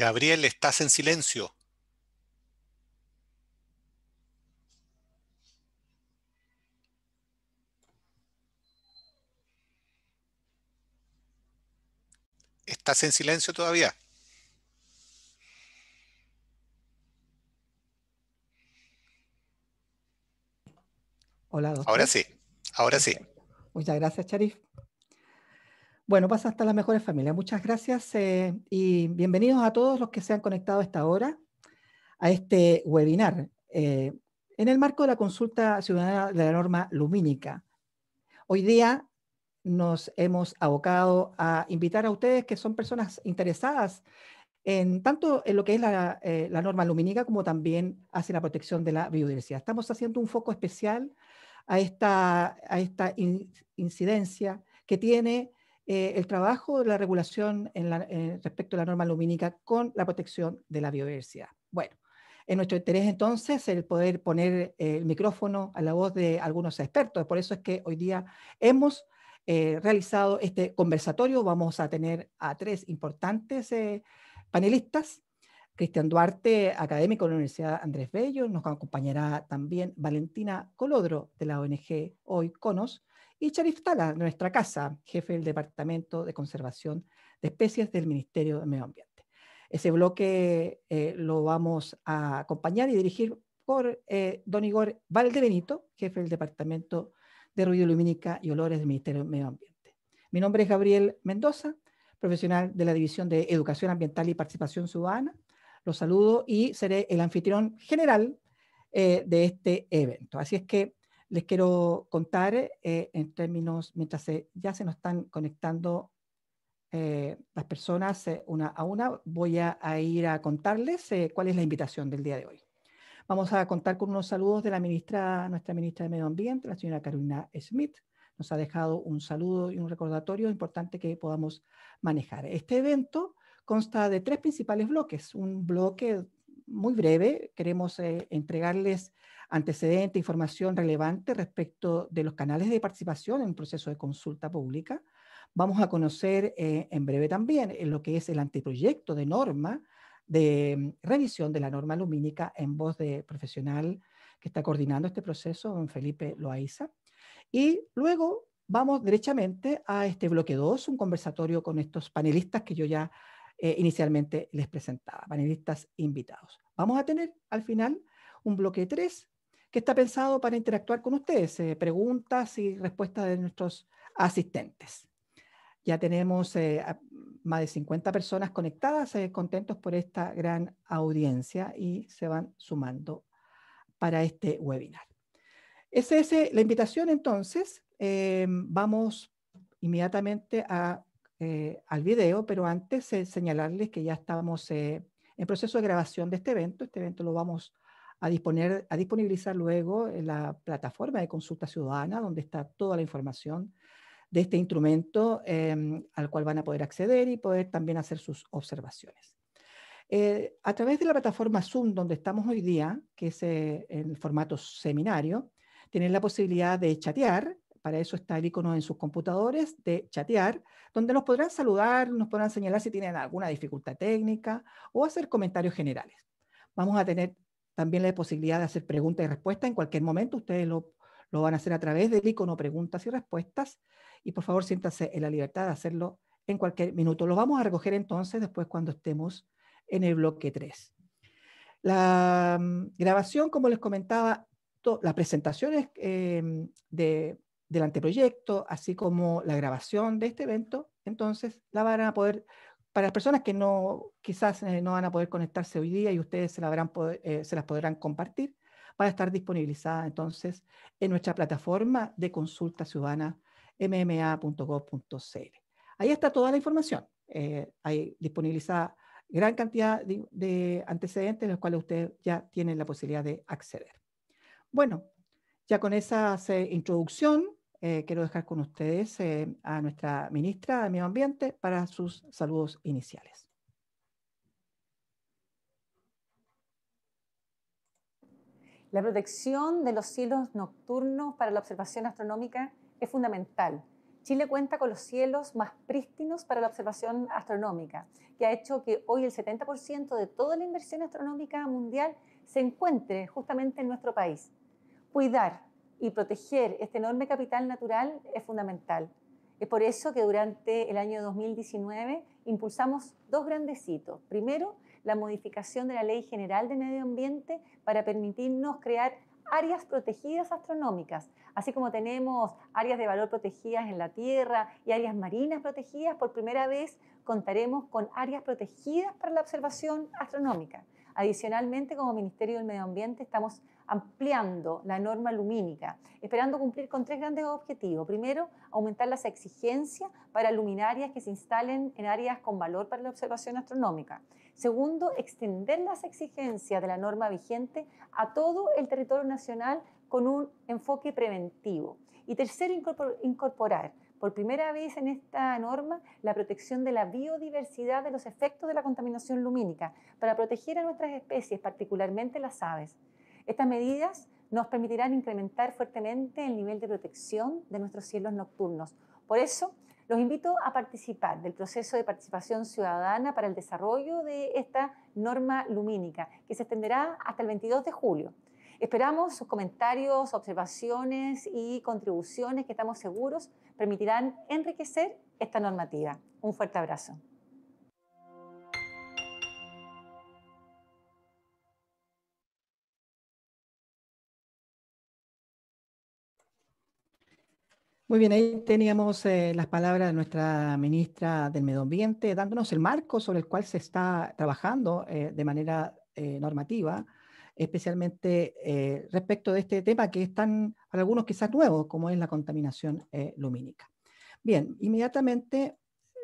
Gabriel, estás en silencio. ¿Estás en silencio todavía? Hola. Ahora sí, ahora sí. Muchas gracias, Charif. Bueno, pasa hasta las mejores familias. Muchas gracias eh, y bienvenidos a todos los que se han conectado a esta hora a este webinar eh, en el marco de la consulta ciudadana de la norma lumínica. Hoy día nos hemos abocado a invitar a ustedes que son personas interesadas en tanto en lo que es la, eh, norma lumínica como también hacia la protección de la biodiversidad. Estamos haciendo un foco especial a esta, a esta incidencia que tiene eh, el trabajo de la regulación en eh, respecto a la norma lumínica con la protección de la biodiversidad. Bueno, en nuestro interés entonces el poder poner eh, el micrófono a la voz de algunos expertos. Por eso es que hoy día hemos realizado este conversatorio. Vamos a tener a tres importantes panelistas. Cristian Duarte, académico de la Universidad Andrés Bello, nos acompañará también Valentina Colodro de la ONG Hoy Conos, y Sharif Tala, nuestra casa, jefe del Departamento de Conservación de Especies del Ministerio de Medio Ambiente. Ese bloque eh, lo vamos a acompañar y dirigir por eh, don Igor Valdebenito, jefe del Departamento de Ruido Lumínica y Olores del Ministerio de Medio Ambiente. Mi nombre es Gabriel Mendoza, profesional de la División de Educación Ambiental y Participación Ciudadana. Los saludo y seré el anfitrión general eh, de este evento. Así es que les quiero contar eh, en términos, mientras ya se nos están conectando eh, las personas eh, una a una, voy a, ir a contarles cuál es la invitación del día de hoy. Vamos a contar con unos saludos de la ministra, nuestra ministra de Medio Ambiente, la señora Carolina Smith. Nos ha dejado un saludo y un recordatorio importante que podamos manejar. Este evento consta de tres principales bloques. Un bloque muy breve. Queremos eh, entregarles antecedente, información relevante respecto de los canales de participación en un proceso de consulta pública. Vamos a conocer eh, en breve también eh, lo que es el anteproyecto de norma de mm, revisión de la norma lumínica en voz de profesional que está coordinando este proceso, don Felipe Loaiza. Y luego vamos derechamente a este bloque 2, un conversatorio con estos panelistas que yo ya eh, inicialmente les presentaba, panelistas invitados. Vamos a tener al final un bloque 3 que está pensado para interactuar con ustedes, eh, preguntas y respuestas de nuestros asistentes. Ya tenemos eh, más de 50 personas conectadas, contentos por esta gran audiencia y se van sumando para este webinar. Esa es la invitación entonces. vamos inmediatamente a eh, al video, pero antes eh, señalarles que ya estamos eh, en proceso de grabación de este evento. Este evento lo vamos a, disponer, a disponibilizar luego en la plataforma de consulta ciudadana, donde está toda la información de este instrumento em, al cual van a poder acceder y poder también hacer sus observaciones. a través de la plataforma Zoom, donde estamos hoy día, que es en formato seminario, tienen la posibilidad de chatear para eso está el icono en sus computadores de chatear, donde nos podrán saludar, nos podrán señalar si tienen alguna dificultad técnica o hacer comentarios generales. Vamos a tener también la posibilidad de hacer preguntas y respuestas en cualquier momento. Ustedes lo, van a hacer a través del icono preguntas y respuestas. Y por favor, siéntanse en la libertad de hacerlo en cualquier minuto. Lo vamos a recoger entonces después cuando estemos en el bloque 3. La mm, grabación, como les comentaba, la presentación em, de del anteproyecto, así como la grabación de este evento, entonces la van a poder, para las personas que no, quizás eh, no van a poder conectarse hoy día y ustedes se, la poder, eh, se las podrán compartir, va a estar disponibilizada entonces en nuestra plataforma de consulta ciudadana mma.gov.cl. Ahí está toda la información, eh, hay disponibilizada gran cantidad de, de antecedentes, los cuales ustedes ya tienen la posibilidad de acceder. Bueno, ya con esa introducción, eh, quiero dejar con ustedes eh, a nuestra ministra de Medio Ambiente para sus saludos iniciales. La protección de los cielos nocturnos para la observación astronómica es fundamental. Chile cuenta con los cielos más prístinos para la observación astronómica, que ha hecho que hoy el 70% de toda la inversión astronómica mundial se encuentre justamente en nuestro país. Cuidar, y proteger este enorme capital natural es fundamental. Es por eso que durante el año 2019 impulsamos dos grandes hitos. Primero, la modificación de la Ley General de Medio Ambiente para permitirnos crear áreas protegidas astronómicas, así como tenemos áreas de valor protegidas en la Tierra y áreas marinas protegidas, por primera vez contaremos con áreas protegidas para la observación astronómica. Adicionalmente, como Ministerio del Medio Ambiente, estamos ampliando la norma lumínica, esperando cumplir con tres grandes objetivos. Primero, aumentar las exigencias para luminarias que se instalen en áreas con valor para la observación astronómica. Segundo, extender las exigencias de la norma vigente a todo el territorio nacional con un enfoque preventivo. Y tercero, incorporar por primera vez en esta norma la protección de la biodiversidad de los efectos de la contaminación lumínica para proteger a nuestras especies, particularmente las aves. Estas medidas nos permitirán incrementar fuertemente el nivel de protección de nuestros cielos nocturnos. Por eso, los invito a participar del proceso de participación ciudadana para el desarrollo de esta norma lumínica, que se extenderá hasta el 22 de julio. Esperamos sus comentarios, observaciones y contribuciones que estamos seguros permitirán enriquecer esta normativa. Un fuerte abrazo. Muy bien, ahí teníamos eh, las palabras de nuestra ministra del Medio Ambiente, dándonos el marco sobre el cual se está trabajando eh, de manera eh, normativa especialmente eh, respecto de este tema que es tan, para algunos quizás nuevo, como es la contaminación eh, lumínica. Bien, inmediatamente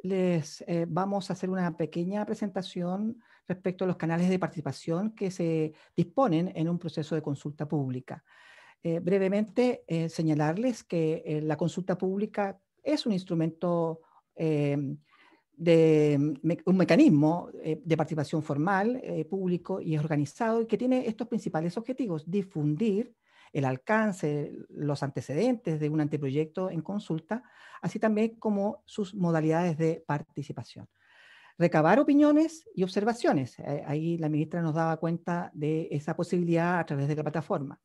les eh, vamos a hacer una pequeña presentación respecto a los canales de participación que se disponen en un proceso de consulta pública. brevemente, señalarles que la consulta pública es un instrumento de un mecanismo eh, de participación formal, eh, público y organizado, y que tiene estos principales objetivos, difundir el alcance, los antecedentes de un anteproyecto en consulta, así también como sus modalidades de participación. Recabar opiniones y observaciones. Eh, ahí la ministra nos daba cuenta de esa posibilidad a través de la plataforma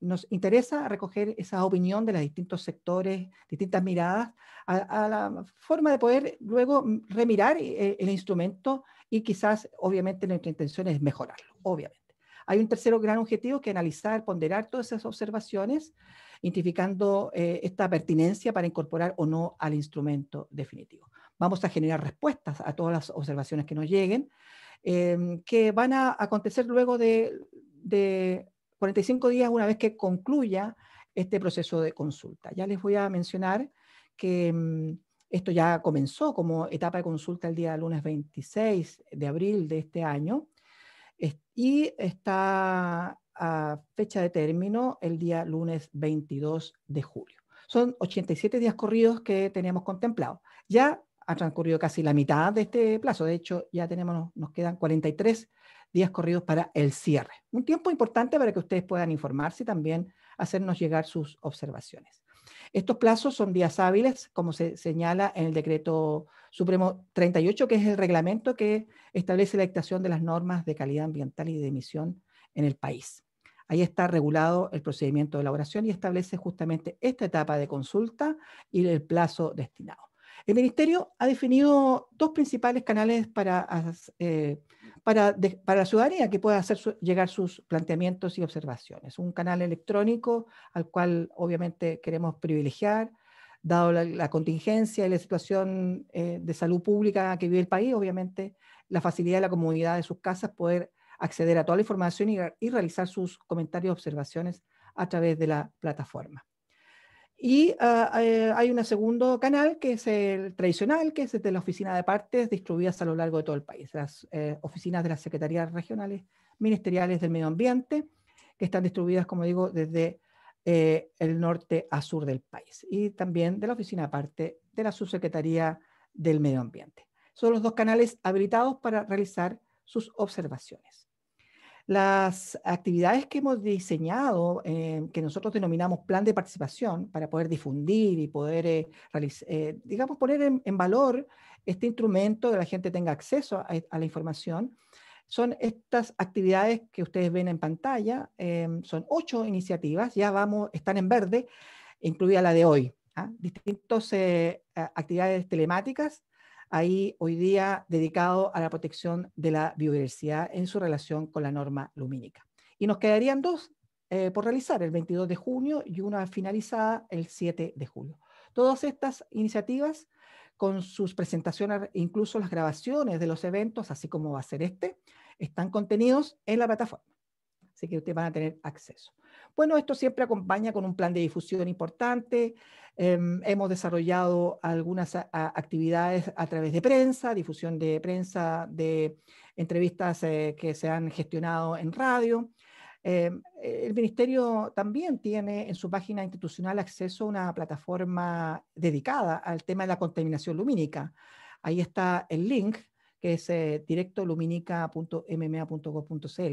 nos interesa recoger esa opinión de los distintos sectores, distintas miradas, a, la forma de poder luego remirar eh, el, instrumento y quizás, obviamente, nuestra intención es mejorarlo, obviamente. Hay un tercer gran objetivo que analizar, ponderar todas esas observaciones, identificando eh, esta pertinencia para incorporar o no al instrumento definitivo. Vamos a generar respuestas a todas las observaciones que nos lleguen, eh, que van a acontecer luego de, de 45 días una vez que concluya este proceso de consulta. Ya les voy a mencionar que mm, esto ya comenzó como etapa de consulta el día lunes 26 de abril de este año y está a fecha de término el día lunes 22 de julio. Son 87 días corridos que tenemos contemplados. Ya ha transcurrido casi la mitad de este plazo. De hecho, ya tenemos, nos quedan 43 días corridos para el cierre. Un tiempo importante para que ustedes puedan informarse y también hacernos llegar sus observaciones. Estos plazos son días hábiles, como se señala en el decreto supremo 38, que es el reglamento que establece la dictación de las normas de calidad ambiental y de emisión en el país. Ahí está regulado el procedimiento de elaboración y establece justamente esta etapa de consulta y el plazo destinado. El Ministerio ha definido dos principales canales para eh, para, la ciudadanía que pueda hacer llegar sus planteamientos y observaciones. Un canal electrónico al cual obviamente queremos privilegiar, dado la, contingencia y la situación eh, de salud pública que vive el país, obviamente la facilidad de la comunidad de sus casas poder acceder a toda la información y realizar sus comentarios y observaciones a través de la plataforma. Y ah, eh, hay un segundo canal que es el tradicional, que es de la oficina de partes distribuidas a lo largo de todo el país, las eh, oficinas de las secretarías regionales ministeriales del medio ambiente, que están distribuidas, como digo, desde eh, el norte a sur del país, y también de la oficina de parte de la subsecretaría del medio ambiente. Son los dos canales habilitados para realizar sus observaciones. Las actividades que hemos diseñado, eh, que nosotros denominamos plan de participación, para poder difundir y poder, eh, eh, digamos, poner en, valor este instrumento, que la gente tenga acceso a, la información, son estas actividades que ustedes ven en pantalla. son ocho iniciativas, ya vamos, están en verde, incluida la de hoy. ¿ah? Distintas actividades telemáticas ahí hoy día dedicado a la protección de la biodiversidad en su relación con la norma lumínica. Y nos quedarían dos eh, por realizar, el 22 de junio y una finalizada el 7 de julio. Todas estas iniciativas con sus presentaciones, incluso las grabaciones de los eventos, así como va a ser este, están contenidos en la plataforma. Así que ustedes van a tener acceso. Bueno, esto siempre acompaña con un plan de difusión importante. Em, hemos desarrollado algunas ah, actividades a través de prensa, difusión de prensa, de entrevistas eh, que se han gestionado en radio. Em, el Ministerio también tiene en su página institucional acceso a una plataforma dedicada al tema de la contaminación lumínica. Ahí está el link que es eh,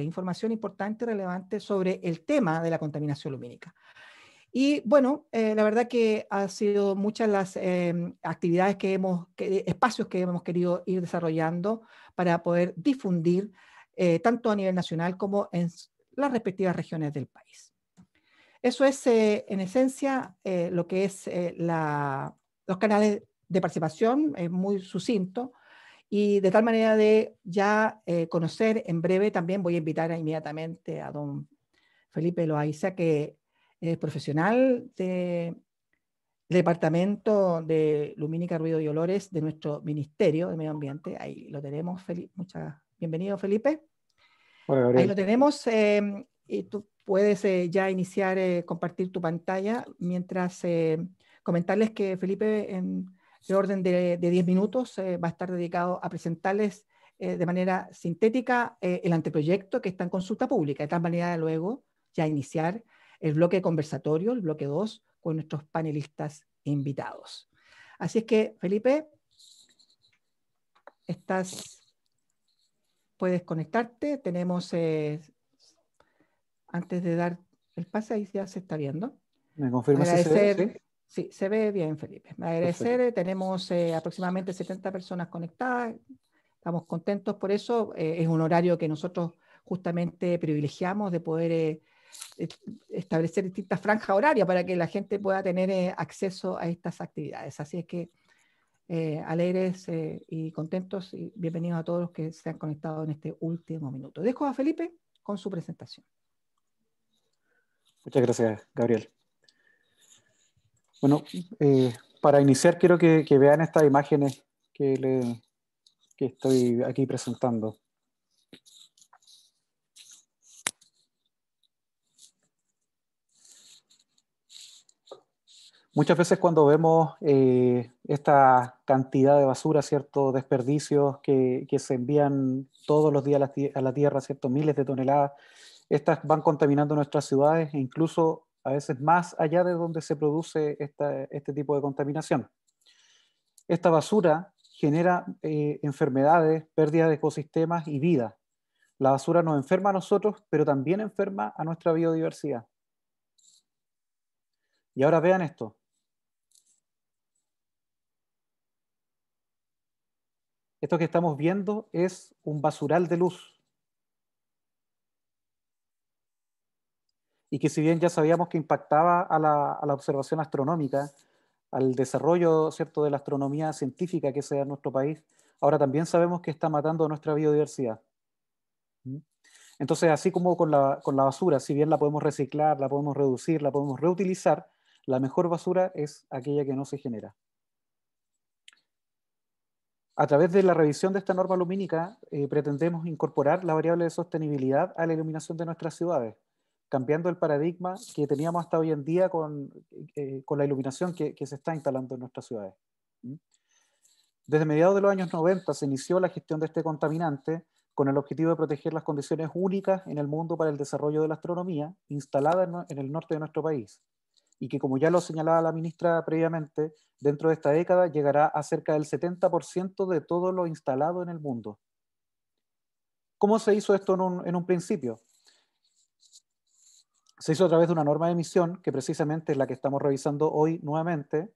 Información importante, y relevante sobre el tema de la contaminación lumínica. Y bueno, eh, la verdad que han sido muchas las em, actividades que hemos, espacios que hemos querido ir desarrollando para poder difundir eh, tanto a nivel nacional como en las respectivas regiones del país. Eso es eh, en esencia lo que es la, los canales de participación, Es muy sucinto. Y de tal manera de ya eh, conocer en breve, también voy a invitar inmediatamente a don Felipe Loaiza, que es profesional de, del Departamento de Lumínica, Ruido y Olores de nuestro Ministerio de Medio Ambiente. Ahí lo tenemos, Felipe. Muchas, bienvenido, Felipe. Bueno, Ahí lo tenemos. Em, y tú puedes eh, ya iniciar, eh, compartir tu pantalla mientras comentarles que Felipe en de orden de 10 minutos, eh, va a estar dedicado a presentarles eh, de manera sintética eh, el anteproyecto que está en consulta pública, de tal manera luego ya iniciar el bloque conversatorio, el bloque 2, con nuestros panelistas invitados. Así es que, Felipe, estás, puedes conectarte. Tenemos, antes de dar el pase, ahí ya se está viendo. Me confirma si se Sí, se ve bien, Felipe. Me agradecer. Tenemos eh, aproximadamente 70 personas conectadas. Estamos contentos por eso. Eh, es un horario que nosotros justamente privilegiamos de poder eh, establecer distintas franjas horarias para que la gente pueda tener acceso a estas actividades. Así es que alegres y contentos y bienvenidos a todos los que se han conectado en este último minuto. Dejo a Felipe con su presentación. Muchas gracias, Gabriel. Bueno, eh, para iniciar quiero que, vean estas imágenes que, le, estoy aquí presentando. Muchas veces cuando vemos eh, esta cantidad de basura, cierto desperdicios que, se envían todos los días a la, a la tierra, ciertos miles de toneladas, estas van contaminando nuestras ciudades e incluso a veces más allá de donde se produce este tipo de contaminación. Esta basura genera eh, enfermedades, pérdida de ecosistemas y vida. La basura nos enferma a nosotros, pero también enferma a nuestra biodiversidad. Y ahora vean esto. Esto que estamos viendo es un basural de luz. y que si bien ya sabíamos que impactaba a la, observación astronómica, al desarrollo ¿cierto? de la astronomía científica que sea en nuestro país, ahora también sabemos que está matando nuestra biodiversidad. ¿Mm? Entonces, así como con la, basura, si bien la podemos reciclar, la podemos reducir, la podemos reutilizar, la mejor basura es aquella que no se genera. A través de la revisión de esta norma lumínica, eh, pretendemos incorporar la variable de sostenibilidad a la iluminación de nuestras ciudades cambiando el paradigma que teníamos hasta hoy en día con, eh, la iluminación que, se está instalando en nuestras ciudades. ¿Mm? Desde mediados de los años 90 se inició la gestión de este contaminante con el objetivo de proteger las condiciones únicas en el mundo para el desarrollo de la astronomía instalada en el norte de nuestro país y que, como ya lo señalaba la ministra previamente, dentro de esta década llegará a cerca del 70% de todo lo instalado en el mundo. ¿Cómo se hizo esto en un principio? se hizo a través de una norma de emisión, que precisamente es la que estamos revisando hoy nuevamente.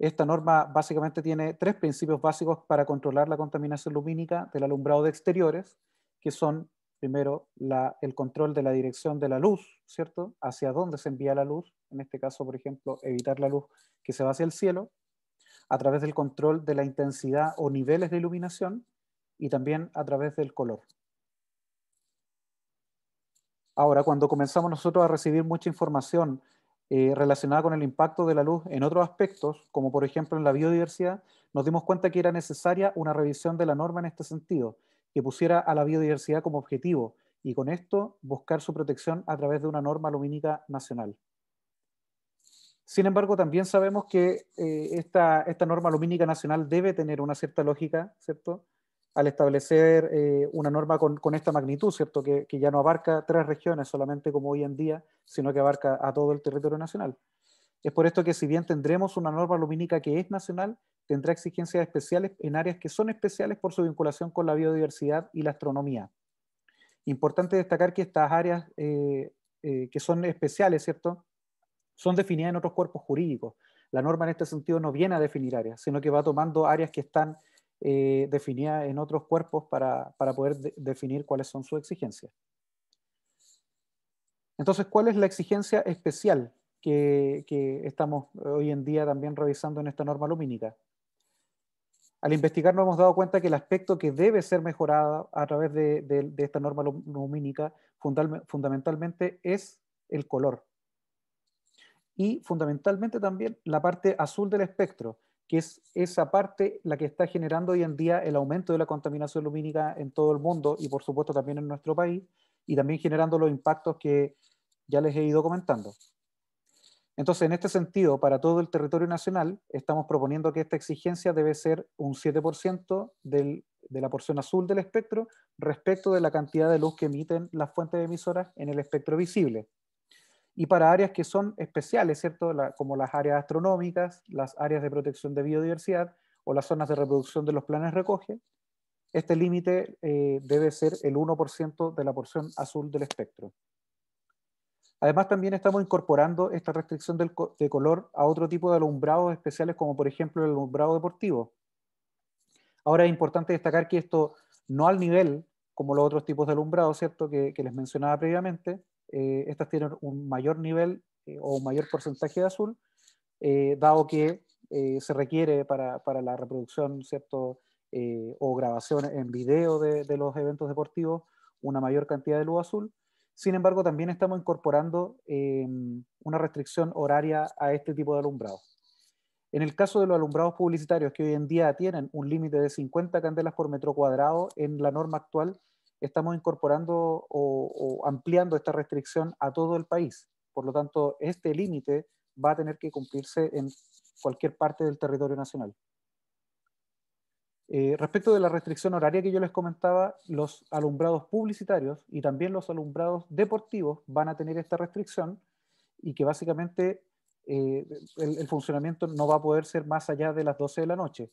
Esta norma básicamente tiene tres principios básicos para controlar la contaminación lumínica del alumbrado de exteriores, que son, primero, el control de la dirección de la luz, ¿cierto? Hacia dónde se envía la luz, en este caso, por ejemplo, evitar la luz que se va hacia el cielo, a través del control de la intensidad o niveles de iluminación y también a través del color. Ahora, cuando comenzamos nosotros a recibir mucha información eh, relacionada con el impacto de la luz en otros aspectos, como por ejemplo en la biodiversidad, nos dimos cuenta que era necesaria una revisión de la norma en este sentido, que pusiera a la biodiversidad como objetivo y con esto buscar su protección a través de una norma lumínica nacional. Sin embargo, también sabemos que eh, esta, esta norma lumínica nacional debe tener una cierta lógica, ¿cierto? al establecer eh, una norma con, esta magnitud, ¿cierto? Que, ya no abarca tres regiones solamente como hoy en día, sino que abarca a todo el territorio nacional. Es por esto que si bien tendremos una norma lumínica que es nacional, tendrá exigencias especiales en áreas que son especiales por su vinculación con la biodiversidad y la astronomía. Importante destacar que estas áreas eh, eh, que son especiales, ¿cierto? Son definidas en otros cuerpos jurídicos. La norma en este sentido no viene a definir áreas, sino que va tomando áreas que están eh, definida en otros cuerpos para, poder definir cuáles son sus exigencias. Entonces, ¿cuál es la exigencia especial que, estamos hoy en día también revisando en esta norma lumínica? Al investigar nos hemos dado cuenta que el aspecto que debe ser mejorado a través de, esta norma lumínica fundamentalmente es el color. Y fundamentalmente también la parte azul del espectro, que es esa parte la que está generando hoy en día el aumento de la contaminación lumínica en todo el mundo y por supuesto también en nuestro país, y también generando los impactos que ya les he ido comentando. Entonces, en este sentido, para todo el territorio nacional, estamos proponiendo que esta exigencia debe ser un 7% de la porción azul del espectro respecto de la cantidad de luz que emiten las fuentes emisoras en el espectro visible y para áreas que son especiales, ¿cierto? como las áreas astronómicas, las áreas de protección de biodiversidad o las zonas de reproducción de los planes recoge, este límite eh, debe ser el 1% de la porción azul del espectro. Además, también estamos incorporando esta restricción de color a otro tipo de alumbrados especiales, como por ejemplo el alumbrado deportivo. Ahora es importante destacar que esto no al nivel como los otros tipos de alumbrado, ¿cierto?, que les mencionaba previamente, eh, estas tienen un mayor nivel eh, o un mayor porcentaje de azul, eh, dado que se requiere para, la reproducción ¿cierto? o grabación en video de, de, los eventos deportivos una mayor cantidad de luz azul. Sin embargo, también estamos incorporando una restricción horaria a este tipo de alumbrado. En el caso de los alumbrados publicitarios que hoy en día tienen un límite de 50 candelas por metro cuadrado en la norma actual, estamos incorporando o, ampliando esta restricción a todo el país. Por lo tanto, este límite va a tener que cumplirse en cualquier parte del territorio nacional. Eh, respecto de la restricción horaria que yo les comentaba, los alumbrados publicitarios y también los alumbrados deportivos van a tener esta restricción y que básicamente eh, el, el, funcionamiento no va a poder ser más allá de las 12 de la noche.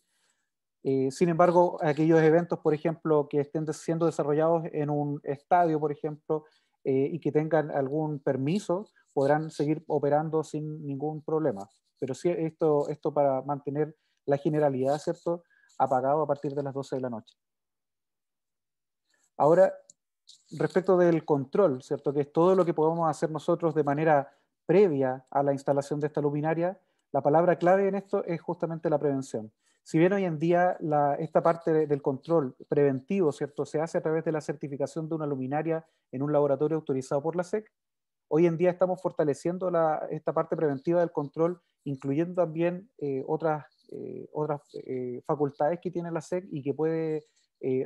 Eh, sin embargo, aquellos eventos, por ejemplo, que estén siendo desarrollados en un estadio, por ejemplo, eh, y que tengan algún permiso, podrán seguir operando sin ningún problema. Pero sí, esto, esto para mantener la generalidad, ¿cierto? Apagado a partir de las 12 de la noche. Ahora, respecto del control, ¿cierto? Que es todo lo que podemos hacer nosotros de manera previa a la instalación de esta luminaria, la palabra clave en esto es justamente la prevención. Si bien hoy en día esta parte del control preventivo, ¿cierto?, se hace a través de la certificación de una luminaria en un laboratorio autorizado por la SEC, hoy en día estamos fortaleciendo esta parte preventiva del control, incluyendo también eh, otras, eh, otras eh, facultades que tiene la SEC y que puede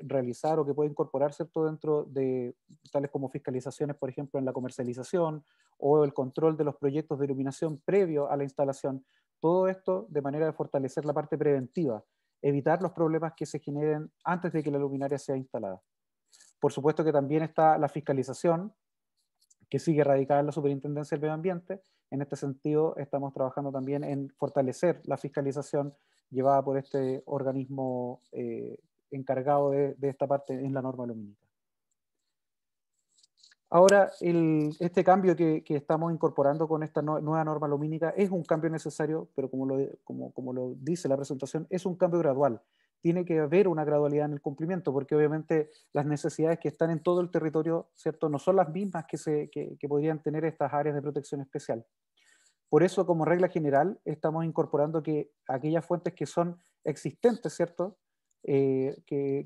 realizar o que puede incorporar ¿cierto? dentro de tales como fiscalizaciones, por ejemplo, en la comercialización o el control de los proyectos de iluminación previo a la instalación. Todo esto de manera de fortalecer la parte preventiva, evitar los problemas que se generen antes de que la luminaria sea instalada. Por supuesto que también está la fiscalización, que sigue radicada en la Superintendencia del Medio Ambiente. En este sentido, estamos trabajando también en fortalecer la fiscalización llevada por este organismo eh, encargado de, esta parte en la norma lumínica. Ahora, este cambio que, estamos incorporando con esta nueva norma lumínica es un cambio necesario, pero como lo, como, lo dice la presentación, es un cambio gradual. Tiene que haber una gradualidad en el cumplimiento, porque obviamente las necesidades que están en todo el territorio, ¿cierto?, no son las mismas que, se, que, podrían tener estas áreas de protección especial. Por eso, como regla general, estamos incorporando que aquellas fuentes que son existentes, ¿cierto?, eh, que,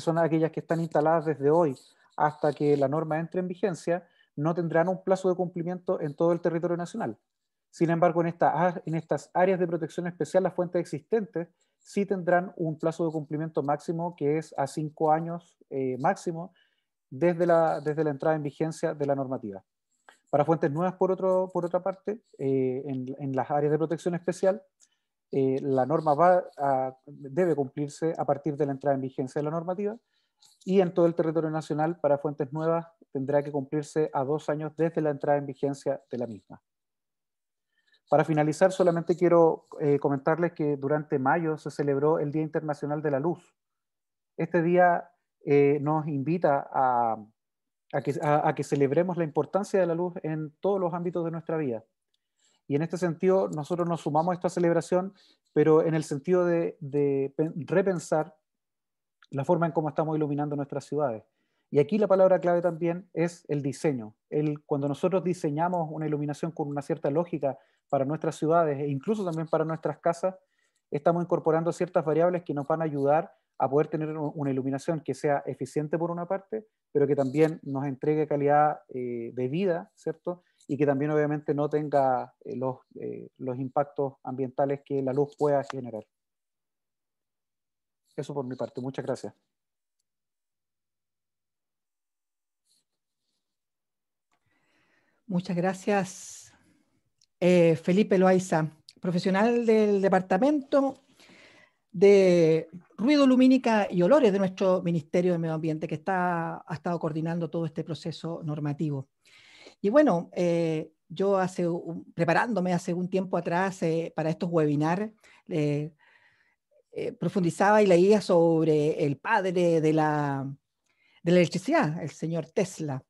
son aquellas que están instaladas desde hoy hasta que la norma entre en vigencia, no tendrán un plazo de cumplimiento en todo el territorio nacional. Sin embargo, en, estas áreas de protección especial, las fuentes existentes sí tendrán un plazo de cumplimiento máximo que es a cinco años eh, máximo desde la, entrada en vigencia de la normativa. Para fuentes nuevas, por, otra parte, eh, en, las áreas de protección especial, eh, la norma debe cumplirse a partir de la entrada en vigencia de la normativa y en todo el territorio nacional para fuentes nuevas tendrá que cumplirse a dos años desde la entrada en vigencia de la misma. Para finalizar, solamente quiero eh, comentarles que durante mayo se celebró el Día Internacional de la Luz. Este día eh, nos invita a, que, celebremos la importancia de la luz en todos los ámbitos de nuestra vida. Y en este sentido, nosotros nos sumamos a esta celebración, pero en el sentido de repensar la forma en cómo estamos iluminando nuestras ciudades. Y aquí la palabra clave también es el diseño. El, cuando nosotros diseñamos una iluminación con una cierta lógica para nuestras ciudades e incluso también para nuestras casas, estamos incorporando ciertas variables que nos van a ayudar a poder tener una iluminación que sea eficiente por una parte, pero que también nos entregue calidad eh, de vida, ¿cierto? Y que también obviamente no tenga eh, los, eh, los impactos ambientales que la luz pueda generar. Eso por mi parte. Muchas gracias. Muchas gracias, eh, Felipe Loaiza, profesional del Departamento de Ruido, Lumínica y Olores de nuestro Ministerio de Medio Ambiente, que está, ha estado coordinando todo este proceso normativo. Y bueno, eh, yo hace, preparándome hace un tiempo atrás eh, para estos webinars, eh, profundizaba y leía sobre el padre de la, de electricidad, el señor Tesla.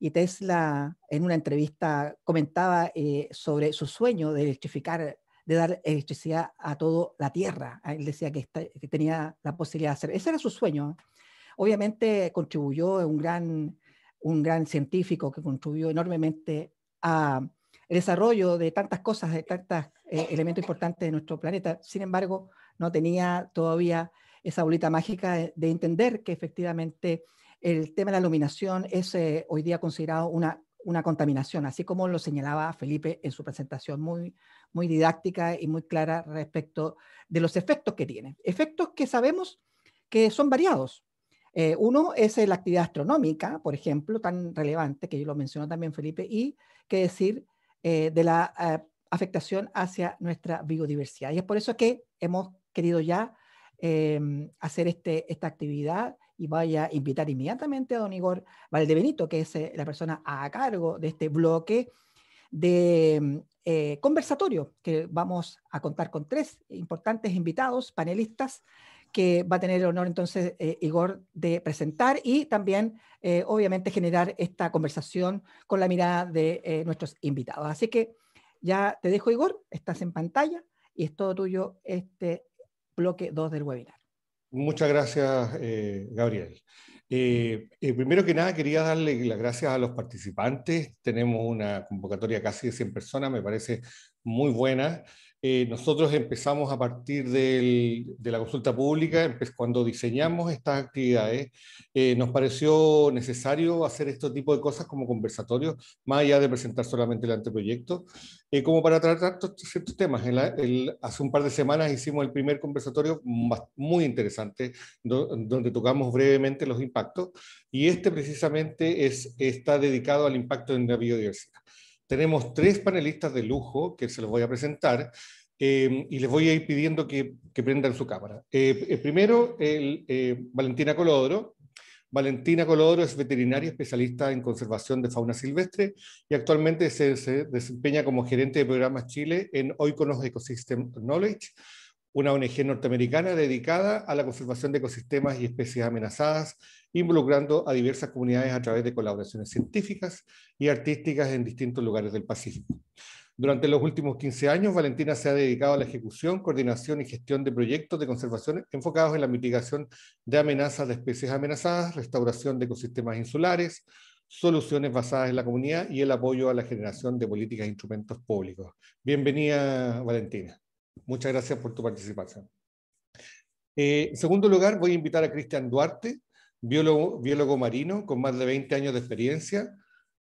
Y Tesla en una entrevista comentaba eh, sobre su sueño de electrificar, de dar electricidad a toda la Tierra. Ah, él decía que, tenía la posibilidad de hacer. Ese era su sueño. Obviamente contribuyó un gran, un gran científico que contribuyó enormemente al desarrollo de tantas cosas, de tantos eh, elementos importantes de nuestro planeta. Sin embargo, no tenía todavía esa bolita mágica de, entender que efectivamente el tema de la iluminación es eh, hoy día considerado una, una contaminación, así como lo señalaba Felipe en su presentación muy, muy didáctica y muy clara respecto de los efectos que tiene. Efectos que sabemos que son variados. Eh, uno es eh, la actividad astronómica, por ejemplo, tan relevante, que yo lo mencionó también Felipe, y qué decir de la afectación hacia nuestra biodiversidad. Y es por eso que hemos querido ya em, hacer este, esta actividad y vaya a invitar inmediatamente a don Igor Valdebenito, que es eh, la persona a cargo de este bloque de mm, eh, conversatorio, que vamos a contar con tres importantes invitados, panelistas, que va a tener el honor entonces eh, Igor de presentar y también obviamente generar esta conversación con la mirada de nuestros invitados. Así que ya te dejo Igor, estás en pantalla y es todo tuyo este bloque 2 del webinar. Muchas gracias, eh, Gabriel. Eh, eh, primero que nada, quería darle las gracias a los participantes. Tenemos una convocatoria casi de 100 personas, me parece muy buena. Eh, nosotros empezamos a partir de la consulta pública, cuando diseñamos estas actividades, eh, nos pareció necesario hacer este tipo de cosas como conversatorios, más allá de presentar solamente el anteproyecto, eh, como para tratar ciertos temas. hace un par de semanas hicimos el primer conversatorio muy interesante, donde tocamos brevemente los impactos, y este precisamente es, está dedicado al impacto en la biodiversidad tenemos tres panelistas de lujo que se los voy a presentar eh, y les voy a ir pidiendo que, que prendan su cámara. Eh, eh, primero, Valentina Colodro. Valentina Colodro es veterinaria especialista en conservación de fauna silvestre y actualmente se, desempeña como gerente de programas Chile en Oikonos Ecosystem Knowledge una ONG norteamericana dedicada a la conservación de ecosistemas y especies amenazadas, involucrando a diversas comunidades a través de colaboraciones científicas y artísticas en distintos lugares del Pacífico. Durante los últimos 15 años, Valentina se ha dedicado a la ejecución, coordinación y gestión de proyectos de conservación enfocados en la mitigación de amenazas de especies amenazadas, restauración de ecosistemas insulares, soluciones basadas en la comunidad y el apoyo a la generación de políticas e instrumentos públicos. Bienvenida, Valentina. Muchas gracias por tu participación. Eh, en segundo lugar, voy a invitar a Cristian Duarte, biólogo, marino con más de 20 años de experiencia.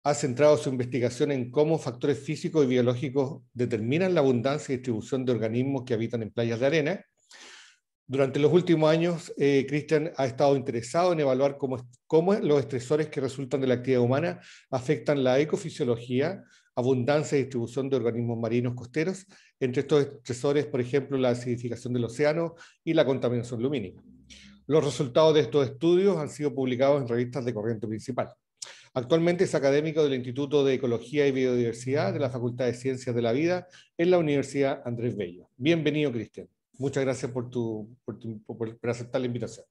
Ha centrado su investigación en cómo factores físicos y biológicos determinan la abundancia y distribución de organismos que habitan en playas de arena. Durante los últimos años, eh, ha estado interesado en evaluar cómo, cómo, los estresores que resultan de la actividad humana afectan la ecofisiología abundancia y distribución de organismos marinos costeros. Entre estos estresores, por ejemplo, la acidificación del océano y la contaminación lumínica. Los resultados de estos estudios han sido publicados en revistas de corriente principal. Actualmente es académico del Instituto de Ecología y Biodiversidad de la Facultad de Ciencias de la Vida en la Universidad Andrés Bello. Bienvenido, Cristian. Muchas gracias por, tu, por, aceptar la invitación.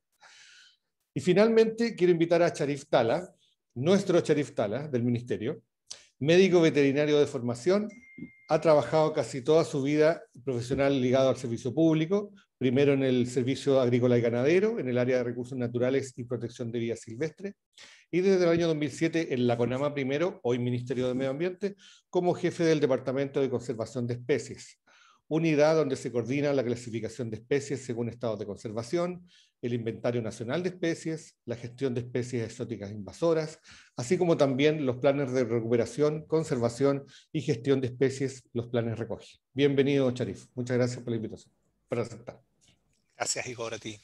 Y finalmente quiero invitar a Charif Tala, nuestro Charif Tala del Ministerio, médico veterinario de formación, ha trabajado casi toda su vida profesional ligado al servicio público, primero en el servicio agrícola y ganadero, en el área de recursos naturales y protección de vida silvestre, y desde el año 2007 en la CONAMA primero, hoy Ministerio de Medio Ambiente, como jefe del Departamento de Conservación de Especies, unidad donde se coordina la clasificación de especies según estado de conservación, el Inventario Nacional de Especies, la gestión de especies exóticas invasoras, así como también los planes de recuperación, conservación y gestión de especies, los planes recoge. Bienvenido, Charif. Muchas gracias por la invitación, para aceptar. Gracias, Igor, a ti.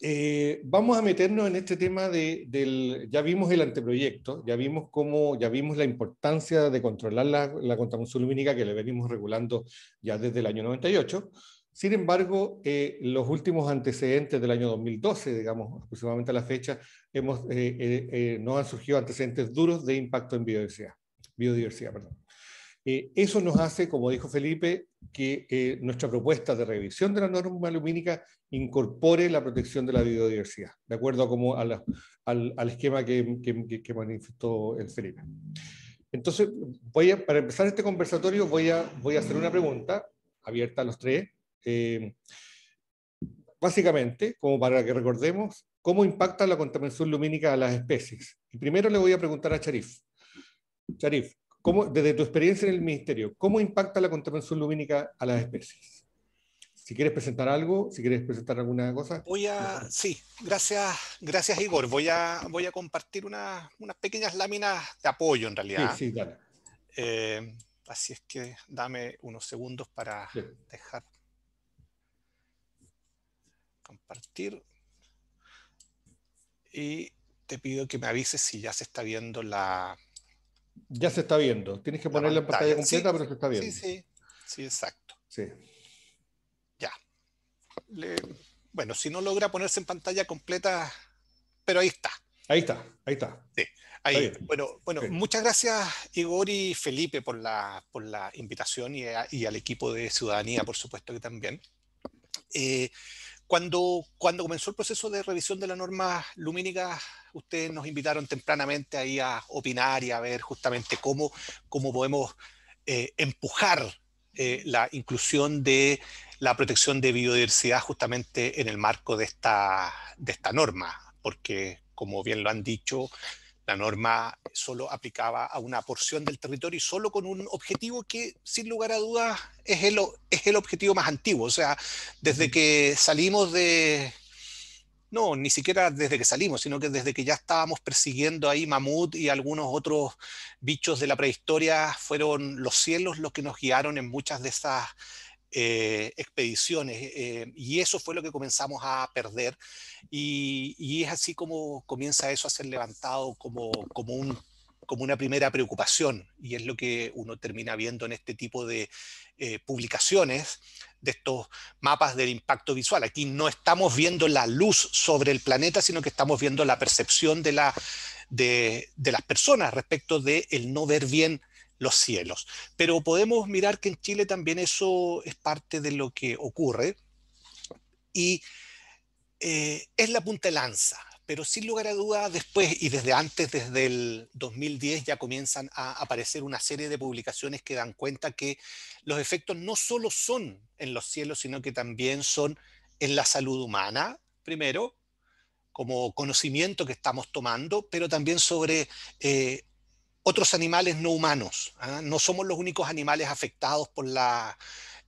Eh, vamos a meternos en este tema de, del, ya vimos el anteproyecto, ya vimos cómo, ya vimos la importancia de controlar la, la contaminación lumínica que le venimos regulando ya desde el año 98, sin embargo, eh, los últimos antecedentes del año 2012, digamos, aproximadamente a la fecha, hemos, eh, eh, nos han surgido antecedentes duros de impacto en biodiversidad. biodiversidad perdón. eso nos hace, como dijo Felipe, que nuestra propuesta de revisión de la norma lumínica incorpore la protección de la biodiversidad, de acuerdo como al, al, esquema que, que, manifestó el Felipe. Entonces, voy para empezar este conversatorio, voy a, voy a hacer una pregunta abierta a los tres eh, básicamente, como para que recordemos, ¿cómo impacta la contaminación lumínica a las especies? Y primero le voy a preguntar a Sharif. Sharif, desde tu experiencia en el Ministerio, ¿cómo impacta la contaminación lumínica a las especies? Si quieres presentar algo, si quieres presentar alguna cosa. Voy a, sí, gracias, gracias Igor. Voy a, voy a compartir unas pequeñas láminas de apoyo en realidad. Eh, así es que dame unos segundos para dejar compartir. Y te pido que me avises si ya se está viendo la... Ya se está viendo. Tienes que ponerla en pantalla completa, pero se está viendo. Sí, sí. Sí, exacto. Sí. Ya. bueno, si no logra ponerse en pantalla completa, pero ahí está. Ahí está, ahí está. Sí, ahí. bueno, bueno muchas gracias Igor y Felipe por la, por la invitación y, y al equipo de Ciudadanía, por supuesto que también. Eh, cuando, cuando comenzó el proceso de revisión de la norma lumínica, ustedes nos invitaron tempranamente ahí a opinar y a ver justamente cómo, cómo podemos eh, empujar eh, la inclusión de la protección de biodiversidad justamente en el marco de esta, de esta norma, porque como bien lo han dicho, la norma solo aplicaba a una porción del territorio y solo con un objetivo que, sin lugar a dudas, es el, es el objetivo más antiguo. O sea, desde que salimos de, no, ni siquiera desde que salimos, sino que desde que ya estábamos persiguiendo ahí mamut y algunos otros bichos de la prehistoria, fueron los cielos los que nos guiaron en muchas de esas eh, expediciones. Eh, y eso fue lo que comenzamos a perder. Y, es así como comienza eso a ser levantado como, como, un, como una primera preocupación. Y es lo que uno termina viendo en este tipo de eh, publicaciones de estos mapas del impacto visual. Aquí no estamos viendo la luz sobre el planeta, sino que estamos viendo la percepción de, la, de, las personas respecto de el no ver bien los cielos. Pero podemos mirar que en Chile también eso es parte de lo que ocurre y eh, es la punta de lanza. Pero sin lugar a dudas, después y desde antes, desde el 2010, ya comienzan a aparecer una serie de publicaciones que dan cuenta que los efectos no solo son en los cielos, sino que también son en la salud humana, primero, como conocimiento que estamos tomando, pero también sobre eh, otros animales no humanos. ¿ah? No somos los únicos animales afectados por la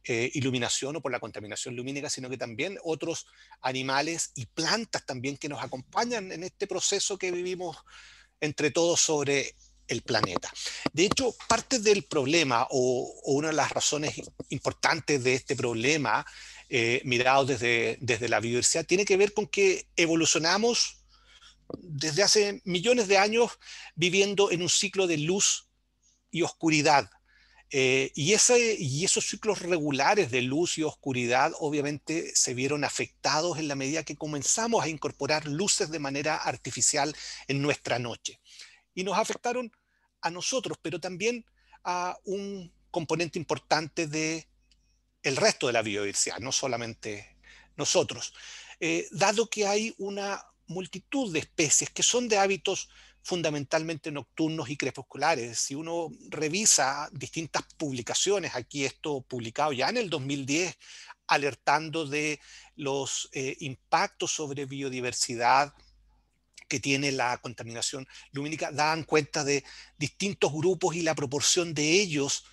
eh, iluminación o por la contaminación lumínica, sino que también otros animales y plantas también que nos acompañan en este proceso que vivimos entre todos sobre el planeta. De hecho, parte del problema o, una de las razones importantes de este problema eh, mirado desde, desde la biodiversidad tiene que ver con que evolucionamos desde hace millones de años viviendo en un ciclo de luz y oscuridad. Eh, y, ese, y esos ciclos regulares de luz y oscuridad obviamente se vieron afectados en la medida que comenzamos a incorporar luces de manera artificial en nuestra noche. Y nos afectaron a nosotros, pero también a un componente importante de el resto de la biodiversidad, no solamente nosotros. Eh, dado que hay una multitud de especies que son de hábitos fundamentalmente nocturnos y crepusculares. Si uno revisa distintas publicaciones, aquí esto publicado ya en el 2010, alertando de los eh, impactos sobre biodiversidad que tiene la contaminación lumínica, dan cuenta de distintos grupos y la proporción de ellos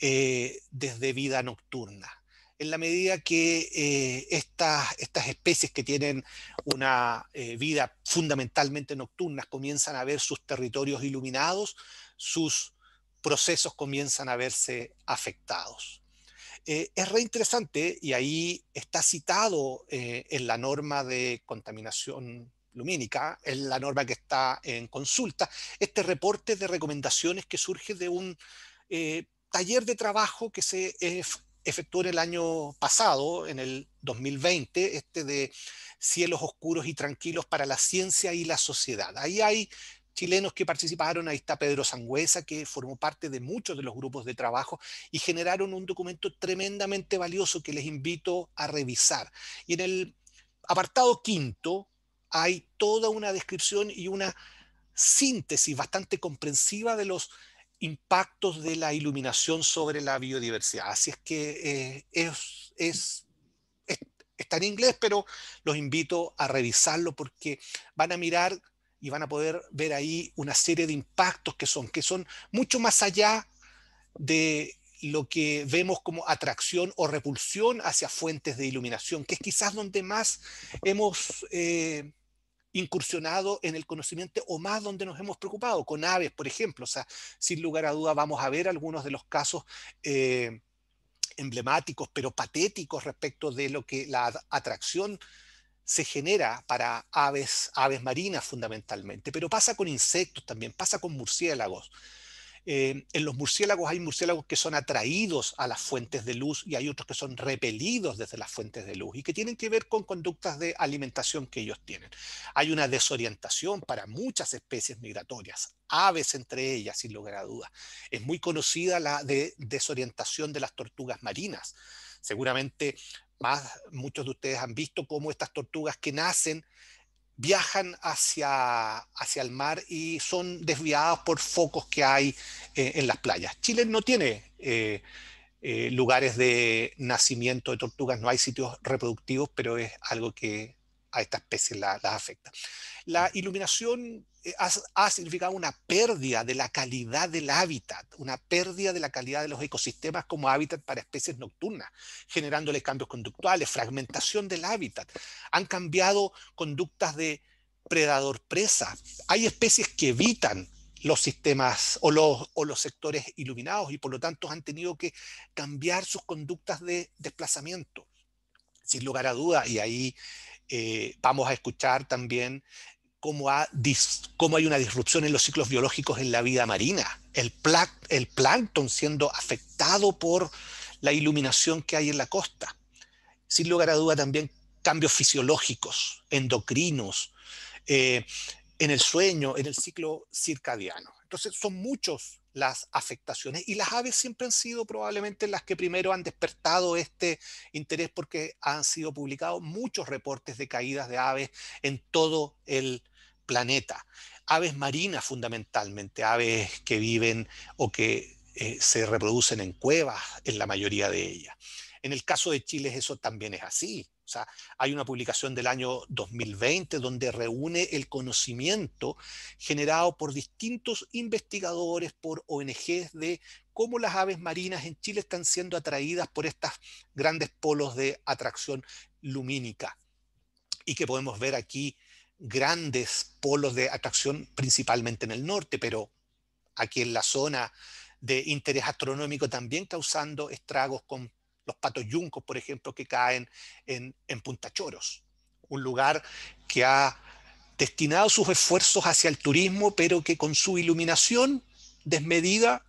eh, desde vida nocturna en la medida que eh, estas, especies que tienen una eh, vida fundamentalmente nocturna comienzan a ver sus territorios iluminados, sus procesos comienzan a verse afectados. Eh, es es reinteresante y ahí está citado en la norma de contaminación lumínica, en la norma que está en consulta, este reporte de recomendaciones que surge de un taller de trabajo que se efectuó en el año pasado, en el 2020, este de Cielos Oscuros y Tranquilos para la Ciencia y la Sociedad. Ahí hay chilenos que participaron, ahí está Pedro Sangüesa, que formó parte de muchos de los grupos de trabajo y generaron un documento tremendamente valioso que les invito a revisar. Y en el apartado quinto hay toda una descripción y una síntesis bastante comprensiva de los impactos de la iluminación sobre la biodiversidad. Así es que eh, es, está en inglés, pero los invito a revisarlo porque van a mirar y van a poder ver ahí una serie de impactos que son, que son mucho más allá de lo que vemos como atracción o repulsión hacia fuentes de iluminación, que es quizás donde más hemos eh, incursionado en el conocimiento o más donde nos hemos preocupado, con aves, por ejemplo. O sea, sin lugar a duda vamos a ver algunos de los casos eh, emblemáticos, pero patéticos respecto de lo que la atracción se genera para aves, aves marinas fundamentalmente, pero pasa con insectos también, pasa con murciélagos. Eh, en los murciélagos hay murciélagos que son atraídos a las fuentes de luz y hay otros que son repelidos desde las fuentes de luz y que tienen que ver con conductas de alimentación que ellos tienen. Hay una desorientación para muchas especies migratorias, aves entre ellas, sin lugar a dudas. Es muy conocida la desorientación de las tortugas marinas. Seguramente más, muchos de ustedes han visto cómo estas tortugas que nacen viajan hacia, hacia el mar y son desviados por focos que hay eh, en las playas. Chile no tiene eh, eh, lugares de nacimiento de tortugas, no hay sitios reproductivos, pero es algo que a esta especie la, afecta. La mm. iluminación eh, ha, significado una pérdida de la calidad del hábitat, una pérdida de la calidad de los ecosistemas como hábitat para especies nocturnas, generándoles cambios conductuales, fragmentación del hábitat. Han cambiado conductas de predador-presa. Hay especies que evitan los sistemas o los, los sectores iluminados y por lo tanto han tenido que cambiar sus conductas de desplazamiento. Sin lugar a dudas y ahí eh, vamos a escuchar también cómo, hay una disrupción en los ciclos biológicos en la vida marina, el, plancton siendo afectado por la iluminación que hay en la costa. Sin lugar a duda también cambios fisiológicos, endocrinos, eh, en el sueño, en el ciclo circadiano. Entonces son muchos las afectaciones y las aves siempre han sido probablemente las que primero han despertado este interés porque han sido publicados muchos reportes de caídas de aves en todo el planeta. Aves marinas fundamentalmente, aves que viven o que eh, se reproducen en cuevas en la mayoría de ellas. En el caso de Chile eso también es así. O sea, hay una publicación del año 2020 donde reúne el conocimiento generado por distintos investigadores, por ONGs, de cómo las aves marinas en Chile están siendo atraídas por estos grandes polos de atracción lumínica. Y que podemos ver aquí grandes polos de atracción principalmente en el norte, pero aquí en la zona de interés astronómico también causando estragos con los patos yuncos, por ejemplo, que caen en, en Punta Choros, un lugar que ha destinado sus esfuerzos hacia el turismo, pero que con su iluminación desmedida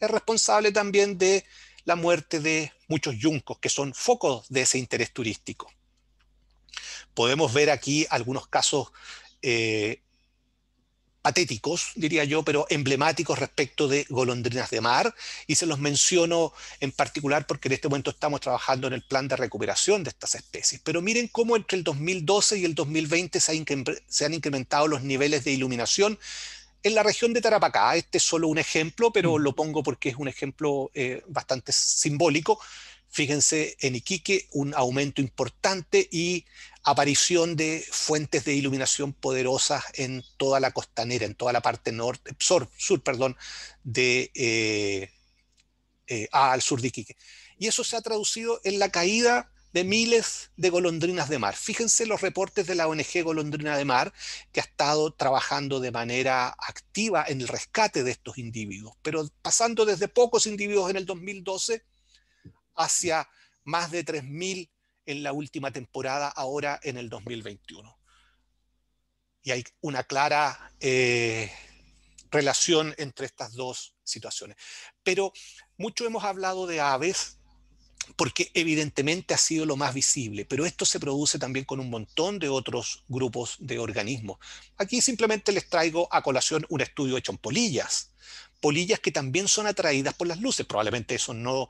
es responsable también de la muerte de muchos yuncos, que son focos de ese interés turístico. Podemos ver aquí algunos casos eh, patéticos, diría yo, pero emblemáticos respecto de golondrinas de mar, y se los menciono en particular porque en este momento estamos trabajando en el plan de recuperación de estas especies. Pero miren cómo entre el 2012 y el 2020 se, han incrementado los niveles de iluminación en la región de Tarapacá. Este es solo un ejemplo, pero mm. lo pongo porque es un ejemplo eh, bastante simbólico. Fíjense en Iquique un aumento importante y aparición de fuentes de iluminación poderosas en toda la costanera, en toda la parte norte, sur, perdón, de, eh, eh, ah, al sur de Iquique. Y eso se ha traducido en la caída de miles de golondrinas de mar. Fíjense los reportes de la ONG Golondrina de Mar, que ha estado trabajando de manera activa en el rescate de estos individuos, pero pasando desde pocos individuos en el 2012 hacia más de 3.000 en la última temporada ahora en el 2021. Y hay una clara eh, relación entre estas dos situaciones. Pero mucho hemos hablado de aves porque evidentemente ha sido lo más visible, pero esto se produce también con un montón de otros grupos de organismos. Aquí simplemente les traigo a colación un estudio hecho en polillas, polillas que también son atraídas por las luces, probablemente eso no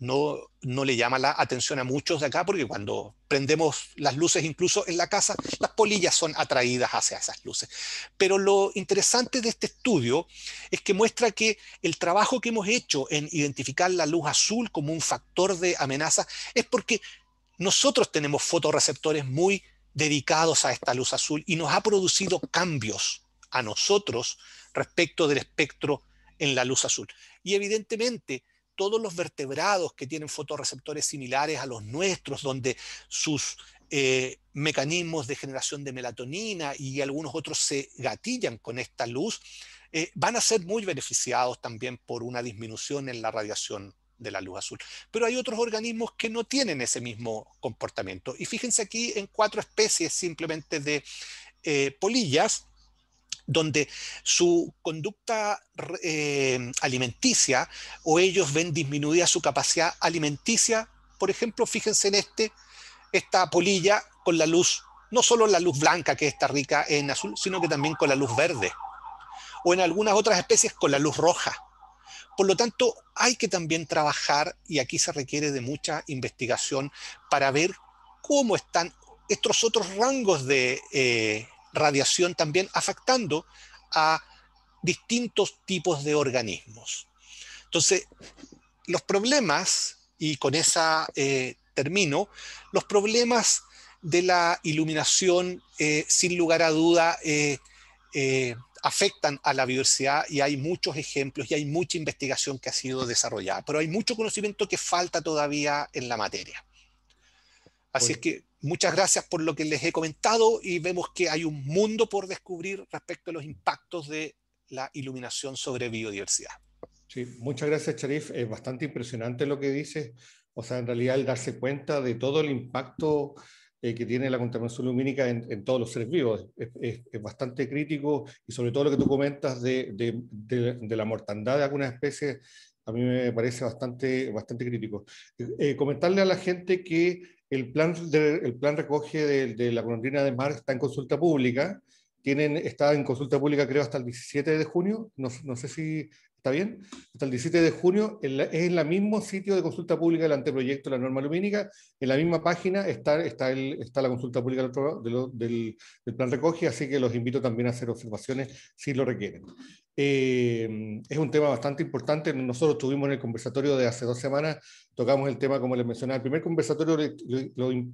no, no le llama la atención a muchos de acá, porque cuando prendemos las luces incluso en la casa, las polillas son atraídas hacia esas luces. Pero lo interesante de este estudio es que muestra que el trabajo que hemos hecho en identificar la luz azul como un factor de amenaza es porque nosotros tenemos fotorreceptores muy dedicados a esta luz azul y nos ha producido cambios a nosotros respecto del espectro en la luz azul. Y evidentemente todos los vertebrados que tienen fotorreceptores similares a los nuestros, donde sus eh, mecanismos de generación de melatonina y algunos otros se gatillan con esta luz, eh, van a ser muy beneficiados también por una disminución en la radiación de la luz azul. Pero hay otros organismos que no tienen ese mismo comportamiento. Y fíjense aquí en cuatro especies simplemente de eh, polillas donde su conducta eh, alimenticia o ellos ven disminuida su capacidad alimenticia. Por ejemplo, fíjense en este, esta polilla con la luz, no solo la luz blanca que está rica en azul, sino que también con la luz verde, o en algunas otras especies con la luz roja. Por lo tanto, hay que también trabajar, y aquí se requiere de mucha investigación, para ver cómo están estos otros rangos de eh, radiación también afectando a distintos tipos de organismos. Entonces, los problemas, y con esa eh, termino, los problemas de la iluminación, eh, sin lugar a duda, eh, afectan a la biodiversidad y hay muchos ejemplos y hay mucha investigación que ha sido desarrollada, pero hay mucho conocimiento que falta todavía en la materia. Así es que Muchas gracias por lo que les he comentado y vemos que hay un mundo por descubrir respecto a los impactos de la iluminación sobre biodiversidad. Sí, muchas gracias, Sharif. Es bastante impresionante lo que dices. O sea, en realidad el darse cuenta de todo el impacto eh, que tiene la contaminación lumínica en, todos los seres vivos es, bastante crítico y sobre todo lo que tú comentas de la mortandad de algunas especies a mí me parece bastante, bastante crítico. Eh, comentarle a la gente que el plan, el plan recoge de, la colondrina de mar está en consulta pública. Tienen, está en consulta pública creo hasta el 17 de junio. no sé si ¿Está bien? Hasta el 17 de junio es en el mismo sitio de consulta pública del anteproyecto de la norma lumínica, en la misma página está, está, está la consulta pública del, plan recoge, así que los invito también a hacer observaciones si lo requieren. Eh, es un tema bastante importante, nosotros tuvimos en el conversatorio de hace dos semanas tocamos el tema, como les mencionaba, el primer conversatorio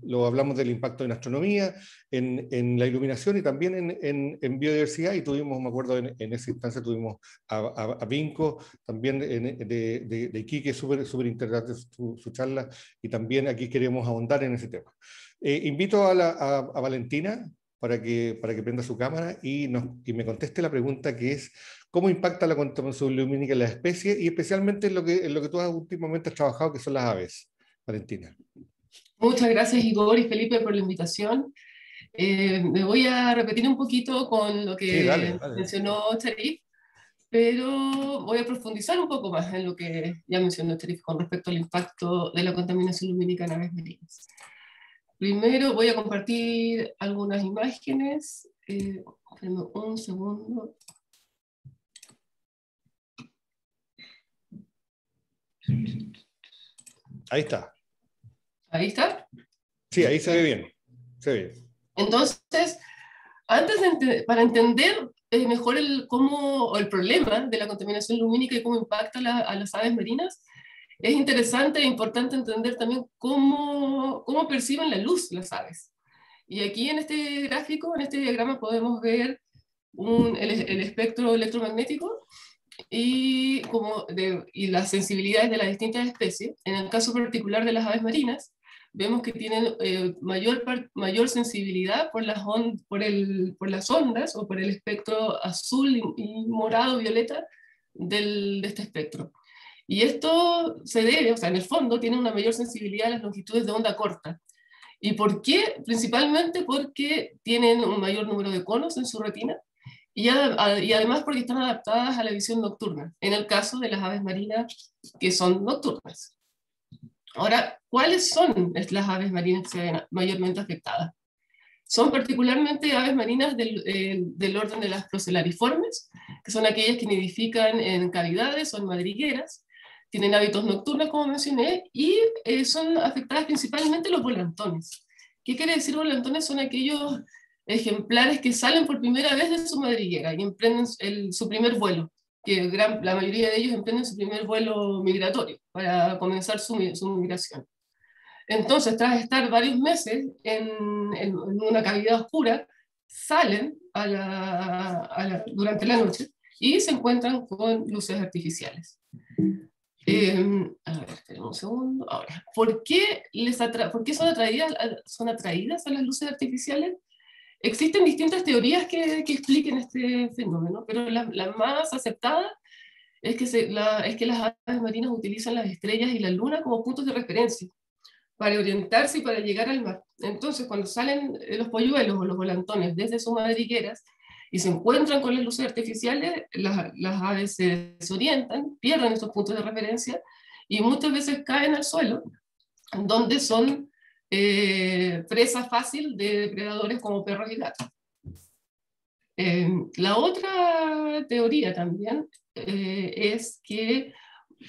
lo, hablamos del impacto en astronomía, en, la iluminación y también en, biodiversidad, y tuvimos, me acuerdo, en, esa instancia tuvimos a, Vinco, también de, de, de, Iquique, súper super interesante su, charla, y también aquí queremos ahondar en ese tema. Eh, invito a, Valentina, para que, para que prenda su cámara y, y me conteste la pregunta que es, cómo impacta la contaminación lumínica en las especies y especialmente en lo que, en lo que tú has últimamente has trabajado, que son las aves, Valentina. Muchas gracias, Igor y Felipe, por la invitación. Eh, me voy a repetir un poquito con lo que mencionó Sharif, pero voy a profundizar un poco más en lo que ya mencionó Sharif con respecto al impacto de la contaminación lumínica en aves marinas. Primero voy a compartir algunas imágenes. Eh, un segundo. Ahí está. ¿Ahí está? Sí, ahí se ve bien. Se Entonces, antes de para entender eh, mejor el, cómo, el problema de la contaminación lumínica y cómo impacta a las aves marinas, es interesante e importante entender también cómo, cómo perciben la luz las aves. Y aquí en este gráfico, en este diagrama, podemos ver el espectro electromagnético y, como de, y las sensibilidades de las distintas especies. En el caso particular de las aves marinas, vemos que tienen eh, mayor, mayor sensibilidad por las, on, por, el, por las ondas o por el espectro azul y, morado, violeta del, de este espectro. Y esto se debe, o sea, en el fondo tienen una mayor sensibilidad a las longitudes de onda corta. ¿Y por qué? Principalmente porque tienen un mayor número de conos en su retina y, además porque están adaptadas a la visión nocturna, en el caso de las aves marinas que son nocturnas. Ahora, ¿cuáles son las aves marinas que se ven mayormente afectadas? Son particularmente aves marinas del, eh, del orden de las procelariformes, que son aquellas que nidifican en cavidades, en madrigueras, tienen hábitos nocturnos, como mencioné, y eh, son afectadas principalmente los volantones. ¿Qué quiere decir volantones? Son aquellos ejemplares que salen por primera vez de su madriguera y emprenden su primer vuelo, que la mayoría de ellos emprenden su primer vuelo migratorio para comenzar su, migración. Entonces, tras estar varios meses en, una cavidad oscura, salen a la, durante la noche y se encuentran con luces artificiales. Eh, a ver, un segundo. Ahora, ¿por qué, les ¿por qué son, atraídas, son atraídas a las luces artificiales? Existen distintas teorías que, expliquen este fenómeno, pero la, más aceptada es que, se, es que las aves marinas utilizan las estrellas y la luna como puntos de referencia para orientarse y para llegar al mar. Entonces, cuando salen eh, los polluelos o los volantones desde sus madrigueras y se encuentran con las luces artificiales, las, las aves se desorientan, pierden estos puntos de referencia y muchas veces caen al suelo, donde son eh, presa fácil de depredadores como perros y gatos. Eh, la otra teoría también eh, es que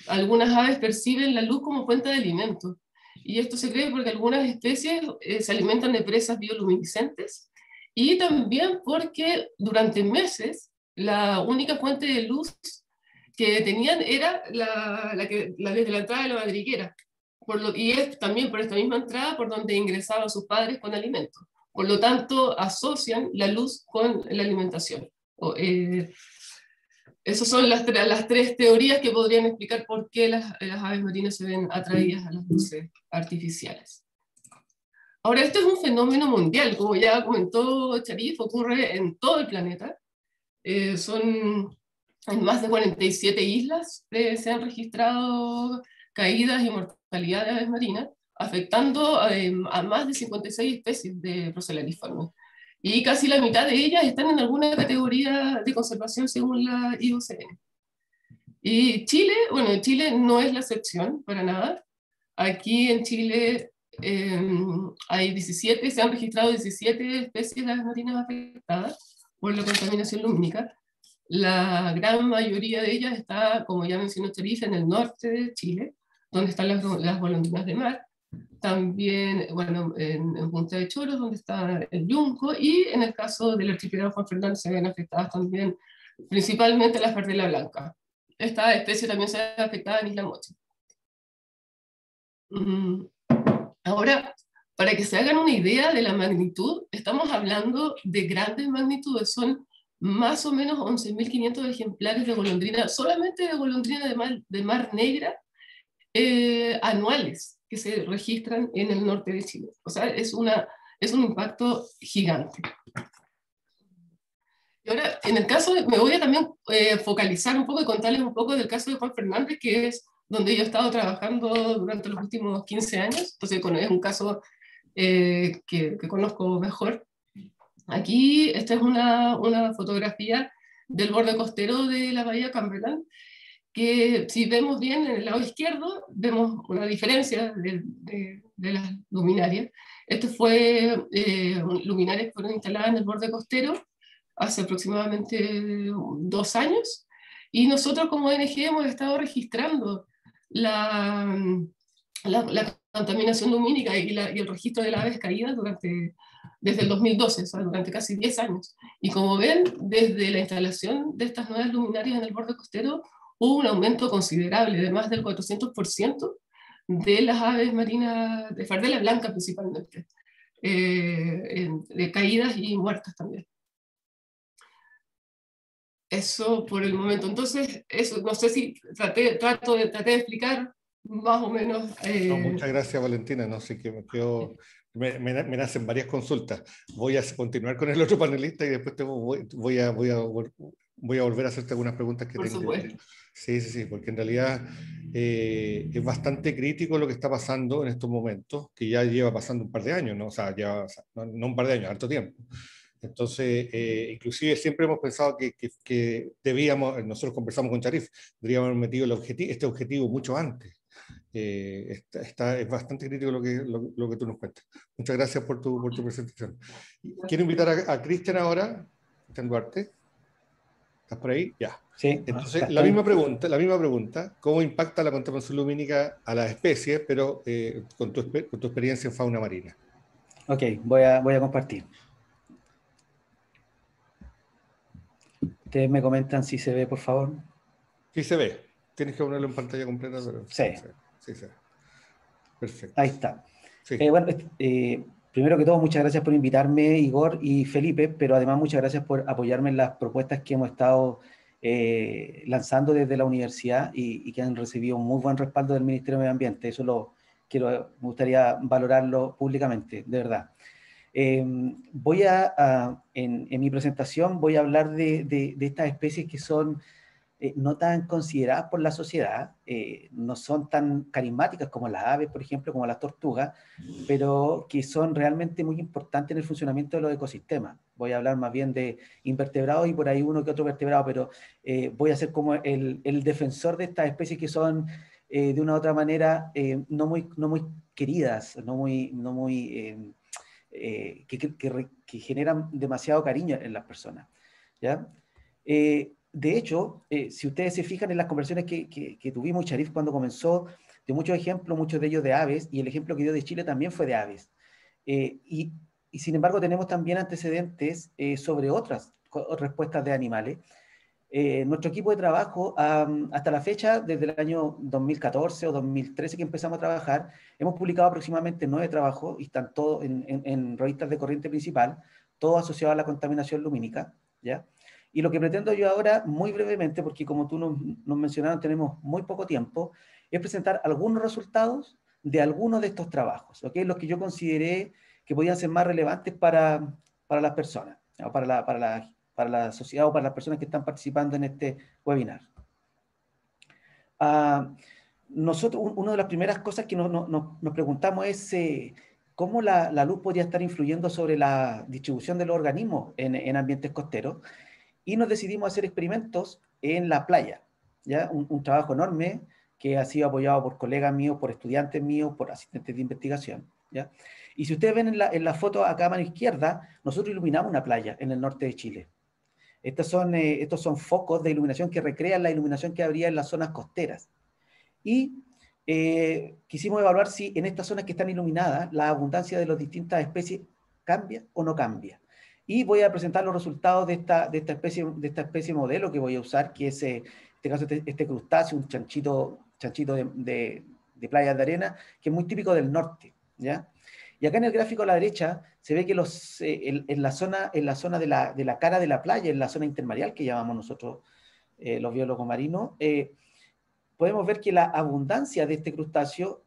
algunas aves perciben la luz como fuente de alimento. Y esto se cree porque algunas especies se alimentan de presas bioluminiscentes y también porque durante meses la única fuente de luz que tenían era la, la, la desde la entrada de la madriguera lo, y es también por esta misma entrada por donde ingresaban sus padres con alimentos. Por lo tanto, asocian la luz con la alimentación. O, eh, esas son las, las, tres teorías que podrían explicar por qué las, aves marinas se ven atraídas a las luces artificiales. Ahora, esto es un fenómeno mundial, como ya comentó Charif, ocurre en todo el planeta. Eh, son en más de 47 islas que eh, se han registrado caídas y mortales calidad de aves marinas, afectando eh, a más de 56 especies de procelaniformes. Y casi la mitad de ellas están en alguna categoría de conservación según la IUCN. Y Chile, bueno, Chile no es la excepción para nada. Aquí en Chile em, hay 17, se han registrado 17 especies de aves marinas afectadas por la contaminación lumínica. La gran mayoría de ellas está, como ya mencionó Tarifa, en el norte de Chile donde están las, golondrinas de mar, también, bueno, en, Punta de Choros, donde está el Yunco, y en el caso del archipiélago Juan Fernández se ven afectadas también principalmente la fardela blanca. Esta especie también se ha afectado en Isla Mocha. Mm. Ahora, para que se hagan una idea de la magnitud, estamos hablando de grandes magnitudes, son más o menos 11.500 ejemplares de golondrina, solamente de golondrina de mar negra, eh, anuales que se registran en el norte de Chile. O sea, es, una, es un impacto gigante. Y ahora, en el caso, me voy a también eh, focalizar un poco y contarles un poco del caso de Juan Fernández, que es donde yo he estado trabajando durante los últimos 15 años. Entonces, es un caso eh, que, conozco mejor. Aquí, esta es una, una fotografía del borde costero de la bahía Cumberland que si vemos bien en el lado izquierdo, vemos una diferencia de, las luminarias. Estas fue eh, luminarias fueron instaladas en el borde costero hace aproximadamente dos años, y nosotros como ONG hemos estado registrando mm, la, la, contaminación lumínica y, el registro de las aves caídas durante, desde el 2012, o sea, durante casi 10 años. Y como ven, desde la instalación de estas nuevas luminarias en el borde costero, hubo un aumento considerable de más del 400% de las aves marinas, de fardela blanca principalmente, eh, de caídas y muertas también. Eso por el momento. Entonces, eso, no sé si traté, trato de, de explicar más o menos. Eh, muchas gracias, Valentina. No sé qué me Me, nacen varias consultas. Voy a continuar con el otro panelista y después voy, a, voy, a, voy a volver a hacerte algunas preguntas que Por tengo. Supuesto. Sí, sí, sí, porque en realidad eh, es bastante crítico lo que está pasando en estos momentos, que ya lleva pasando un par de años, ¿no? O sea, no, un par de años, harto tiempo. Entonces, eh, inclusive siempre hemos pensado que, debíamos, nosotros conversamos con Charif, deberíamos haber metido el este objetivo mucho antes. Eh, es bastante crítico lo que, lo, que tú nos cuentas. Muchas gracias por tu, por tu presentación. Quiero invitar a, a Cristian ahora, Cristian Duarte. ¿Estás por ahí? Ya. Entonces, la misma pregunta, la misma pregunta, ¿cómo impacta la contaminación lumínica a las especies, pero eh, con, tu, experiencia en fauna marina? Ok, voy a, voy a compartir. Ustedes me comentan si se ve, por favor. Sí se ve. Tienes que ponerlo en pantalla completa, pero... Sí. Sí, sí, Perfecto. Ahí está. Eh, bueno, eh, primero que todo, muchas gracias por invitarme, Igor y Felipe, pero además muchas gracias por apoyarme en las propuestas que hemos estado eh, lanzando desde la universidad y, que han recibido un muy buen respaldo del Ministerio de Medio Ambiente. Eso lo quiero, me gustaría valorarlo públicamente, de verdad. Eh, voy a, en, mi presentación voy a hablar de estas especies que son eh, no tan consideradas por la sociedad, eh, no son tan carismáticas como las aves, por ejemplo, como las tortugas, pero que son realmente muy importantes en el funcionamiento de los ecosistemas. Voy a hablar más bien de invertebrados y por ahí uno que otro vertebrado, pero eh, voy a ser como el, defensor de estas especies que son de una u otra manera no, muy, no muy queridas, no muy... No muy que, generan demasiado cariño en las personas. ¿ya? de hecho, eh, si ustedes se fijan en las conversaciones que, tuvimos, Charif cuando comenzó, de muchos ejemplos, muchos de ellos de aves, y el ejemplo que dio de Chile también fue de aves. Eh, y, sin embargo, tenemos también antecedentes eh, sobre otras, respuestas de animales. nuestro equipo de trabajo, hasta la fecha, desde el año 2014 o 2013 que empezamos a trabajar, hemos publicado aproximadamente nueve trabajos y están todos en, revistas de corriente principal, todos asociados a la contaminación lumínica, ¿ya? Y lo que pretendo yo ahora, muy brevemente, porque como tú nos, nos mencionaron, tenemos muy poco tiempo, es presentar algunos resultados de algunos de estos trabajos, los que yo consideré que podían ser más relevantes para, las personas, para la, para, la, sociedad o para las personas que están participando en este webinar. Ah, nosotros, una de las primeras cosas que nos preguntamos es eh, cómo la, luz podría estar influyendo sobre la distribución de los organismos en, en ambientes costeros y nos decidimos hacer experimentos en la playa. ¿ya? Un, trabajo enorme que ha sido apoyado por colegas míos, por estudiantes míos, por asistentes de investigación. Y si ustedes ven en la, foto acá a mano izquierda, nosotros iluminamos una playa en el norte de Chile. Estos son, eh, estos son focos de iluminación que recrean la iluminación que habría en las zonas costeras. Y eh, quisimos evaluar si en estas zonas que están iluminadas la abundancia de las distintas especies cambia o no cambia y voy a presentar los resultados de esta, de esta, especie, de esta especie modelo que voy a usar, que es eh, este, caso, este, este, crustáceo, un chanchito, chanchito de, de, de playas de arena, que es muy típico del norte. ¿ya? Y acá en el gráfico a la derecha se ve que los, eh, en, la zona, en la zona de la, cara de la playa, en la zona intermareal que llamamos nosotros eh, los biólogos marinos, podemos ver que la abundancia de este crustáceo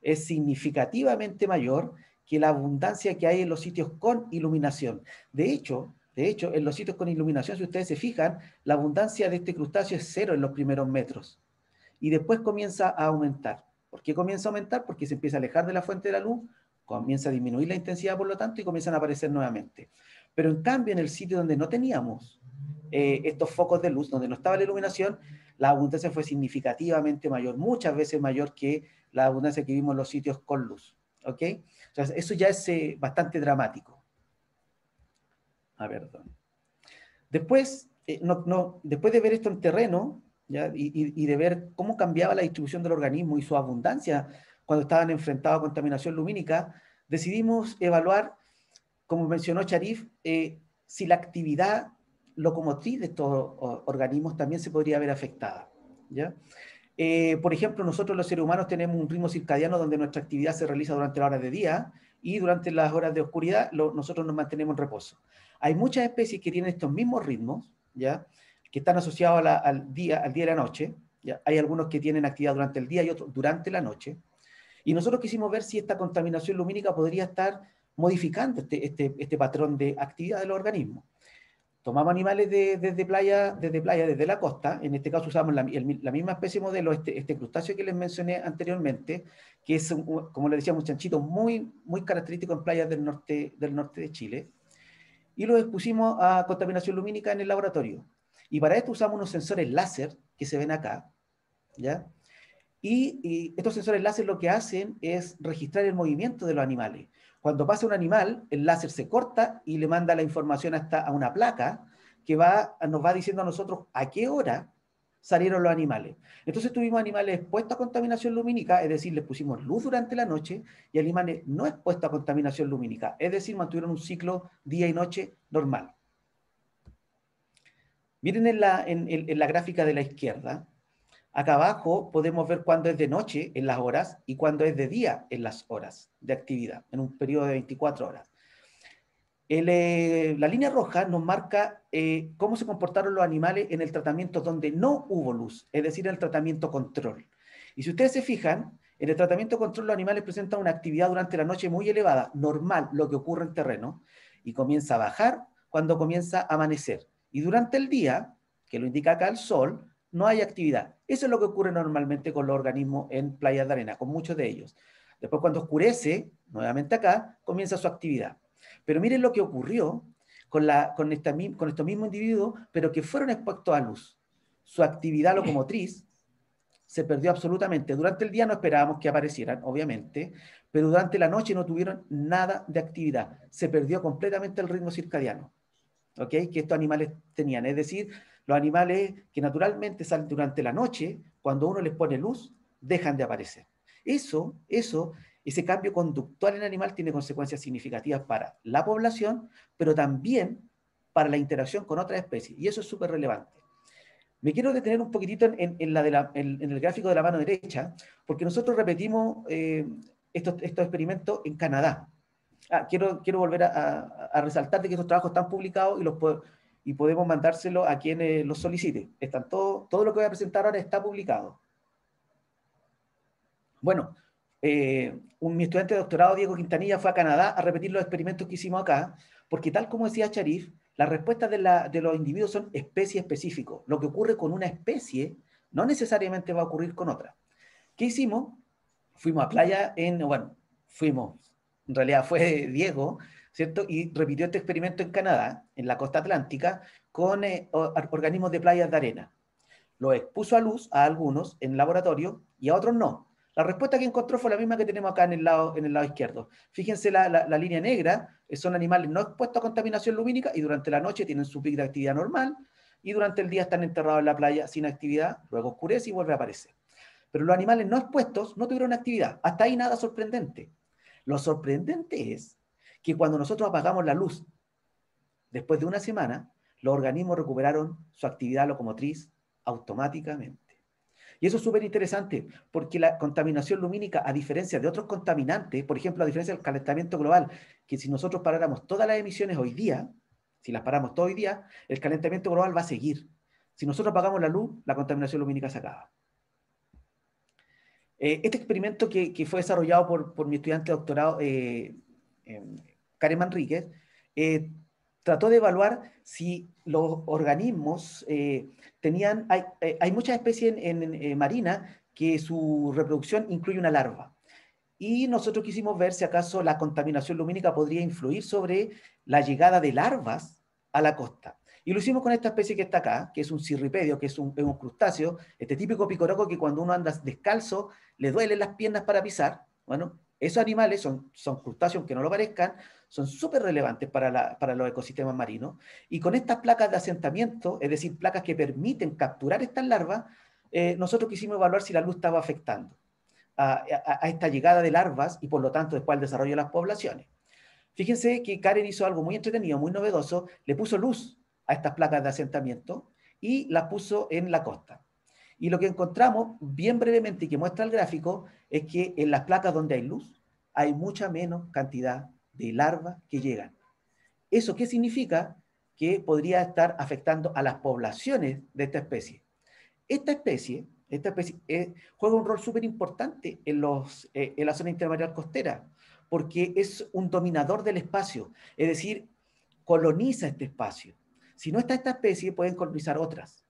es significativamente mayor que la abundancia que hay en los sitios con iluminación. De hecho, de hecho, en los sitios con iluminación, si ustedes se fijan, la abundancia de este crustáceo es cero en los primeros metros. Y después comienza a aumentar. ¿Por qué comienza a aumentar? Porque se empieza a alejar de la fuente de la luz, comienza a disminuir la intensidad, por lo tanto, y comienzan a aparecer nuevamente. Pero en cambio, en el sitio donde no teníamos eh, estos focos de luz, donde no estaba la iluminación, la abundancia fue significativamente mayor, muchas veces mayor que la abundancia que vimos en los sitios con luz. ¿Ok? eso ya es eh, bastante dramático. a ver Después, eh, no, no, después de ver esto en terreno Y, de ver cómo cambiaba la distribución del organismo y su abundancia cuando estaban enfrentados a contaminación lumínica, decidimos evaluar, como mencionó Sharif, eh, si la actividad locomotriz de estos organismos también se podría ver afectada. ¿ya? Eh, por ejemplo, nosotros los seres humanos tenemos un ritmo circadiano donde nuestra actividad se realiza durante la hora de día y durante las horas de oscuridad nosotros nos mantenemos en reposo. Hay muchas especies que tienen estos mismos ritmos, ¿ya? que están asociados al, día, al día y la noche. Hay algunos que tienen actividad durante el día y otros durante la noche. Y nosotros quisimos ver si esta contaminación lumínica podría estar modificando este, este, este patrón de actividad del organismo tomamos animales desde playa, desde playa, desde la costa, en este caso usamos la, misma especie de modelo, este, este, crustáceo que les mencioné anteriormente, que es, como les decía, un chanchito muy, muy característico en playas del norte, del norte de Chile, y los expusimos a contaminación lumínica en el laboratorio. Y para esto usamos unos sensores láser que se ven acá, ¿ya? y estos sensores láser lo que hacen es registrar el movimiento de los animales. Cuando pasa un animal, el láser se corta y le manda la información hasta a una placa que va, nos va diciendo a nosotros a qué hora salieron los animales. Entonces tuvimos animales expuestos a contaminación lumínica, es decir, les pusimos luz durante la noche, y animales no expuestos a contaminación lumínica, es decir, mantuvieron un ciclo día y noche normal. Miren en la, en la gráfica de la izquierda, Acá abajo podemos ver cuándo es de noche en las horas y cuándo es de día en las horas de actividad, en un periodo de 24 horas. Eh, la línea roja nos marca eh, cómo se comportaron los animales en el tratamiento donde no hubo luz, es decir, el tratamiento control. Y si ustedes se fijan, en el tratamiento control los animales presentan una actividad durante la noche muy elevada, normal, lo que ocurre en terreno, y comienza a bajar cuando comienza a amanecer. Y durante el día, que lo indica acá el sol, no hay actividad. Eso es lo que ocurre normalmente con los organismos en playas de arena, con muchos de ellos. Después cuando oscurece, nuevamente acá, comienza su actividad. Pero miren lo que ocurrió con, estos mismos individuos, pero que fueron expuestos a luz. Su actividad locomotriz se perdió absolutamente. Durante el día no esperábamos que aparecieran, obviamente, pero durante la noche no tuvieron nada de actividad. Se perdió completamente el ritmo circadiano, ¿ok? Que estos animales tenían. Es decir, los animales que naturalmente salen durante la noche, cuando uno les pone luz, dejan de aparecer. Eso, eso, ese cambio conductual en animal tiene consecuencias significativas para la población, pero también para la interacción con otras especies. Y eso es súper relevante. Me quiero detener un poquitito en, el gráfico de la mano derecha, porque nosotros repetimos eh, estos, experimentos en Canadá. Ah, quiero, quiero volver a, resaltar que estos trabajos están publicados y los, puedo y podemos mandárselo a quien lo solicite. Están todo, todo lo que voy a presentar ahora está publicado. Bueno, eh, un, mi estudiante de doctorado, Diego Quintanilla, fue a Canadá a repetir los experimentos que hicimos acá, porque tal como decía Sharif, las respuestas de, los individuos son especie específico. Lo que ocurre con una especie no necesariamente va a ocurrir con otra. ¿Qué hicimos? Fuimos a playa en, bueno, fuimos, en realidad fue Diego, ¿cierto? Y repitió este experimento en Canadá, en la costa atlántica, con eh, organismos de playas de arena. Lo expuso a luz a algunos en laboratorio y a otros no. La respuesta que encontró fue la misma que tenemos acá en el lado, en el lado izquierdo. Fíjense la, la, la línea negra, eh, son animales no expuestos a contaminación lumínica y durante la noche tienen su pico de actividad normal y durante el día están enterrados en la playa sin actividad, luego oscurece y vuelve a aparecer. Pero los animales no expuestos no tuvieron actividad. Hasta ahí nada sorprendente. Lo sorprendente es que cuando nosotros apagamos la luz, después de una semana, los organismos recuperaron su actividad locomotriz automáticamente. Y eso es súper interesante, porque la contaminación lumínica, a diferencia de otros contaminantes, por ejemplo, a diferencia del calentamiento global, que si nosotros paráramos todas las emisiones hoy día, si las paramos todo hoy día, el calentamiento global va a seguir. Si nosotros apagamos la luz, la contaminación lumínica se acaba. Eh, este experimento que, fue desarrollado por, mi estudiante doctorado eh, Karen Manríquez, eh, trató de evaluar si los organismos eh, tenían, eh, hay, muchas especies en, marina que su reproducción incluye una larva. Y nosotros quisimos ver si acaso la contaminación lumínica podría influir sobre la llegada de larvas a la costa. Y lo hicimos con esta especie que está acá, que es un cirripedio, que es un, un crustáceo, este típico picoroco que cuando uno anda descalzo le duele las piernas para pisar. Bueno, esos animales son, crustáceos, que no lo parezcan, son súper relevantes para, los ecosistemas marinos. Y con estas placas de asentamiento, es decir, placas que permiten capturar estas larvas, eh, nosotros quisimos evaluar si la luz estaba afectando a, esta llegada de larvas y por lo tanto después el desarrollo de las poblaciones. Fíjense que Karen hizo algo muy entretenido, muy novedoso, le puso luz a estas placas de asentamiento y las puso en la costa. Y lo que encontramos, bien brevemente, y que muestra el gráfico, es que en las placas donde hay luz, hay mucha menos cantidad de larvas que llegan. ¿Eso qué significa? Que podría estar afectando a las poblaciones de esta especie. Esta especie, esta especie eh, juega un rol súper importante en, eh, en la zona intermareal costera, porque es un dominador del espacio, es decir, coloniza este espacio. Si no está esta especie, pueden colonizar otras.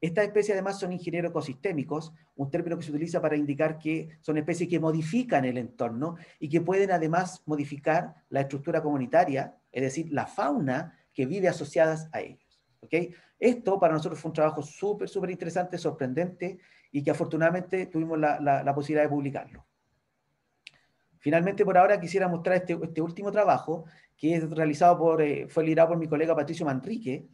Estas especies además son ingenieros ecosistémicos, un término que se utiliza para indicar que son especies que modifican el entorno y que pueden además modificar la estructura comunitaria, es decir, la fauna que vive asociadas a ellos. ¿okay? Esto para nosotros fue un trabajo súper, súper interesante, sorprendente y que afortunadamente tuvimos la, la, posibilidad de publicarlo. Finalmente, por ahora quisiera mostrar este, este último trabajo que es realizado por, eh, fue liderado por mi colega Patricio Manrique,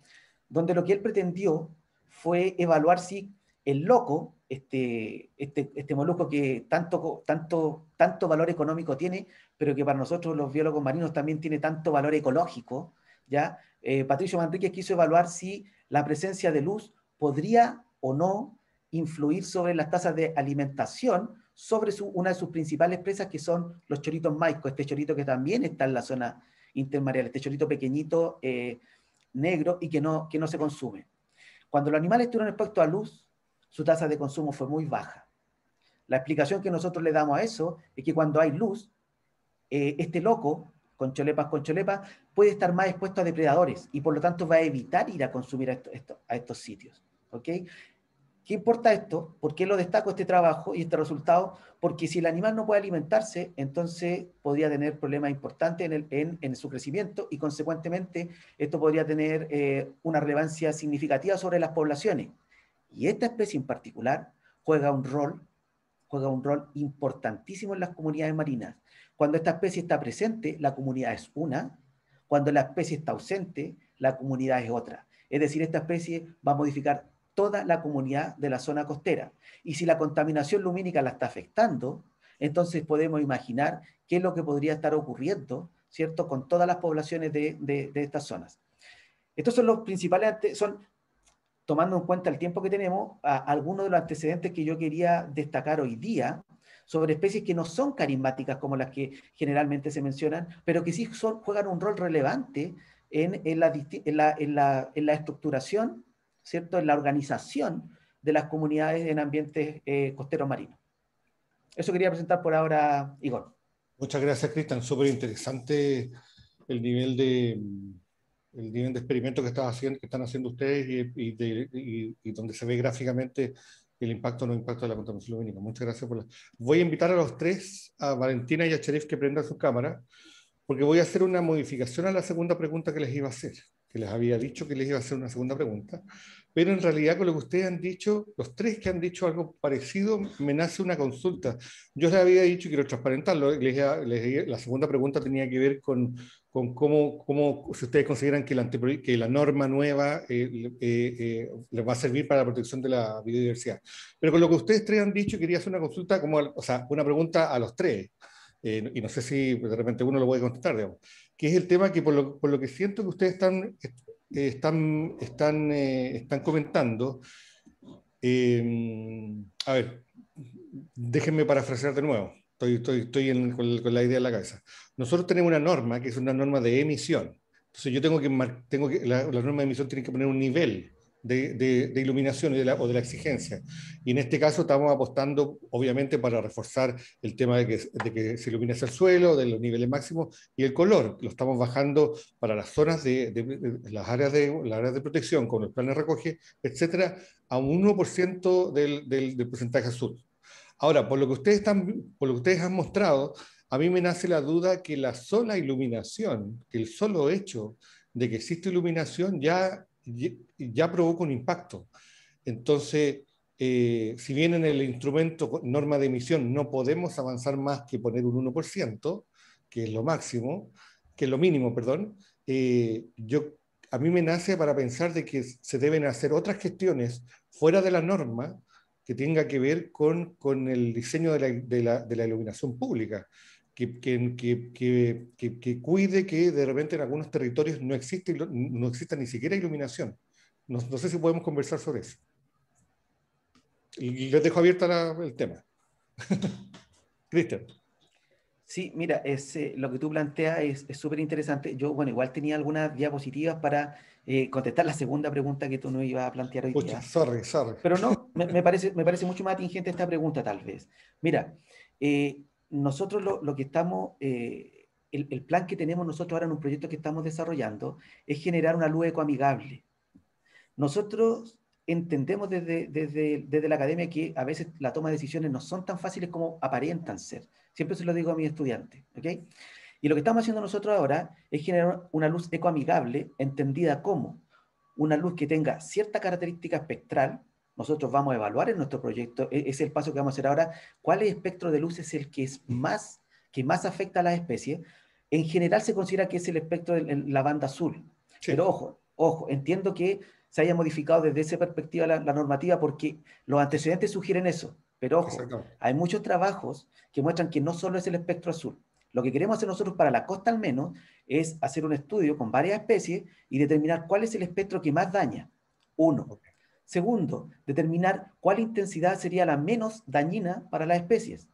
donde lo que él pretendió fue evaluar si el loco, este, este, este molusco que tanto, tanto, tanto valor económico tiene, pero que para nosotros los biólogos marinos también tiene tanto valor ecológico, ¿ya? Eh, Patricio Manrique quiso evaluar si la presencia de luz podría o no influir sobre las tasas de alimentación sobre una de sus principales presas, que son los choritos maicos, este chorito que también está en la zona intermareal, este chorito pequeñito eh, negro y que no, que no se consume. Cuando los animales estuvieron expuestos a luz, su tasa de consumo fue muy baja. La explicación que nosotros le damos a eso es que cuando hay luz, eh, este loco, con cholepas, con cholepas, puede estar más expuesto a depredadores y por lo tanto va a evitar ir a consumir a, a estos sitios. ¿ok? ¿Qué importa esto? ¿Por qué lo destaco este trabajo y este resultado? Porque si el animal no puede alimentarse, entonces podría tener problemas importantes en, el, en, su crecimiento y consecuentemente esto podría tener eh, una relevancia significativa sobre las poblaciones. Y esta especie en particular juega un rol, juega un rol importantísimo en las comunidades marinas. Cuando esta especie está presente, la comunidad es una. Cuando la especie está ausente, la comunidad es otra. Es decir, esta especie va a modificar toda la comunidad de la zona costera. Y si la contaminación lumínica la está afectando, entonces podemos imaginar qué es lo que podría estar ocurriendo, ¿cierto?, con todas las poblaciones de, estas zonas. Estos son los principales, son, tomando en cuenta el tiempo que tenemos, algunos de los antecedentes que yo quería destacar hoy día sobre especies que no son carismáticas como las que generalmente se mencionan, pero que sí son, juegan un rol relevante en, en, la, en, la, la estructuración en la organización de las comunidades en ambientes eh, costeros marinos. Eso quería presentar por ahora, Igor. Muchas gracias, Cristian. Súper interesante el nivel de mm, el nivel de experimento que, están haciendo ustedes y, donde se ve gráficamente el impacto o no impacto de la contaminación lumínica. Muchas gracias por la... Voy a invitar a los tres, a Valentina y a Cherif, que prendan su cámara, porque voy a hacer una modificación a la segunda pregunta que les iba a hacer que les había dicho que les iba a hacer una segunda pregunta, pero en realidad con lo que ustedes han dicho, los tres que han dicho algo parecido, me nace una consulta. Yo les había dicho, quiero transparentarlo, la segunda pregunta tenía que ver con, con cómo, cómo, si ustedes consideran que la, que la norma nueva eh, eh, eh, les va a servir para la protección de la biodiversidad. Pero con lo que ustedes tres han dicho, quería hacer una consulta, como, o sea, una pregunta a los tres. y no sé si de repente uno lo puede contestar, digamos que es el tema que por lo, que siento que ustedes están, eh, están, están, eh, están comentando. Eh, a ver, déjenme parafrasear de nuevo. Estoy, estoy, con, la idea en la cabeza. Nosotros tenemos una norma que es una norma de emisión. Entonces yo tengo que, tengo que la norma de emisión tiene que poner un nivel de, iluminación o de la exigencia. Y en este caso estamos apostando, obviamente, para reforzar el tema de que, se ilumine el suelo, de los niveles máximos y el color. Lo estamos bajando para las zonas de, las, áreas de, las áreas de protección, con el plan de recoge, etcétera, a un 1% del, porcentaje azul. Ahora, por lo, que ustedes están, por lo que ustedes han mostrado, a mí me nace la duda que la sola iluminación, que el solo hecho de que existe iluminación ya ya provoca un impacto. Entonces, eh, si bien en el instrumento norma de emisión no podemos avanzar más que poner un 1%, que es lo máximo, que es lo mínimo, perdón, eh, yo, a mí me nace para pensar de que se deben hacer otras gestiones fuera de la norma que tenga que ver con, con el diseño de la, de la iluminación pública que, que, que, que, cuide que de repente en algunos territorios no existe, no exista ni siquiera iluminación. No, no sé si podemos conversar sobre eso. Y Les dejo abierta el tema. Cristian. Sí, mira, es, eh, lo que tú planteas es súper interesante. Yo, bueno, igual tenía algunas diapositivas para eh, contestar la segunda pregunta que tú no ibas a plantear hoy Sorry, sorry. Pero no, me, parece, me parece mucho más atingente esta pregunta, tal vez. Mira, eh, nosotros lo, que estamos, eh, el, plan que tenemos nosotros ahora en un proyecto que estamos desarrollando es generar una luz ecoamigable. Nosotros entendemos desde, desde, la academia que a veces la toma de decisiones no son tan fáciles como aparentan ser. Siempre se lo digo a mis estudiantes. ¿okay? Y lo que estamos haciendo nosotros ahora es generar una luz ecoamigable, entendida como una luz que tenga cierta característica espectral, nosotros vamos a evaluar en nuestro proyecto, e-, es el paso que vamos a hacer ahora, cuál es el espectro de luz es el que, es más, que más afecta a las especies. En general se considera que es el espectro de la banda azul. Pero ojo, ojo, entiendo que se haya modificado desde esa perspectiva la, la normativa porque los antecedentes sugieren eso. Pero ojo, hay muchos trabajos que muestran que no solo es el espectro azul. Lo que queremos hacer nosotros para la costa al menos es hacer un estudio con varias especies y determinar cuál es el espectro que más daña. Uno, Segundo, determinar cuál intensidad sería la menos dañina para las especies.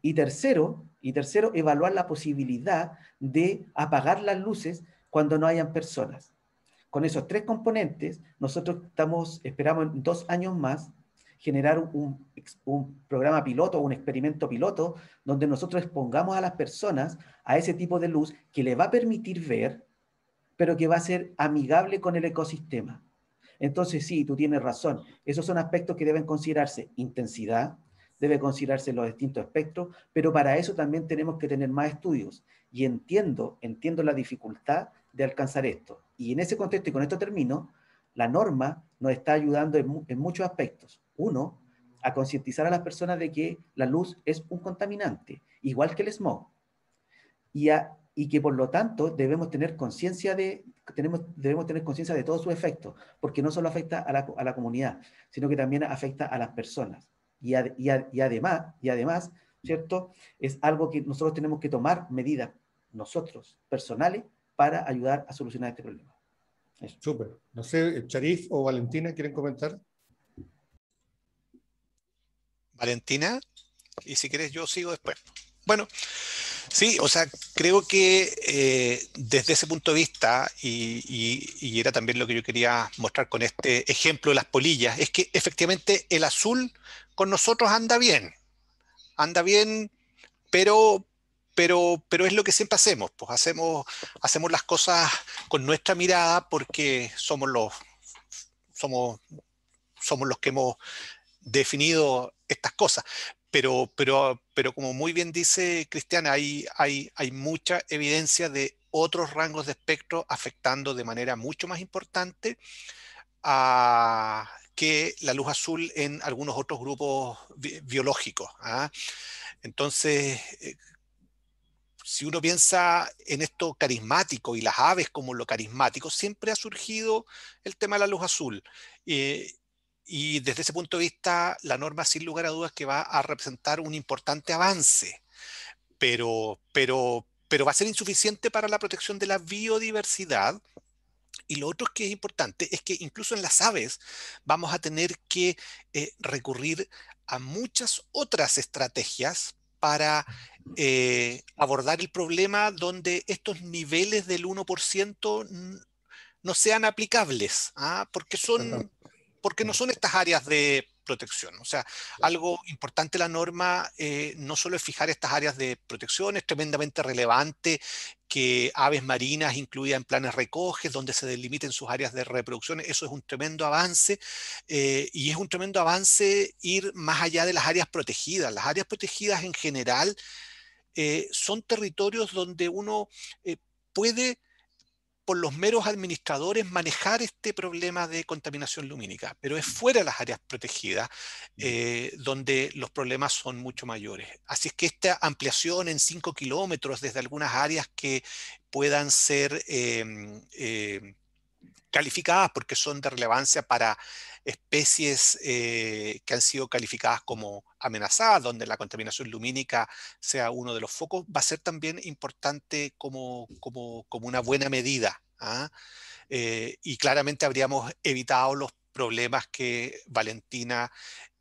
Y tercero, y tercero, evaluar la posibilidad de apagar las luces cuando no hayan personas. Con esos tres componentes, nosotros estamos, esperamos en dos años más generar un, programa piloto, un experimento piloto, donde nosotros expongamos a las personas a ese tipo de luz que le va a permitir ver, pero que va a ser amigable con el ecosistema. Entonces, sí, tú tienes razón. Esos son aspectos que deben considerarse. Intensidad, debe considerarse los distintos espectros, pero para eso también tenemos que tener más estudios. Y entiendo, entiendo la dificultad de alcanzar esto. Y en ese contexto, y con esto termino, la norma nos está ayudando en, muchos aspectos. Uno, a concientizar a las personas de que la luz es un contaminante, igual que el smog. y que por lo tanto debemos tener conciencia de, debemos tener conciencia de todos sus efectos, porque no solo afecta a la, comunidad, sino que también afecta a las personas. Y, además, y además, ¿cierto? Es algo que nosotros tenemos que tomar medidas, nosotros, personales, para ayudar a solucionar este problema. Súper. No sé, Charif o Valentina, ¿quieren comentar? Valentina, y si quieres yo sigo después. Bueno, Sí, o sea, creo que eh, desde ese punto de vista, y, y, era también lo que yo quería mostrar con este ejemplo de las polillas, es que efectivamente el azul con nosotros anda bien, anda bien, pero, pero, pero es lo que siempre hacemos, pues hacemos, hacemos las cosas con nuestra mirada porque somos los, somos, somos los que hemos definido estas cosas, pero, pero, pero como muy bien dice Cristiana, hay, hay, hay mucha evidencia de otros rangos de espectro afectando de manera mucho más importante que la luz azul en algunos otros grupos biológicos. ¿ah? Entonces, eh, si uno piensa en esto carismático y las aves como lo carismático, siempre ha surgido el tema de la luz azul. Eh, y desde ese punto de vista, la norma sin lugar a dudas que va a representar un importante avance, pero, pero, pero va a ser insuficiente para la protección de la biodiversidad. Y lo otro que es importante es que incluso en las aves vamos a tener que eh, recurrir a muchas otras estrategias para eh, abordar el problema donde estos niveles del 1% no sean aplicables, ¿ah? porque son porque no son estas áreas de protección. O sea, algo importante la norma eh, no solo es fijar estas áreas de protección, es tremendamente relevante que aves marinas incluidas en planes recoges, donde se delimiten sus áreas de reproducción, eso es un tremendo avance eh, y es un tremendo avance ir más allá de las áreas protegidas. Las áreas protegidas en general eh, son territorios donde uno puede por los meros administradores manejar este problema de contaminación lumínica, pero es fuera de las áreas protegidas eh, donde los problemas son mucho mayores. Así es que esta ampliación en 5 kilómetros desde algunas áreas que puedan ser em, eh, calificadas porque son de relevancia para especies eh, que han sido calificadas como amenazadas, donde la contaminación lumínica sea uno de los focos, va a ser también importante como, como, una buena medida. ¿ah? Eh, y claramente habríamos evitado los problemas que Valentina,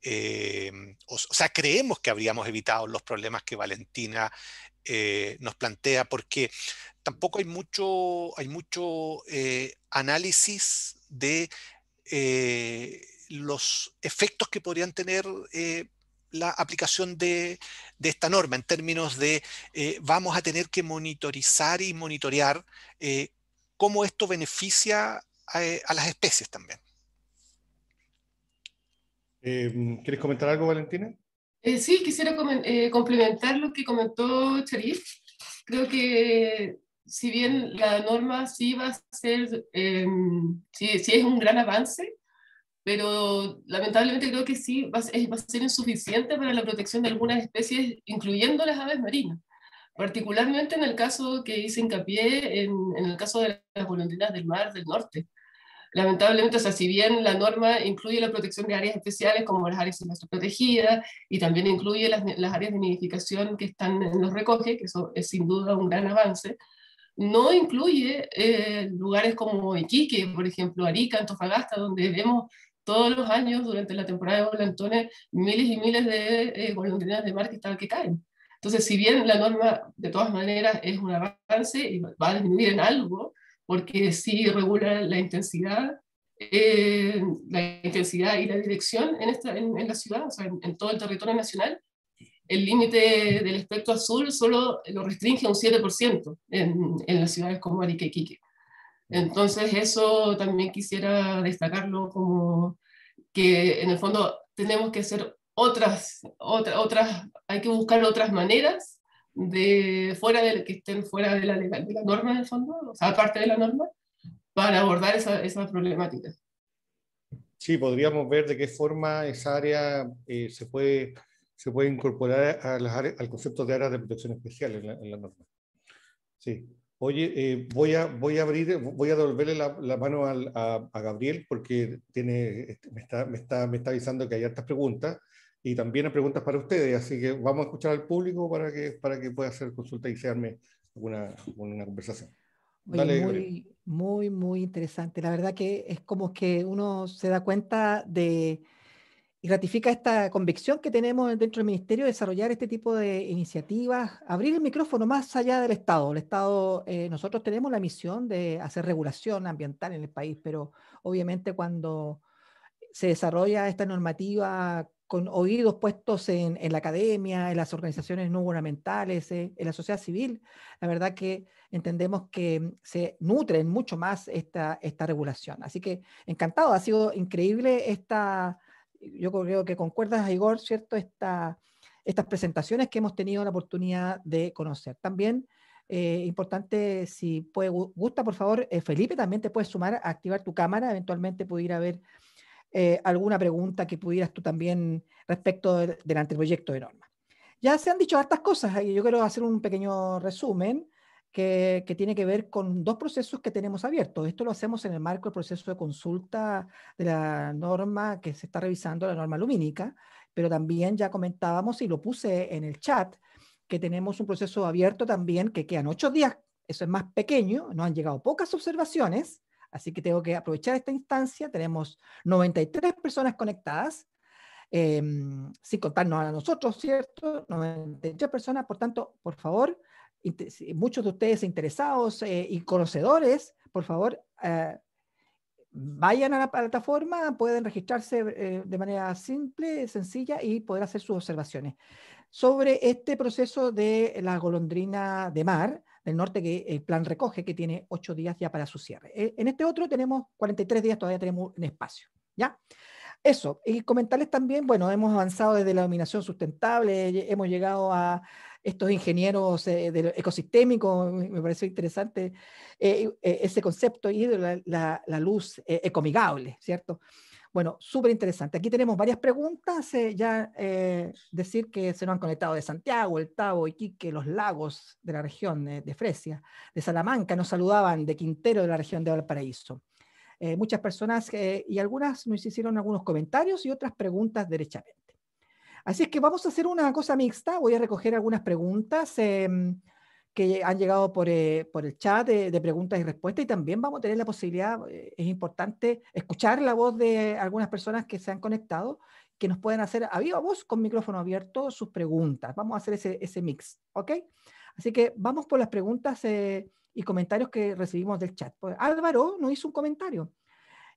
eh, o, sea, creemos que habríamos evitado los problemas que Valentina nos plantea, porque tampoco hay mucho, hay mucho análisis de eh, los efectos que podrían tener eh, la aplicación de, esta norma en términos de eh, vamos a tener que monitorizar y monitorear cómo esto beneficia a, las especies también. Em, ¿Quieres comentar algo, Valentina? sí, quisiera complementar lo que comentó Charif. Creo que si bien la norma sí va a ser, em, sí, es un gran avance, pero lamentablemente creo que sí va a, ser, insuficiente para la protección de algunas especies, incluyendo las aves marinas. Particularmente en el caso que hice hincapié, en, el caso de las golondrinas del mar del norte. Lamentablemente, o sea, si bien la norma incluye la protección de áreas especiales como las áreas silvestres protegidas y también incluye las, las, áreas de nidificación que están en los recoges, que eso es sin duda un gran avance, no incluye eh, lugares como Iquique, por ejemplo, Arica, Antofagasta, donde vemos todos los años durante la temporada de volantones miles y miles de eh, de mar que, están, que caen. Entonces, si bien la norma de todas maneras es un avance y va a disminuir en algo, porque sí regula la intensidad, eh, la intensidad y la dirección en, esta, en, la ciudad, o sea, en, todo el territorio nacional, el límite del espectro azul solo lo restringe a un 7% en, en, las ciudades como Arica Entonces eso también quisiera destacarlo como que en el fondo tenemos que hacer otras, otra, otras hay que buscar otras maneras de fuera de que estén fuera de la, de la norma en el fondo, o sea, aparte de la norma, para abordar esa, esa problemática. Sí, podríamos ver de qué forma esa área eh, se puede se puede incorporar al concepto de áreas de protección especial en la, norma. Sí. Oye, eh, voy, a, voy a abrir, voy a devolverle la, mano a, Gabriel porque tiene, este, me, está, me, está, me está avisando que hay hartas preguntas y también hay preguntas para ustedes, así que vamos a escuchar al público para que, para que pueda hacer consulta y se alguna, una conversación. muy, muy interesante. La verdad que es como que uno se da cuenta de, Gratifica ratifica esta convicción que tenemos dentro del Ministerio de desarrollar este tipo de iniciativas, abrir el micrófono más allá del Estado. El Estado, eh, nosotros tenemos la misión de hacer regulación ambiental en el país, pero obviamente cuando se desarrolla esta normativa con oídos puestos en, en la academia, en las organizaciones no gubernamentales, eh, en la sociedad civil, la verdad que entendemos que se nutren mucho más esta, esta regulación. Así que encantado, ha sido increíble esta yo creo que concuerdas, Igor, ¿cierto? estas presentaciones que hemos tenido la oportunidad de conocer. También, eh, importante, si gusta, por favor, eh, Felipe, también te puedes sumar a activar tu cámara, eventualmente pudiera haber eh, alguna pregunta que pudieras tú también respecto del, anteproyecto de norma. Ya se han dicho hartas cosas, y yo quiero hacer un pequeño resumen que, tiene que ver con dos procesos que tenemos abiertos. Esto lo hacemos en el marco del proceso de consulta de la norma que se está revisando, la norma lumínica, pero también ya comentábamos y lo puse en el chat, que tenemos un proceso abierto también que quedan ocho días, eso es más pequeño, nos han llegado pocas observaciones, así que tengo que aprovechar esta instancia, tenemos 93 personas conectadas, em, sin contarnos a nosotros, ¿cierto? 93 personas, por tanto, por favor, eh, muchos de ustedes interesados eh, y conocedores, por favor, eh, vayan a la plataforma, pueden registrarse de manera simple, sencilla y poder hacer sus observaciones. Sobre este proceso de la golondrina de mar del norte que el plan recoge, que tiene ocho días ya para su cierre. En este otro tenemos 43 días, todavía tenemos un espacio. ¿Ya? Eso, y comentarles también, bueno, hemos avanzado desde la dominación sustentable, hemos llegado a, estos ingenieros eh, del ecosistémico ecosistémicos, me pareció interesante eh, eh, ese concepto y de la, luz ecomigable, ¿cierto? Bueno, súper interesante. Aquí tenemos varias preguntas. ya decir que se nos han conectado de Santiago, El Tavo, Iquique, los lagos de la región de Fresia, de Salamanca, nos saludaban, de Quintero, de la región de Valparaíso. muchas personas y algunas nos hicieron algunos comentarios y otras preguntas derechamente. Así es que vamos a hacer una cosa mixta. Voy a recoger algunas preguntas em, que han llegado por, eh, el chat de, preguntas y respuestas y también vamos a tener la posibilidad, eh, es importante escuchar la voz de algunas personas que se han conectado, que nos pueden hacer a viva voz con micrófono abierto sus preguntas. Vamos a hacer ese, mix, ¿ok? Así que vamos por las preguntas eh, y comentarios que recibimos del chat. Pues, Álvaro nos hizo un comentario.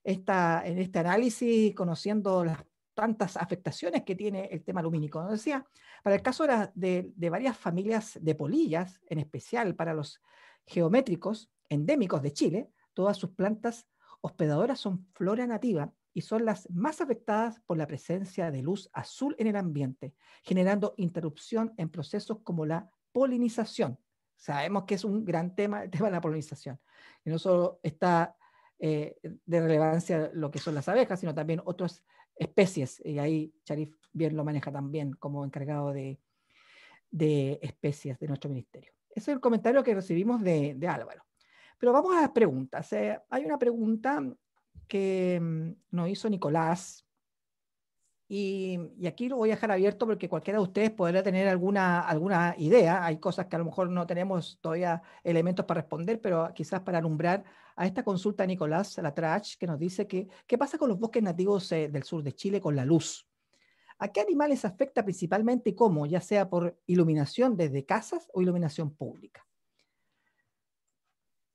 en este análisis, conociendo las tantas afectaciones que tiene el tema lumínico. Como decía, para el caso de, varias familias de polillas, en especial para los geométricos endémicos de Chile, todas sus plantas hospedadoras son flora nativa y son las más afectadas por la presencia de luz azul en el ambiente, generando interrupción en procesos como la polinización. Sabemos que es un gran tema, el tema de la polinización. Y no solo está eh, de relevancia lo que son las abejas, sino también otros especies, y ahí Sharif bien lo maneja también como encargado de, especies de nuestro ministerio. Ese es el comentario que recibimos de, Álvaro. Pero vamos a las preguntas. ¿eh? hay una pregunta que mm, nos hizo Nicolás y, aquí lo voy a dejar abierto porque cualquiera de ustedes podrá tener alguna, alguna idea. Hay cosas que a lo mejor no tenemos todavía elementos para responder, pero quizás para alumbrar a esta consulta Nicolás Latrach, que nos dice que, ¿qué pasa con los bosques nativos eh, del sur de Chile con la luz? ¿A qué animales afecta principalmente y cómo, ya sea por iluminación desde casas o iluminación pública?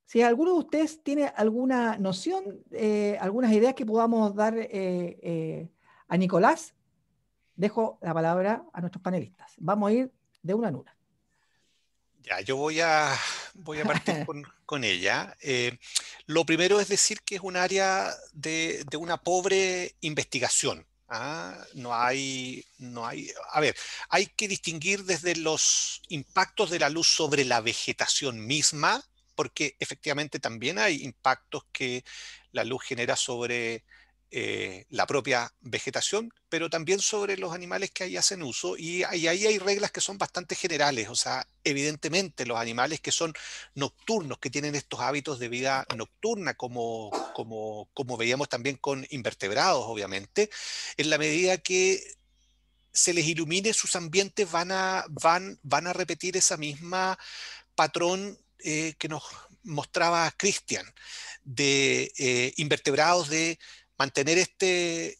Si alguno de ustedes tiene alguna noción, eh, algunas ideas que podamos dar eh, a Nicolás, dejo la palabra a nuestros panelistas. Vamos a ir de una en una. Ya, yo voy a, voy a partir con, ella. Eh, lo primero es decir que es un área de, de una pobre investigación. ¿ah? no hay, no hay, a ver, hay que distinguir desde los impactos de la luz sobre la vegetación misma, porque efectivamente también hay impactos que la luz genera sobre eh, la propia vegetación, pero también sobre los animales que ahí hacen uso. Y ahí, hay reglas que son bastante generales. O sea, evidentemente los animales que son nocturnos, que tienen estos hábitos de vida nocturna, como, como, veíamos también con invertebrados, obviamente, en la medida que se les ilumine sus ambientes, van a, van, van a repetir esa misma patrón eh, que nos mostraba Christian, de eh, invertebrados de mantener este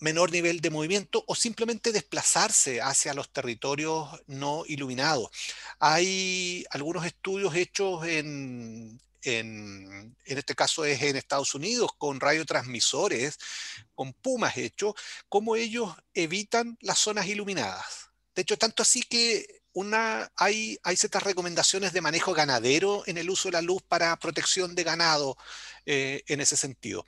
menor nivel de movimiento o simplemente desplazarse hacia los territorios no iluminados. Hay algunos estudios hechos en, en, este caso es en Estados Unidos, con radiotransmisores, con pumas hechos, cómo ellos evitan las zonas iluminadas. De hecho, tanto así que una, hay, ciertas recomendaciones de manejo ganadero en el uso de la luz para protección de ganado eh, en ese sentido.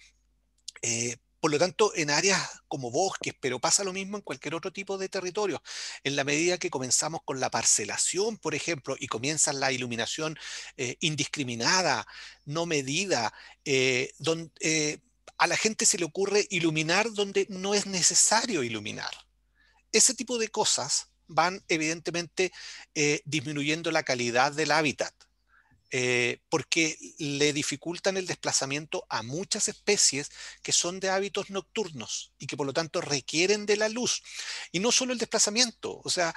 Eh, por lo tanto, en áreas como bosques, pero pasa lo mismo en cualquier otro tipo de territorio. En la medida que comenzamos con la parcelación, por ejemplo, y comienza la iluminación eh, indiscriminada, no medida, eh, donde, a la gente se le ocurre iluminar donde no es necesario iluminar. Ese tipo de cosas van evidentemente disminuyendo la calidad del hábitat eh, porque le dificultan el desplazamiento a muchas especies que son de hábitos nocturnos y que por lo tanto requieren de la luz. Y no solo el desplazamiento, o sea,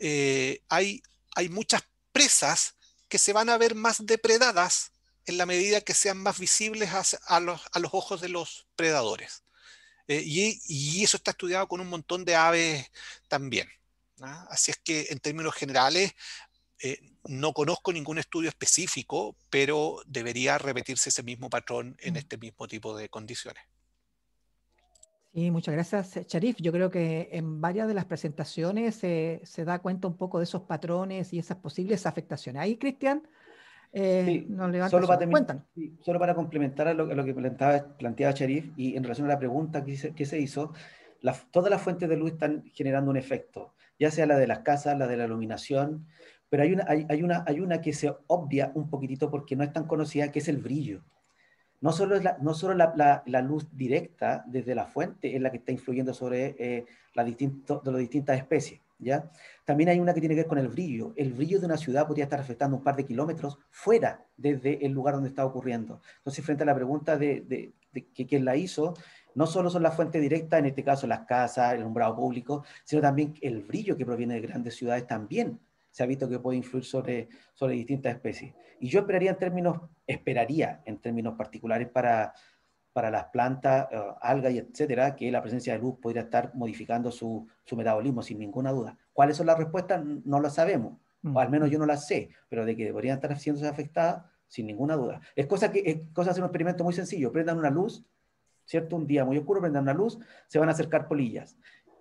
eh, hay, hay muchas presas que se van a ver más depredadas en la medida que sean más visibles a, los, ojos de los predadores. Eh, y, eso está estudiado con un montón de aves también. ¿ah? Así es que en términos generales eh, no conozco ningún estudio específico, pero debería repetirse ese mismo patrón en mm. este mismo tipo de condiciones. Sí, muchas gracias, eh, Sharif. Yo creo que en varias de las presentaciones se da cuenta un poco de esos patrones y esas posibles afectaciones. Ahí, Cristian, eh, solo, para complementar a lo, que planteaba, Sharif y en relación a la pregunta que se, hizo, todas las fuentes de luz están generando un efecto, ya sea la de las casas, la de la iluminación, pero hay una, hay, una, hay una que se obvia un poquitito porque no es tan conocida, que es el brillo. No solo, es la, no solo la, la, luz directa desde la fuente es la que está influyendo sobre eh, las de las distintas especies, ¿ya? También hay una que tiene que ver con el brillo. El brillo de una ciudad podría estar afectando un par de kilómetros fuera desde el lugar donde está ocurriendo. Entonces, frente a la pregunta de, de, la hizo, no solo son las fuentes directas, en este caso las casas, el umbrado público, sino también el brillo que proviene de grandes ciudades también se ha visto que puede influir sobre, sobre distintas especies. Y yo esperaría en términos, esperaría en términos particulares para, para las plantas, eh, algas y etcétera, que la presencia de luz podría estar modificando su, su metabolismo, sin ninguna duda. ¿Cuáles son las respuestas? No las sabemos, o al menos yo no las sé, pero de que deberían estar siendo afectadas, sin ninguna duda. Es cosa que es cosa de hacer un experimento muy sencillo. Prendan una luz, ¿cierto? Un día muy oscuro, prendan una luz, se van a acercar polillas.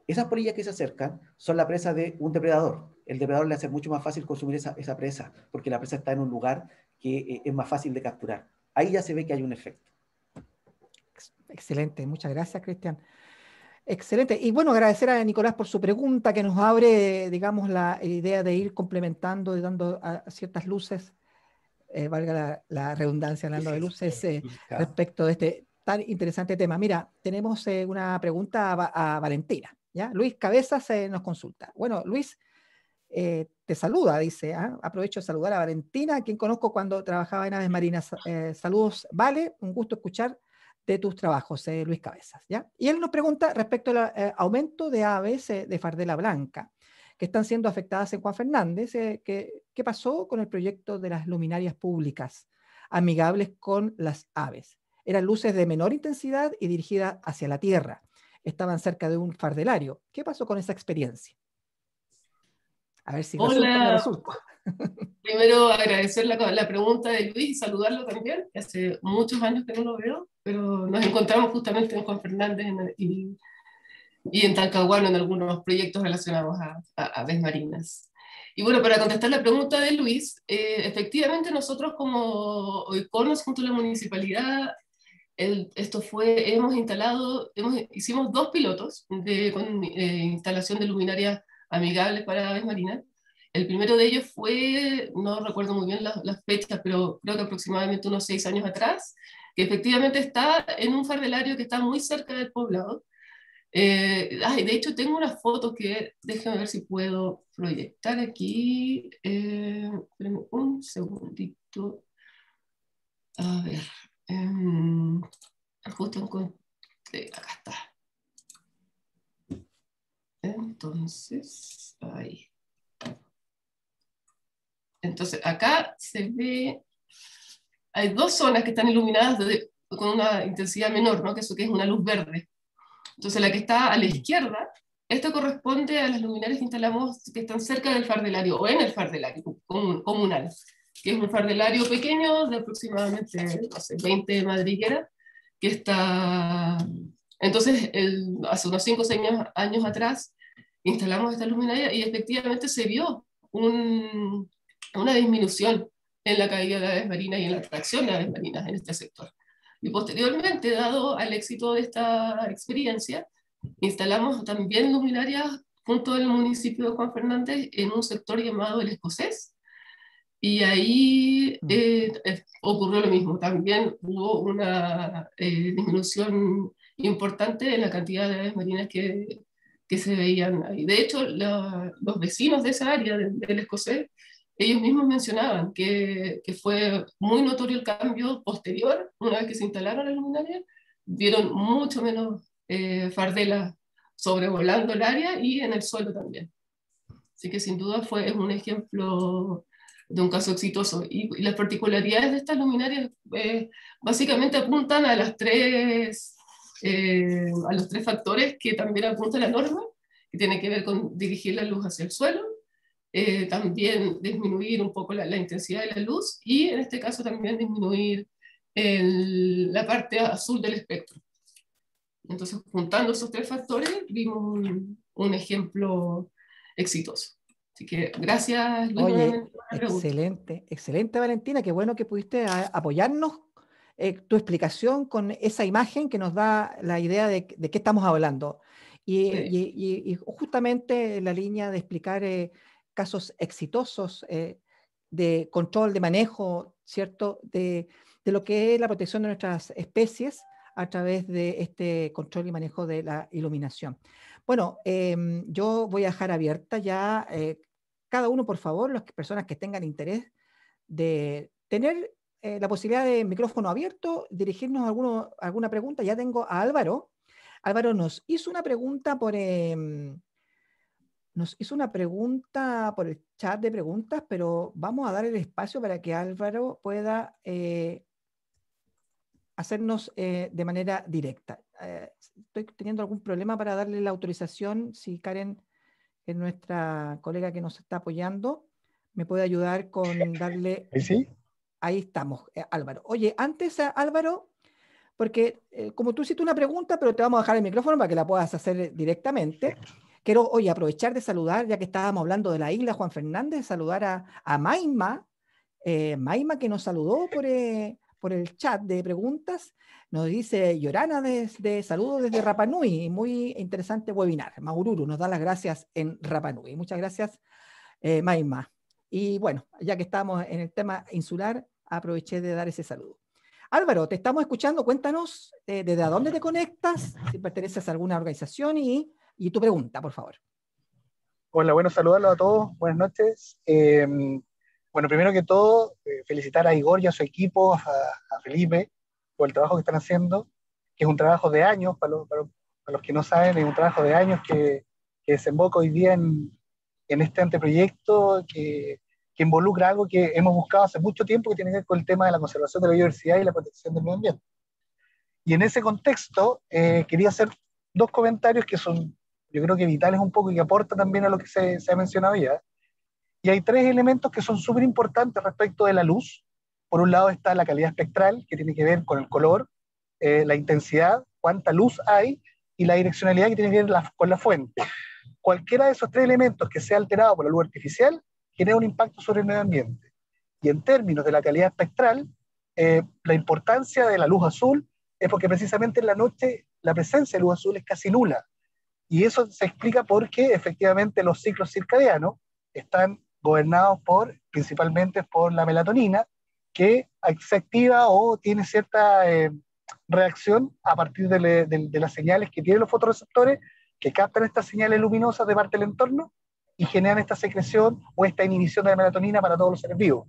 Esas polillas que se acercan son la presa de un depredador. El depredador le hace mucho más fácil consumir esa, presa, porque la presa está en un lugar que eh, es más fácil de capturar. Ahí ya se ve que hay un efecto. Excelente, muchas gracias, Cristian. Excelente. Y bueno, agradecer a Nicolás por su pregunta que nos abre, digamos, la eh, idea de ir complementando y dando ciertas luces, eh, valga la, redundancia, hablando de luces, respecto de este tan interesante tema. Mira, tenemos una pregunta a Valentina. Luis Cabezas eh, nos consulta. Bueno, Luis eh, te saluda, dice. ¿ah? Aprovecho de saludar a Valentina, a quien conozco cuando trabajaba en Aves Marinas. Eh, saludos, Vale, un gusto escuchar de tus trabajos, Luis Cabezas. Y él nos pregunta respecto al aumento de aves de Fardela Blanca que están siendo afectadas en Juan Fernández. ¿Qué pasó con el proyecto de las luminarias públicas amigables con las aves? Eran luces de menor intensidad y dirigidas hacia la tierra estaban cerca de un fardelario. ¿Qué pasó con esa experiencia? A ver si Hola. Resulta, Primero agradecer la, la, pregunta de Luis y saludarlo también. Hace muchos años que no lo veo, pero nos encontramos justamente en Juan Fernández y, en Talcahuano en algunos proyectos relacionados a, a, aves marinas. Y bueno, para contestar la pregunta de Luis, eh, efectivamente nosotros como iconos junto a la municipalidad esto fue, hemos instalado, hemos, hicimos dos pilotos de, con eh, instalación de luminarias amigables para aves marinas. El primero de ellos fue, no recuerdo muy bien las, fechas, pero creo que aproximadamente unos seis años atrás, que efectivamente está en un farvelario que está muy cerca del poblado. Eh, de hecho, tengo unas fotos que, déjenme ver si puedo proyectar aquí. Eh, un segundito. A ver, Um, acá está. Entonces, ahí. Entonces, acá se ve, hay dos zonas que están iluminadas con una intensidad menor, ¿no? que eso que es una luz verde. Entonces, la que está a la izquierda, esto corresponde a las luminarias que instalamos que están cerca del fardelario o en el fardelario comunal que es un fardelario pequeño de aproximadamente, 20 madrigueras, que está... Entonces, hace unos 5 o 6 años, atrás, instalamos esta luminaria y efectivamente se vio una disminución en la caída de aves marinas y en la atracción de aves marinas en este sector. Y posteriormente, dado al éxito de esta experiencia, instalamos también luminarias junto al municipio de Juan Fernández en un sector llamado El Escocés, y ahí mm. eh, eh, ocurrió lo mismo. También hubo una eh, disminución importante en la cantidad de aves marinas que, que se veían ahí. De hecho, los vecinos de esa área del, escocés, ellos mismos mencionaban que, que, fue muy notorio el cambio posterior, una vez que se instalaron las luminarias, vieron mucho menos fardelas sobrevolando el área y en el suelo también. Así que sin duda fue, es un ejemplo de un caso exitoso. Y, las particularidades de estas luminarias eh, básicamente apuntan a, las tres, eh, a los tres factores que también apunta la norma, que tiene que ver con dirigir la luz hacia el suelo, eh, también disminuir un poco la, intensidad de la luz y en este caso también disminuir la parte azul del espectro. Entonces, juntando esos tres factores, vimos un ejemplo exitoso. Así que gracias, Luis. excelente, excelente Valentina, qué bueno que pudiste apoyarnos eh, tu explicación con esa imagen que nos da la idea de, qué estamos hablando. Y, justamente la línea de explicar eh, casos exitosos eh, de control, de manejo, ¿cierto? De, de, lo que es la protección de nuestras especies a través de este control y manejo de la iluminación. Bueno, em, yo voy a dejar abierta ya cada uno, por favor, las personas que tengan interés de tener eh, la posibilidad de micrófono abierto, dirigirnos a alguna pregunta. Ya tengo a Álvaro. Álvaro nos hizo una pregunta por... Em, nos hizo una pregunta por el chat de preguntas, pero vamos a dar el espacio para que Álvaro pueda eh, hacernos eh, de manera directa. estoy teniendo algún problema para darle la autorización si Karen nuestra colega que nos está apoyando, me puede ayudar con darle... ¿Sí? Ahí estamos, eh, Álvaro. Oye, antes, eh, Álvaro, porque eh, como tú hiciste una pregunta, pero te vamos a dejar el micrófono para que la puedas hacer directamente. Quiero hoy aprovechar de saludar, ya que estábamos hablando de la isla Juan Fernández, saludar a, a Maima, Maima que nos saludó por, por el chat de preguntas. Nos dice Llorana desde saludos desde Rapanui, muy interesante webinar. Maururu nos da las gracias en Rapanui. Muchas gracias, eh, Maima. Y bueno, ya que estamos en el tema insular, aproveché de dar ese saludo. Álvaro, te estamos escuchando. Cuéntanos eh, desde a dónde te conectas, si perteneces a alguna organización y, tu pregunta, por favor. Hola, bueno, saludarlos a todos. Buenas noches. Eh, bueno, primero que todo, eh, felicitar a Igor y a su equipo, a, Felipe, por el trabajo que están haciendo, que es un trabajo de años, para, para, los que no saben, es un trabajo de años que, desemboca hoy día en, este anteproyecto que, involucra algo que hemos buscado hace mucho tiempo, que tiene que ver con el tema de la conservación de la biodiversidad y la protección del medio ambiente. Y en ese contexto, eh, quería hacer dos comentarios que son, yo creo que vitales un poco y que aportan también a lo que se, se ha mencionado ya. Y hay tres elementos que son súper importantes respecto de la luz. Por un lado está la calidad espectral, que tiene que ver con el color, eh, la intensidad, cuánta luz hay, y la direccionalidad, que tiene que ver con la fuente. Cualquiera de esos tres elementos que sea alterado por la luz artificial tiene un impacto sobre el medio ambiente. Y en términos de la calidad espectral, eh, la importancia de la luz azul es porque precisamente en la noche la presencia de luz azul es casi nula. Y eso se explica porque efectivamente los ciclos circadianos están gobernados por, principalmente por la melatonina, que se activa o tiene cierta eh, reacción a partir de, las señales que tienen los fotorreceptores, que captan estas señales luminosas de parte del entorno y generan esta secreción o esta inhibición de la melatonina para todos los seres vivos.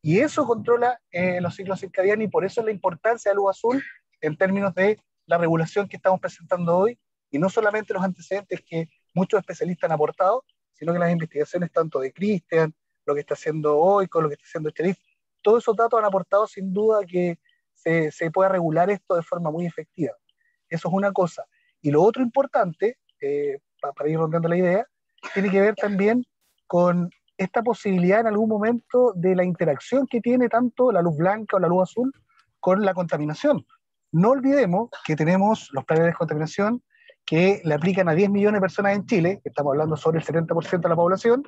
Y eso controla eh, los ciclos circadianos y por eso es la importancia de la luz azul en términos de la regulación que estamos presentando hoy y no solamente los antecedentes que muchos especialistas han aportado, sino que las investigaciones tanto de Christian, lo que está haciendo hoy, con lo que está haciendo Cherif, todos esos datos han aportado sin duda que se, se, pueda regular esto de forma muy efectiva. Eso es una cosa. Y lo otro importante, eh, para, ir rondando la idea, tiene que ver también con esta posibilidad en algún momento de la interacción que tiene tanto la luz blanca o la luz azul con la contaminación. No olvidemos que tenemos los planes de contaminación que le aplican a 10 millones de personas en Chile, estamos hablando sobre el 70% de la población,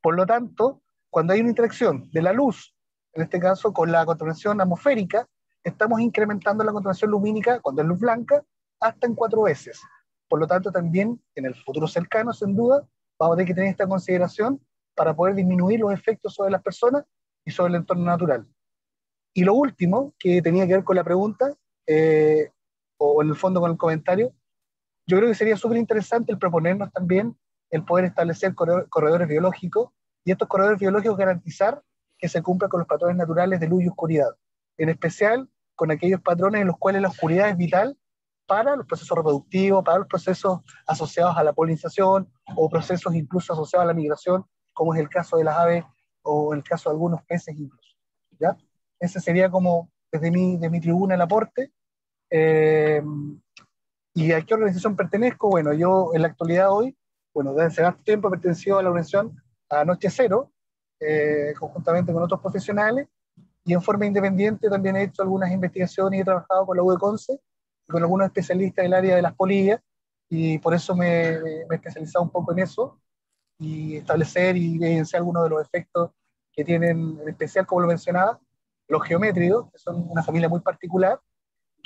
por lo tanto, cuando hay una interacción de la luz, en este caso con la contaminación atmosférica, estamos incrementando la contaminación lumínica cuando es luz blanca hasta en cuatro veces. Por lo tanto, también en el futuro cercano, sin duda, vamos a tener que tener esta consideración para poder disminuir los efectos sobre las personas y sobre el entorno natural. Y lo último, que tenía que ver con la pregunta, eh, o en el fondo con el comentario, yo creo que sería súper interesante el proponernos también el poder establecer corredores biológicos y estos corredores biológicos garantizar que se cumpla con los patrones naturales de luz y oscuridad, en especial con aquellos patrones en los cuales la oscuridad es vital para los procesos reproductivos, para los procesos asociados a la polinización o procesos incluso asociados a la migración, como es el caso de las aves o el caso de algunos peces incluso. ¿ya? Ese sería como desde mi, de mi tribuna el aporte. Eh, ¿Y a qué organización pertenezco? Bueno, yo en la actualidad hoy, bueno, desde hace bastante tiempo he pertenecido a la organización a Cero, eh, conjuntamente con otros profesionales, y en forma independiente también he hecho algunas investigaciones y he trabajado con la U con algunos especialistas del área de las polillas, y por eso me, me, he especializado un poco en eso, y establecer y evidenciar algunos de los efectos que tienen, en especial, como lo mencionaba, los geométridos que son una familia muy particular,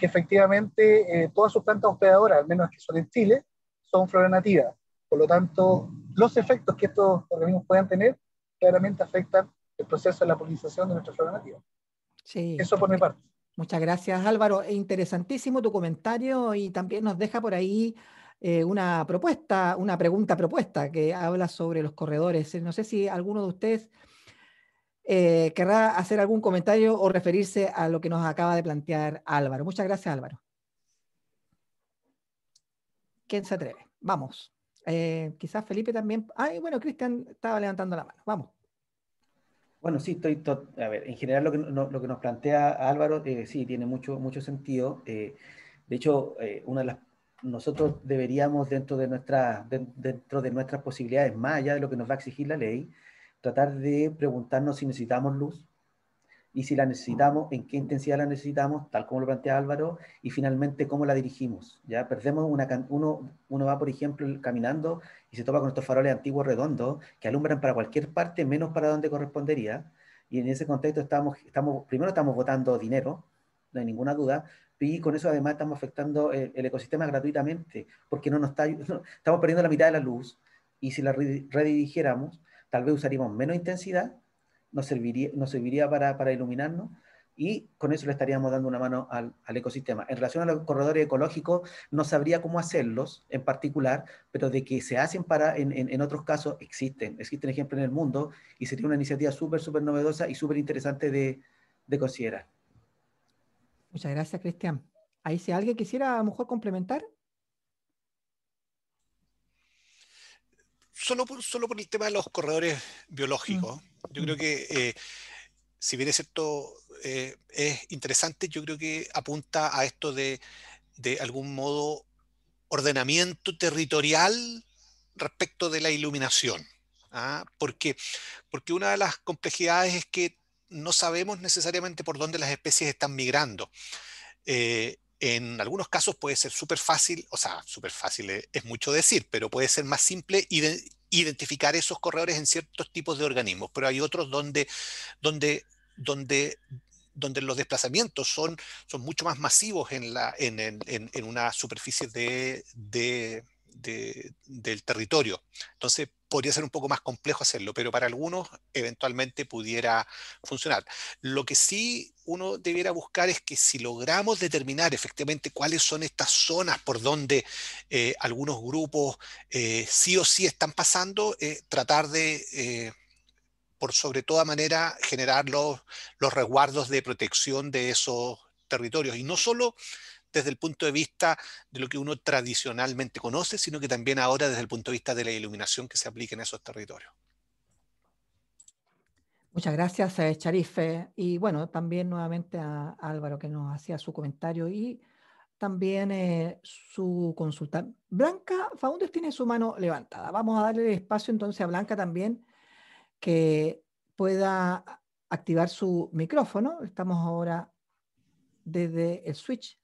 que efectivamente eh, todas sus plantas hospedadoras, al menos que son en Chile, son flora nativa. Por lo tanto, los efectos que estos organismos puedan tener claramente afectan el proceso de la polinización de nuestra flora nativa. Eso por mi parte. Muchas gracias Álvaro. E interesantísimo tu comentario y también nos deja por ahí eh, una propuesta, una pregunta propuesta que habla sobre los corredores. No sé si alguno de ustedes eh, querrá hacer algún comentario o referirse a lo que nos acaba de plantear Álvaro. Muchas gracias, Álvaro. ¿Quién se atreve? Vamos. Eh, quizás Felipe también. Ay, bueno, Cristian estaba levantando la mano. Vamos. Bueno, sí, estoy. A ver, en general lo que, nos plantea Álvaro, eh, sí, tiene mucho, mucho sentido. de hecho, una de las, nosotros deberíamos, dentro de, nuestra, dentro de nuestras posibilidades, más allá de lo que nos va a exigir la ley, tratar de preguntarnos si necesitamos luz y si la necesitamos, en qué intensidad la necesitamos, tal como lo plantea Álvaro, y finalmente cómo la dirigimos. Ya perdemos una uno uno va por ejemplo caminando y se topa con estos faroles antiguos redondos que alumbran para cualquier parte menos para donde correspondería. Y en ese contexto estamos, estamos primero estamos votando dinero, no hay ninguna duda, y con eso además estamos afectando el, ecosistema gratuitamente, porque no nos está, estamos perdiendo la mitad de la luz y si la redirigiéramos tal vez usaríamos menos intensidad, nos serviría, para, iluminarnos y con eso le estaríamos dando una mano al, ecosistema. En relación a los corredores ecológicos, no sabría cómo hacerlos en particular, pero de que se hacen para, en, otros casos, existen. Existen ejemplos en el mundo y sería una iniciativa súper, súper novedosa y súper interesante de, de, considerar. Muchas gracias, Cristian. Ahí si alguien quisiera a lo mejor complementar. solo, por, solo por el tema de los corredores biológicos. Mm. Yo creo que, eh, si bien es cierto, eh, es interesante, yo creo que apunta a esto de, de algún modo, ordenamiento territorial respecto de la iluminación. ¿ah? Porque, porque una de las complejidades es que no sabemos necesariamente por dónde las especies están migrando. Eh, en algunos casos puede ser súper fácil, o sea, súper fácil es, mucho decir, pero puede ser más simple de identificar esos corredores en ciertos tipos de organismos, pero hay otros donde, donde, donde, donde los desplazamientos son, son mucho más masivos en, la, en, en una superficie de, de, del territorio. Entonces, podría ser un poco más complejo hacerlo, pero para algunos eventualmente pudiera funcionar. Lo que sí uno debiera buscar es que si logramos determinar efectivamente cuáles son estas zonas por donde eh, algunos grupos eh, sí o sí están pasando, eh, tratar de por sobre toda manera generar los, los resguardos de protección de esos territorios. Y no solo desde el punto de vista de lo que uno tradicionalmente conoce, sino que también ahora desde el punto de vista de la iluminación que se aplica en esos territorios. Muchas gracias, eh, Charife. Y bueno, también nuevamente a Álvaro que nos hacía su comentario y también eh, su consulta. Blanca Faundes tiene su mano levantada. Vamos a darle espacio entonces a Blanca también que pueda activar su micrófono. Estamos ahora desde el switch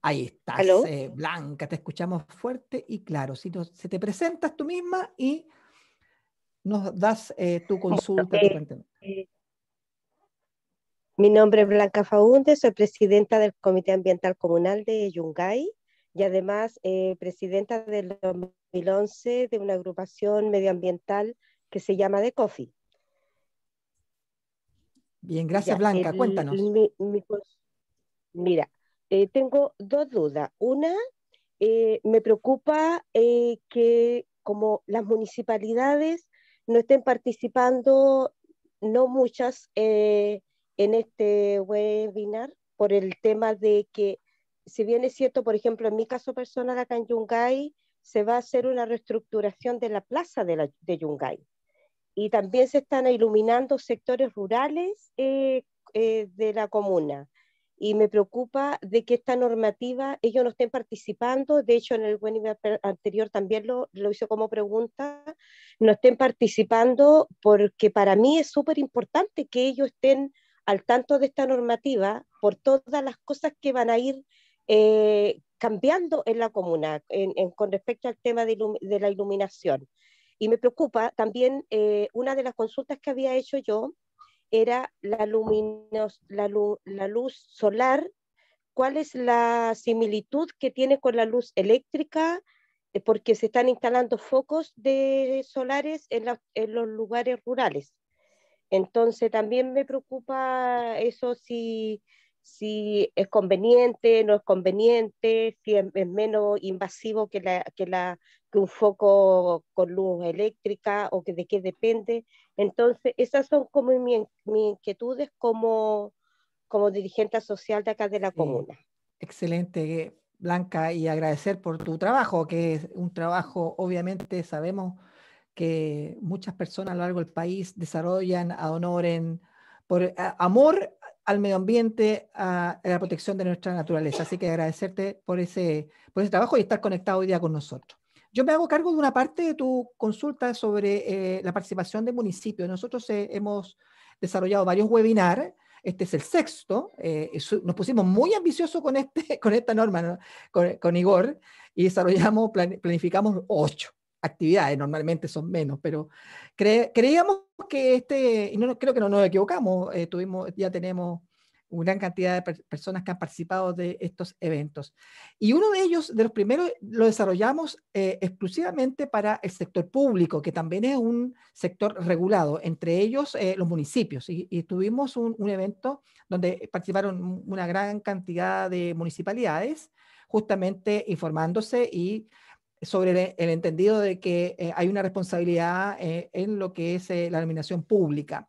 Ahí estás, eh, Blanca, te escuchamos fuerte y claro. Si, no, se te presentas tú misma y nos das eh, tu consulta. Eh, mi nombre es Blanca Faunde, soy presidenta del Comité Ambiental Comunal de Yungay y además presidenta del 2011 de una agrupación medioambiental que se llama The Coffee. Bien, gracias Blanca, cuéntanos. mira, eh, tengo dos dudas. Una, eh, me preocupa eh, que como las municipalidades no estén participando, no muchas, en este webinar por el tema de que, si bien es cierto, por ejemplo, en mi caso personal acá en Yungay, se va a hacer una reestructuración de la plaza de, la, de Yungay. Y también se están iluminando sectores rurales de la comuna y me preocupa de que esta normativa ellos no estén participando, de hecho en el webinar anterior también lo, lo hizo como pregunta, no estén participando porque para mí es súper importante que ellos estén al tanto de esta normativa por todas las cosas que van a ir eh, cambiando en la comuna con respecto al tema de, la iluminación. Y me preocupa también eh, una de las consultas que había hecho yo era la, luminos, la, luz solar, cuál es la similitud que tiene con la luz eléctrica, eh, porque se están instalando focos de solares en, los lugares rurales. Entonces también me preocupa eso si, es conveniente, no es conveniente, si es, menos invasivo que, un foco con luz eléctrica o que de qué depende. Entonces, esas son como mis inquietudes como, como dirigente social de acá de la comuna. Excelente, Blanca, y agradecer por tu trabajo, que es un trabajo, obviamente, sabemos que muchas personas a lo largo del país desarrollan, honoren, por eh, amor al medio ambiente, a, la protección de nuestra naturaleza. Así que agradecerte por ese, por ese trabajo y estar conectado hoy día con nosotros. Yo me hago cargo de una parte de tu consulta sobre eh, la participación de municipios. Nosotros eh, hemos desarrollado varios webinars. Este es el sexto. Eh, nos pusimos muy ambiciosos con, este, con esta norma, con, Igor, y desarrollamos, planificamos ocho actividades. Normalmente son menos, pero creíamos que este, y no, creo que no nos equivocamos, tuvimos, ya tenemos gran cantidad de personas que han participado de estos eventos. Y uno de ellos, de los primeros, lo desarrollamos eh, exclusivamente para el sector público, que también es un sector regulado, entre ellos eh, los municipios. Y, tuvimos un, evento donde participaron una gran cantidad de municipalidades, justamente informándose y sobre el, entendido de que eh, hay una responsabilidad en lo que es la denominación pública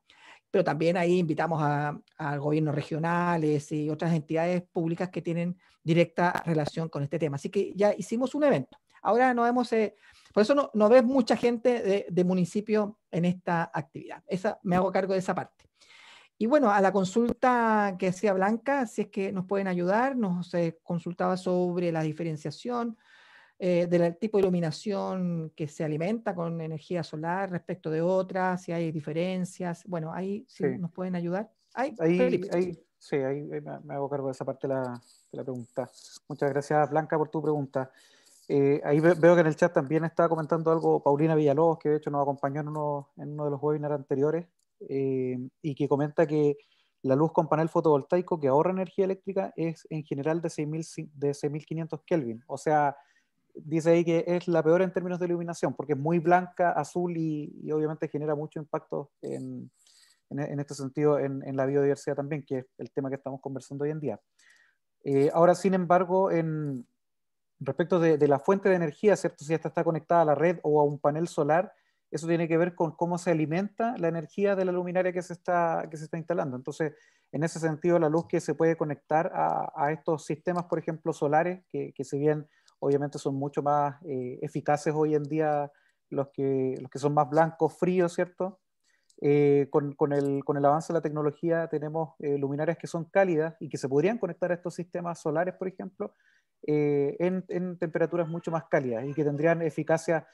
pero también ahí invitamos a, gobiernos regionales y otras entidades públicas que tienen directa relación con este tema. Así que ya hicimos un evento. Ahora no vemos, eh, por eso no, ves mucha gente de, de, municipio en esta actividad. Esa, me hago cargo de esa parte. Y bueno, a la consulta que hacía Blanca, si es que nos pueden ayudar, nos eh, consultaba sobre la diferenciación, eh, del tipo de iluminación que se alimenta con energía solar respecto de otras, si hay diferencias. Bueno, ahí sí, nos pueden ayudar. Ahí, ahí, sí, ahí, me hago cargo de esa parte de la, pregunta. Muchas gracias, Blanca, por tu pregunta. Eh, ahí veo que en el chat también está comentando algo Paulina Villalobos, que de hecho nos acompañó en uno, en uno de los webinars anteriores, eh, y que comenta que la luz con panel fotovoltaico que ahorra energía eléctrica es en general de 6.500 Kelvin. O sea, dice ahí que es la peor en términos de iluminación, porque es muy blanca, azul y, obviamente genera mucho impacto en, este sentido en, la biodiversidad también, que es el tema que estamos conversando hoy en día. Eh, ahora, sin embargo, en, respecto de, la fuente de energía, ¿cierto? si esta está conectada a la red o a un panel solar, eso tiene que ver con cómo se alimenta la energía de la luminaria que se está, que se está instalando. Entonces, en ese sentido, la luz que se puede conectar a, estos sistemas, por ejemplo, solares, que, que si bien obviamente son mucho más eh, eficaces hoy en día los que, son más blancos, fríos, ¿cierto? Eh, con, el, avance de la tecnología tenemos eh, luminarias que son cálidas y que se podrían conectar a estos sistemas solares, por ejemplo, en, temperaturas mucho más cálidas y que tendrían eficacia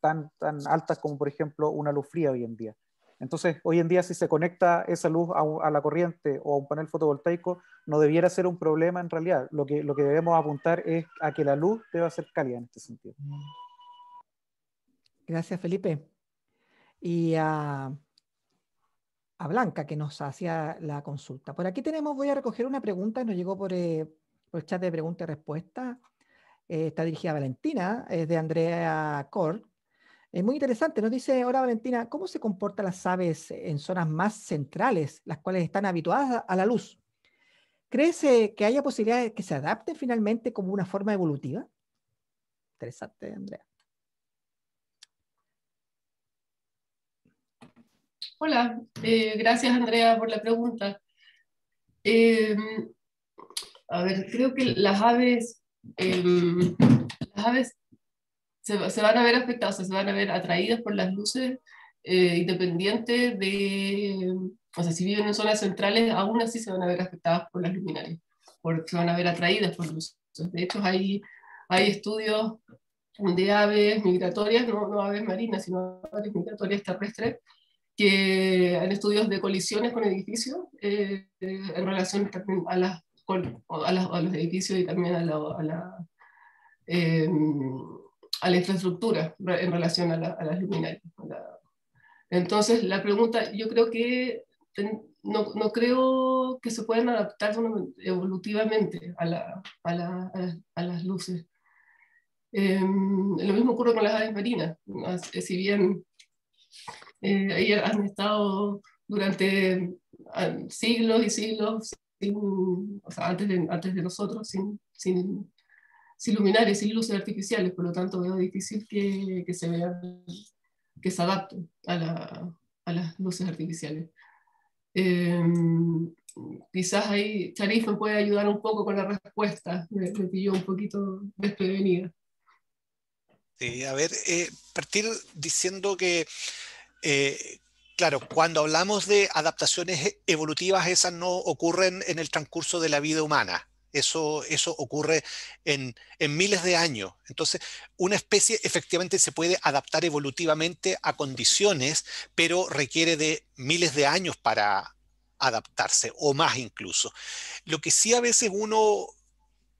tan, tan altas como, por ejemplo, una luz fría hoy en día. Entonces, hoy en día si se conecta esa luz a, la corriente o a un panel fotovoltaico, no debiera ser un problema en realidad. Lo que, debemos apuntar es a que la luz deba ser cálida en este sentido. Gracias, Felipe. Y a, Blanca, que nos hacía la consulta. Por aquí tenemos, voy a recoger una pregunta nos llegó por, eh, el chat de pregunta y respuesta. Eh, está dirigida a Valentina, es de Andrea Cor es muy interesante, nos dice ahora Valentina, ¿cómo se comportan las aves en zonas más centrales, las cuales están habituadas a la luz? ¿Crees eh, que haya posibilidades de que se adapten finalmente como una forma evolutiva? Interesante, Andrea. Hola, eh, gracias Andrea por la pregunta. Eh, a ver, creo que las aves, em, las aves se, van a ver afectados, se van a ver atraídos por las luces, eh, independientes de, o sea, si viven en zonas centrales, aún así se van a ver afectadas por las luminarias, porque se van a ver atraídas por luces. De hecho, hay, hay estudios de aves migratorias, no, aves marinas, sino aves migratorias terrestres, que han estudios de colisiones con edificios eh, eh, en relación también a, las, los edificios y también a la... Em, a la infraestructura en relación a, las luminarias. Entonces, la pregunta, yo creo que no, no, creo que se puedan adaptar evolutivamente a, a, las, luces. Em, lo mismo ocurre con las aves marinas. Si bien eh, ellas han estado durante ah, siglos y siglos, antes, de, antes de nosotros, sin sin y sin luces artificiales, por lo tanto veo difícil que, se vean, que se adapten a, las luces artificiales. Em, quizás ahí Charif me puede ayudar un poco con la respuesta, me, pilló un poquito desprevenida. Sí, a ver, eh, partir diciendo que, eh, claro, cuando hablamos de adaptaciones evolutivas, esas no ocurren en el transcurso de la vida humana. Eso, eso ocurre en, en miles de años. Entonces, una especie efectivamente se puede adaptar evolutivamente a condiciones, pero requiere de miles de años para adaptarse, o más incluso. Lo que sí a veces uno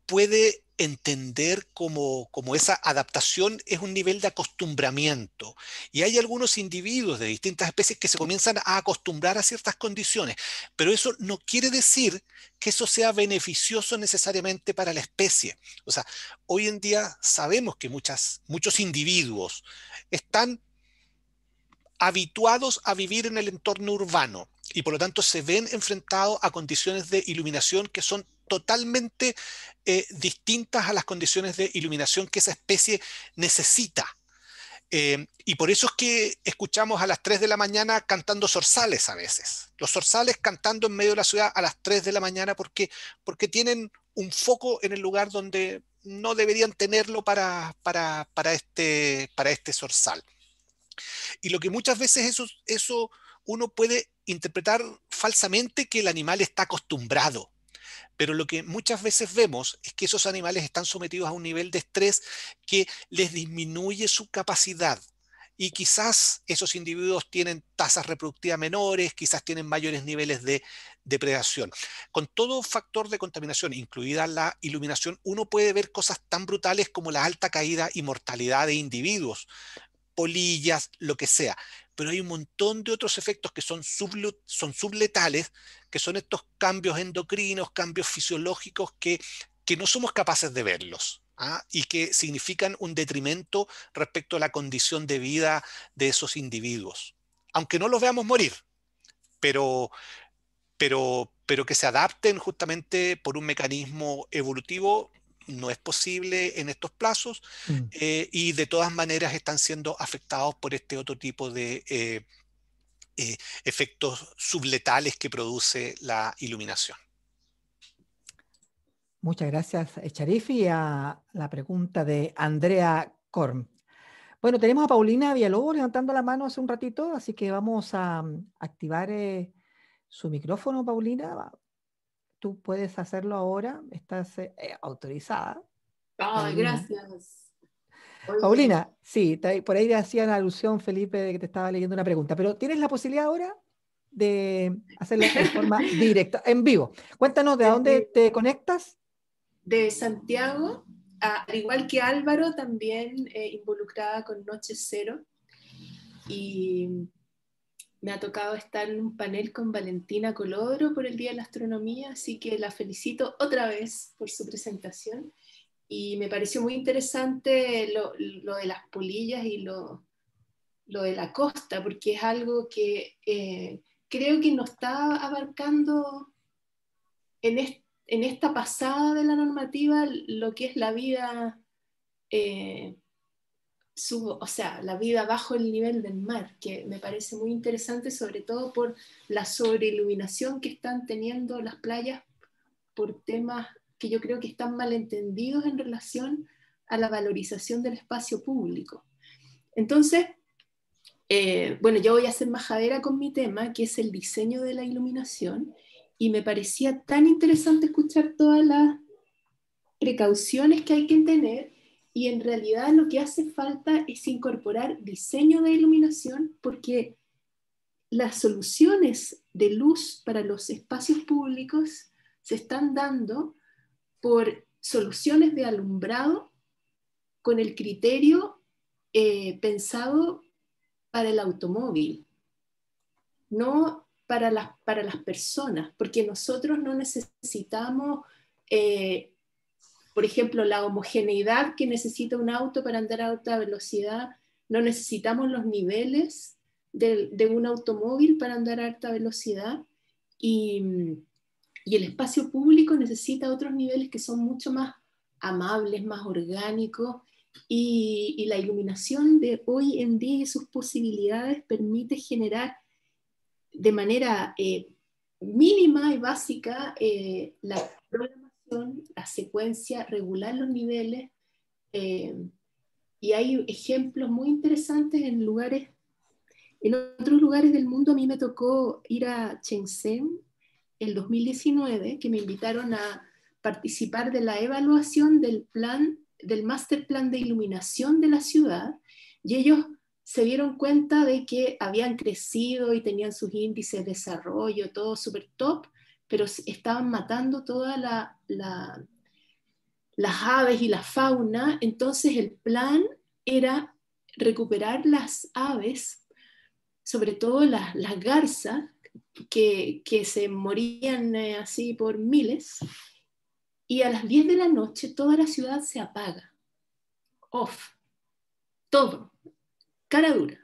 puede entender como, como, esa adaptación es un nivel de acostumbramiento. Y hay algunos individuos de distintas especies que se comienzan a acostumbrar a ciertas condiciones, pero eso no quiere decir que eso sea beneficioso necesariamente para la especie. O sea, hoy en día sabemos que muchas, muchos individuos están habituados a vivir en el entorno urbano y por lo tanto se ven enfrentados a condiciones de iluminación que son totalmente eh, distintas a las condiciones de iluminación que esa especie necesita. Eh, y por eso es que escuchamos a las 3 de la mañana cantando zorzales a veces. Los zorzales cantando en medio de la ciudad a las 3 de la mañana porque, porque tienen un foco en el lugar donde no deberían tenerlo para, para, este, para este zorzal. Y lo que muchas veces eso, eso uno puede interpretar falsamente que el animal está acostumbrado pero lo que muchas veces vemos es que esos animales están sometidos a un nivel de estrés que les disminuye su capacidad y quizás esos individuos tienen tasas reproductivas menores, quizás tienen mayores niveles de depredación. Con todo factor de contaminación, incluida la iluminación, uno puede ver cosas tan brutales como la alta caída y mortalidad de individuos, polillas, lo que sea pero hay un montón de otros efectos que son, subletales, que son estos cambios endocrinos, cambios fisiológicos que, no somos capaces de verlos. ¿ah? y que significan un detrimento respecto a la condición de vida de esos individuos, aunque no los veamos morir, pero, pero, pero que se adapten justamente por un mecanismo evolutivo no es posible en estos plazos mm. eh, y de todas maneras están siendo afectados por este otro tipo de eh, eh, efectos subletales que produce la iluminación. Muchas gracias, Charifi. A la pregunta de Andrea Korn. Bueno, tenemos a Paulina Villalobos levantando la mano hace un ratito, así que vamos a mm, activar su micrófono, Paulina tú puedes hacerlo ahora, estás eh, eh, autorizada. Ah, gracias. Paulina, eh, sí, por ahí hacían alusión, Felipe, de que te estaba leyendo una pregunta, pero ¿tienes la posibilidad ahora de hacerlo de forma directa, en vivo? Cuéntanos de dónde te conectas. De Santiago, al igual que Álvaro, también involucrada con Noche Cero. Y me ha tocado estar en un panel con Valentina Colodro por el Día de la Astronomía, así que la felicito otra vez por su presentación. Y me pareció muy interesante lo, de las polillas y lo, de la costa, porque es algo que eh, creo que nos está abarcando en, esta pasada de la normativa lo que es la vida eh, o sea, la vida bajo el nivel del mar, que me parece muy interesante, sobre todo por la sobreiluminación que están teniendo las playas por temas que yo creo que están malentendidos en relación a la valorización del espacio público. Entonces, eh, bueno, yo voy a hacer majadera con mi tema, que es el diseño de la iluminación, y me parecía tan interesante escuchar todas las precauciones que hay que tener y en realidad lo que hace falta es incorporar diseño de iluminación porque las soluciones de luz para los espacios públicos se están dando por soluciones de alumbrado con el criterio eh, pensado para el automóvil, no para las, para las personas, porque nosotros no necesitamos eh, por ejemplo, la homogeneidad que necesita un auto para andar a alta velocidad, no necesitamos los niveles de, un automóvil para andar a alta velocidad y, el espacio público necesita otros niveles que son mucho más amables, más orgánicos y, la iluminación de hoy en día y sus posibilidades permite generar de manera eh, mínima y básica eh, la la secuencia, regular los niveles. Eh, y hay ejemplos muy interesantes en lugares, en otros lugares del mundo. A mí me tocó ir a Shenzhen el 2019, que me invitaron a participar de la evaluación del plan, del master plan de iluminación de la ciudad, y ellos se dieron cuenta de que habían crecido y tenían sus índices de desarrollo, todo súper top, pero estaban matando todas la, las aves y la fauna, entonces el plan era recuperar las aves, sobre todo las, las garzas, que, se morían eh, así por miles, y a las 10 de la noche toda la ciudad se apaga, off, todo, cara dura,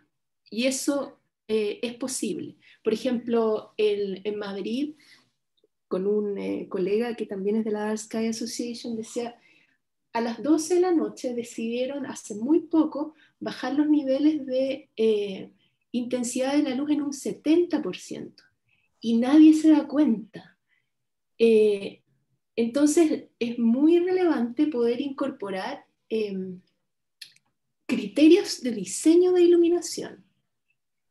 y eso eh, es posible. Por ejemplo, en Madrid con un eh, colega que también es de la Dark Sky Association, decía, a las 12 de la noche decidieron hace muy poco bajar los niveles de eh, intensidad de la luz en un 70% y nadie se da cuenta. Eh, entonces es muy relevante poder incorporar em, criterios de diseño de iluminación,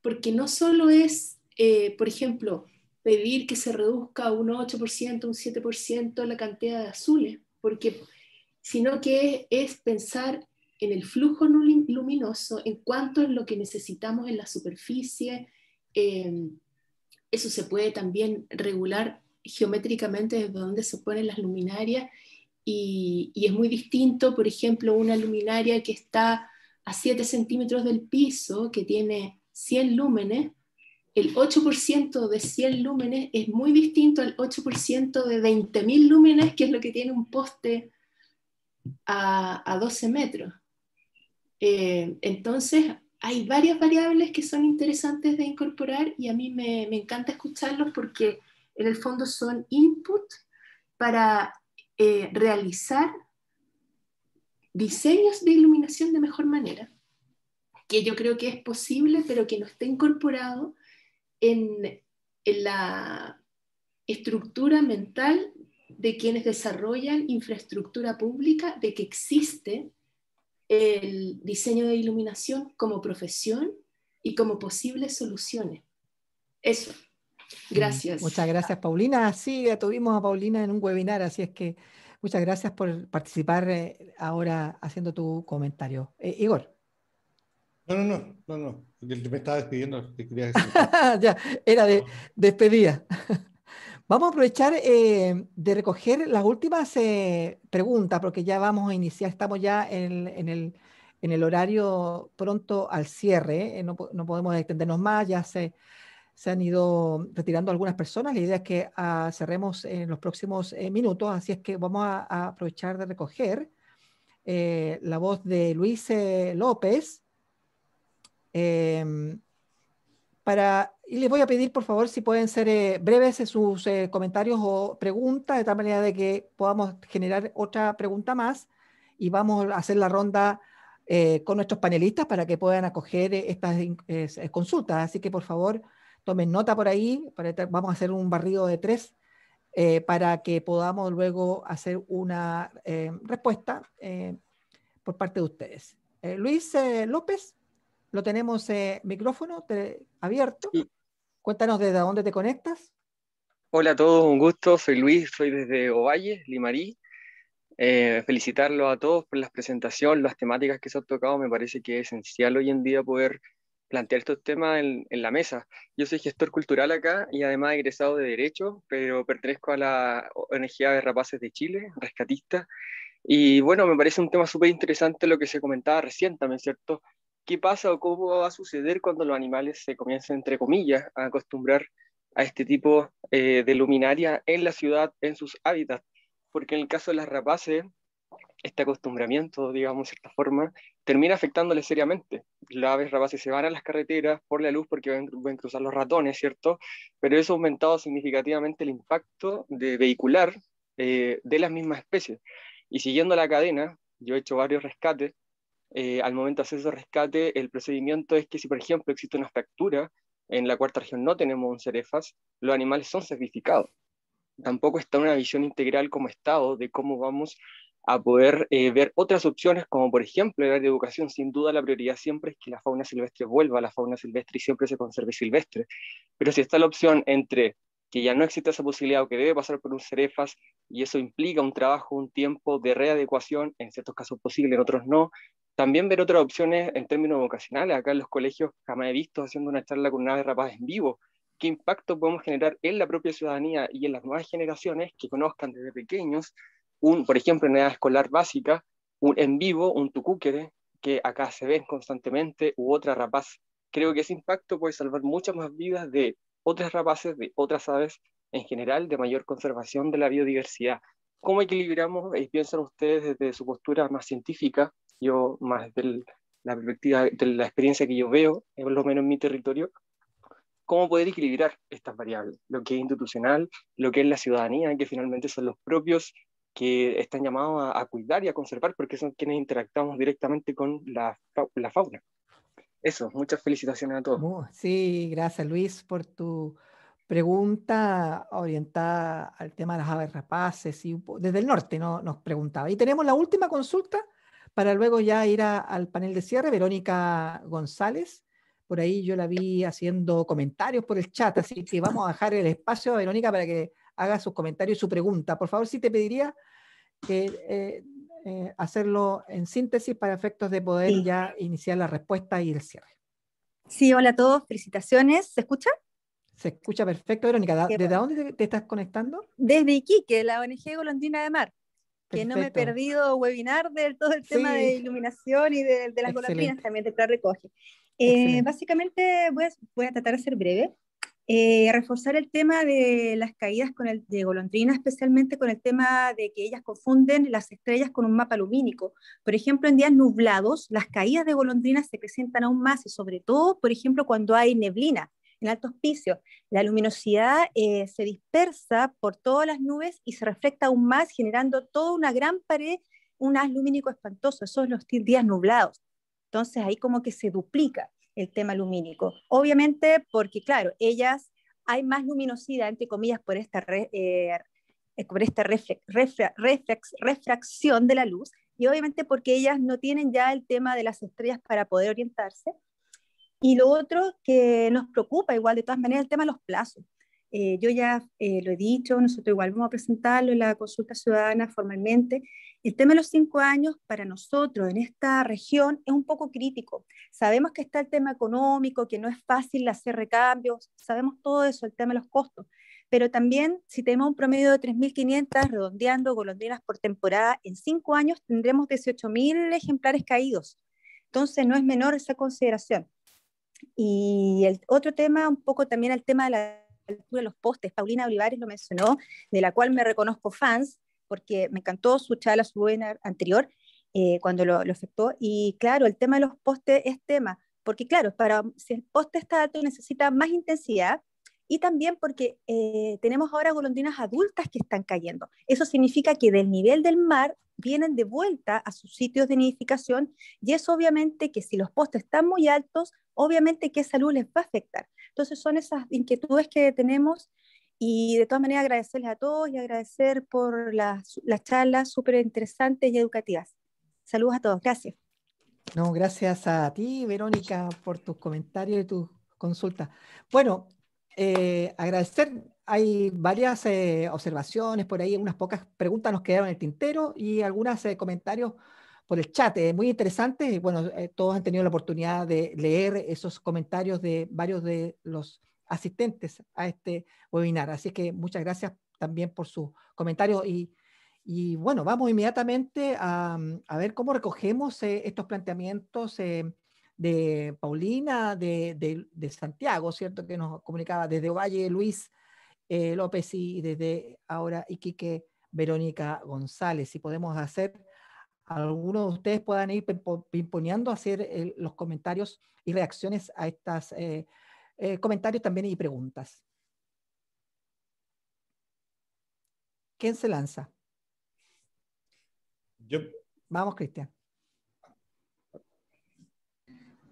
porque no solo es, por ejemplo, pedir que se reduzca un 8%, un 7% la cantidad de azules, porque sino que es pensar en el flujo luminoso, en cuánto es lo que necesitamos en la superficie. Em, eso se puede también regular geométricamente desde donde se ponen las luminarias y, y es muy distinto, por ejemplo, una luminaria que está a 7 centímetros del piso, que tiene 100 lúmenes, el 8% de 100 lúmenes es muy distinto al 8% de 20.000 lúmenes, que es lo que tiene un poste a, 12 metros. Eh, entonces, hay varias variables que son interesantes de incorporar y a mí me, encanta escucharlos porque en el fondo son input para eh, realizar diseños de iluminación de mejor manera, que yo creo que es posible, pero que no está incorporado en, la estructura mental de quienes desarrollan infraestructura pública, de que existe el diseño de iluminación como profesión y como posibles soluciones. Eso. Gracias. Muchas gracias, Paulina. Sí, tuvimos a Paulina en un webinar, así es que muchas gracias por participar eh, ahora haciendo tu comentario. Eh, Igor. No, no, no, no, no. Me estaba despidiendo. ya, era de despedida. Vamos a aprovechar eh, de recoger las últimas eh, preguntas, porque ya vamos a iniciar, estamos ya en, el, horario pronto al cierre, eh, no, podemos extendernos más, ya se, han ido retirando algunas personas, la idea es que ah, cerremos en los próximos minutos, así es que vamos a, a aprovechar de recoger la voz de Luis López, Em, para, y les voy a pedir, por favor, si pueden ser eh, breves en sus eh, comentarios o preguntas, de tal manera de que podamos generar otra pregunta más y vamos a hacer la ronda eh, con nuestros panelistas para que puedan acoger estas consultas. Así que, por favor, tomen nota por ahí, vamos a hacer un barrido de tres para que podamos luego hacer una respuesta por parte de ustedes. Luis López lo tenemos eh, micrófono abierto. Cuéntanos desde dónde te conectas. Hola a todos, un gusto. Soy Luis, soy desde Ovalle, Limarí. Eh, felicitarlos a todos por las presentaciones, las temáticas que se han tocado. Me parece que es esencial hoy en día poder plantear estos temas en, la mesa. Yo soy gestor cultural acá y además egresado de Derecho, pero pertenezco a la ONG de Rapaces de Chile, rescatista. Y bueno, me parece un tema súper interesante lo que se comentaba recién también, ¿cierto? qué pasa o cómo va a suceder cuando los animales se comiencen, entre comillas, a acostumbrar a este tipo eh, de luminaria en la ciudad, en sus hábitats. Porque en el caso de las rapaces, este acostumbramiento, digamos, de cierta forma, termina afectándoles seriamente. Las aves rapaces se van a las carreteras por la luz porque van a cruzar los ratones, ¿cierto? Pero eso ha aumentado significativamente el impacto de vehicular eh, de las mismas especies. Y siguiendo la cadena, yo he hecho varios rescates eh, al momento de hacer ese rescate, el procedimiento es que si, por ejemplo, existe una fractura, en la cuarta región no tenemos un cerefas, los animales son certificados Tampoco está una visión integral como Estado de cómo vamos a poder eh, ver otras opciones, como por ejemplo la educación. Sin duda la prioridad siempre es que la fauna silvestre vuelva a la fauna silvestre y siempre se conserve silvestre. Pero si está la opción entre que ya no existe esa posibilidad o que debe pasar por un CEREFAS y eso implica un trabajo, un tiempo de readecuación, en ciertos casos posible, en otros no, también ver otras opciones en términos vocacionales. Acá en los colegios jamás he visto haciendo una charla con una de rapaz en vivo. ¿Qué impacto podemos generar en la propia ciudadanía y en las nuevas generaciones que conozcan desde pequeños, un, por ejemplo, en edad escolar básica, un en vivo, un tucúquere, que acá se ven constantemente, u otra rapaz? Creo que ese impacto puede salvar muchas más vidas de otras rapaces, de otras aves en general, de mayor conservación de la biodiversidad. ¿Cómo equilibramos, y piensan ustedes desde su postura más científica, yo más de la perspectiva de la experiencia que yo veo, eh, por lo menos en mi territorio, cómo poder equilibrar estas variables, lo que es institucional, lo que es la ciudadanía, que finalmente son los propios que están llamados a, cuidar y a conservar, porque son quienes interactuamos directamente con la, la fauna. Eso, muchas felicitaciones a todos. Oh, sí, gracias Luis por tu pregunta orientada al tema de las aves rapaces y desde el norte ¿no? nos preguntaba. Y tenemos la última consulta para luego ya ir al panel de cierre, Verónica González. Por ahí yo la vi haciendo comentarios por el chat, así que vamos a dejar el espacio a Verónica para que haga sus comentarios y su pregunta. Por favor, sí te pediría eh, eh, hacerlo en síntesis para efectos de poder ya iniciar la respuesta y el cierre. Sí, hola a todos, felicitaciones. ¿Se escucha? Se escucha perfecto, Verónica. ¿Desde dónde te, estás conectando? Desde Iquique, la ONG Golondrina de Mar. Que no me he perdido webinar del todo el tema de iluminación y de, las golondrinas también, de Recoge. Eh, básicamente voy a, voy a, tratar de ser breve. Eh, reforzar el tema de las caídas con el, de golondrinas, especialmente con el tema de que ellas confunden las estrellas con un mapa lumínico. Por ejemplo, en días nublados, las caídas de golondrinas se presentan aún más y sobre todo, por ejemplo, cuando hay neblina en alto auspicio. la luminosidad eh, se dispersa por todas las nubes y se refleja aún más, generando toda una gran pared, un haz lumínico espantoso. Esos son los días nublados. Entonces ahí como que se duplica el tema lumínico. Obviamente porque, claro, ellas hay más luminosidad, entre comillas, por esta, eh, eh, por esta refracción de la luz, y obviamente porque ellas no tienen ya el tema de las estrellas para poder orientarse, y lo otro que nos preocupa igual, de todas maneras, el tema de los plazos. Eh, yo ya eh, lo he dicho, nosotros igual vamos a presentarlo en la consulta ciudadana formalmente. El tema de los cinco años para nosotros en esta región es un poco crítico. Sabemos que está el tema económico, que no es fácil hacer recambios, sabemos todo eso, el tema de los costos, pero también si tenemos un promedio de 3.500 redondeando golondrinas por temporada, en cinco años tendremos 18.000 ejemplares caídos. Entonces no es menor esa consideración. Y el otro tema, un poco también el tema de la altura de los postes, Paulina Olivares lo mencionó, de la cual me reconozco fans, porque me encantó su charla, su webinar anterior, eh, cuando lo, lo Y claro, el tema de los postes es tema, porque claro, para, si el poste está alto necesita más intensidad, y también porque eh, tenemos ahora golondinas adultas que están cayendo. Eso significa que del nivel del mar vienen de vuelta a sus sitios de nidificación y es obviamente que si los postes están muy altos, obviamente que salud les va a afectar. Entonces son esas inquietudes que tenemos y de todas maneras agradecerles a todos y agradecer por las, charlas súper interesantes y educativas. Saludos a todos, gracias. No, gracias a ti, Verónica, por tus comentarios y tus consultas. Bueno, eh, agradecer hay varias eh, observaciones por ahí, unas pocas preguntas nos quedaron en el tintero y algunos eh, comentarios por el chat, eh, muy interesantes. Bueno, todos han tenido la oportunidad de leer esos comentarios de varios de los asistentes a este webinar. Así que muchas gracias también por sus comentarios y, y bueno, vamos inmediatamente a, mm, ver cómo recogemos estos planteamientos de Paulina, de, Santiago, ¿cierto? Que nos comunicaba desde Valle Luis eh, López y desde ahora Iquique Verónica González. Si podemos hacer, algunos de ustedes puedan ir pimponeando, hacer eh, los comentarios y reacciones a estos eh, comentarios también y preguntas. ¿Quién se lanza? Yo. Vamos, Cristian.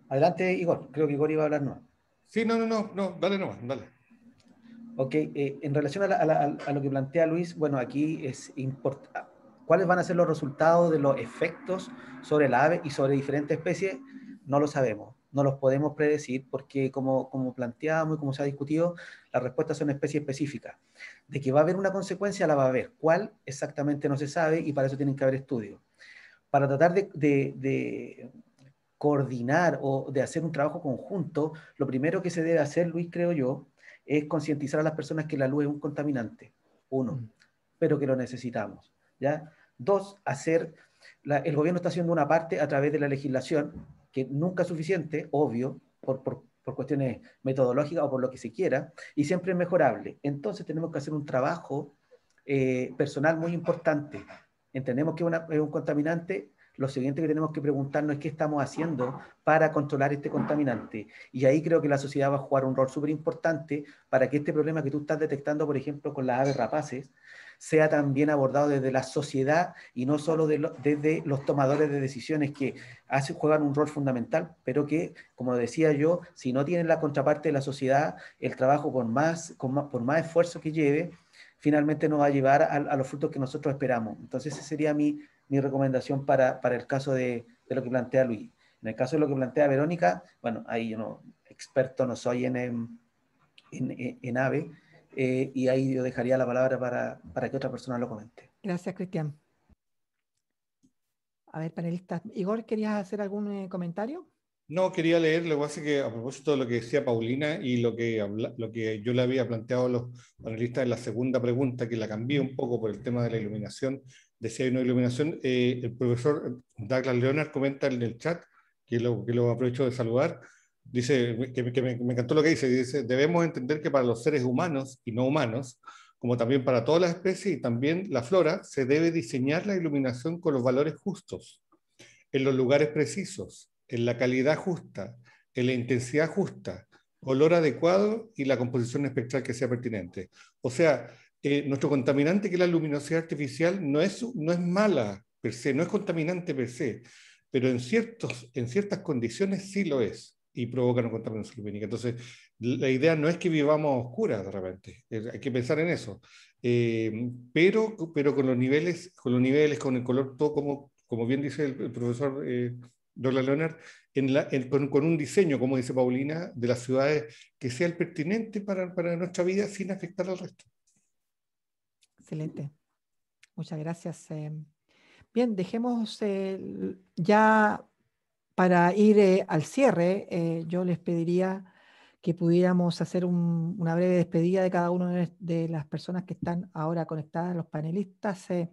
Adelante, Igor. Creo que Igor iba a hablar nuevo. Sí, no, no, no, no. Dale nomás, dale. Ok, eh, en relación a, lo que plantea Luis, bueno, aquí es importante, ah, ¿cuáles van a ser los resultados de los efectos sobre el ave y sobre diferentes especies? No lo sabemos, no los podemos predecir porque como, como planteamos y como se ha discutido, las respuestas son especies específicas. De que va a haber una consecuencia, la va a haber. ¿Cuál? Exactamente no se sabe y para eso tienen que haber estudios. Para tratar de, de coordinar o de hacer un trabajo conjunto, lo primero que se debe hacer, Luis, creo yo, es concientizar a las personas que la luz es un contaminante, uno, mm. pero que lo necesitamos, ¿ya? Dos, hacer, el gobierno está haciendo una parte a través de la legislación, que nunca es suficiente, obvio, por, por, por cuestiones metodológicas o por lo que se quiera, y siempre es mejorable. Entonces tenemos que hacer un trabajo eh, personal muy importante. Entendemos que es un contaminante, lo siguiente que tenemos que preguntarnos es qué estamos haciendo para controlar este contaminante. Y ahí creo que la sociedad va a jugar un rol súper importante para que este problema que tú estás detectando, por ejemplo, con las aves rapaces, sea también abordado desde la sociedad y no solo desde los tomadores de decisiones que juegan un rol fundamental, pero que, como decía yo, si no tienen la contraparte de la sociedad, el trabajo por más, con más, por más esfuerzo que lleve, finalmente no va a llevar a, a los frutos que nosotros esperamos. Entonces, ese sería mi, mi recomendación para, para el caso de, de, lo que plantea Luis. En el caso de lo que plantea Verónica, bueno, ahí yo no, experto no soy en, en, en, AVE, eh, y ahí yo dejaría la palabra para, para que otra persona lo comente. Gracias, Cristian. A ver, panelistas, Igor, ¿querías hacer algún eh, comentario? No, quería leer, lo que que a propósito de lo que decía Paulina y lo que, lo que yo le había planteado a los panelistas en la segunda pregunta, que la cambié un poco por el tema de la iluminación, decía hay una iluminación, eh, el profesor Douglas Leonard comenta en el chat, que lo, que lo aprovecho de saludar, dice que, me, me, encantó lo que dice, dice, debemos entender que para los seres humanos y no humanos, como también para todas las especies y también la flora, se debe diseñar la iluminación con los valores justos, en los lugares precisos, en la calidad justa, en la intensidad justa, olor adecuado y la composición espectral que sea pertinente. O sea, nuestro contaminante, que es la luminosidad artificial, no es, no es mala per se, no es contaminante per se, pero en, ciertos, en ciertas condiciones sí lo es y provoca una contaminación lumínica. Entonces, la idea no es que vivamos a oscuras de repente, hay que pensar en eso, eh, pero, pero con los niveles, con los niveles, con el color, todo como, como bien dice el, profesor eh, Leonard, en con, un diseño, como dice Paulina, de las ciudades que sea el pertinente para, para nuestra vida sin afectar al resto. Excelente. Muchas gracias. Eh. Bien, dejemos eh, ya para ir eh, al cierre, yo les pediría que pudiéramos hacer una breve despedida de cada una de las personas que están ahora conectadas, los panelistas, y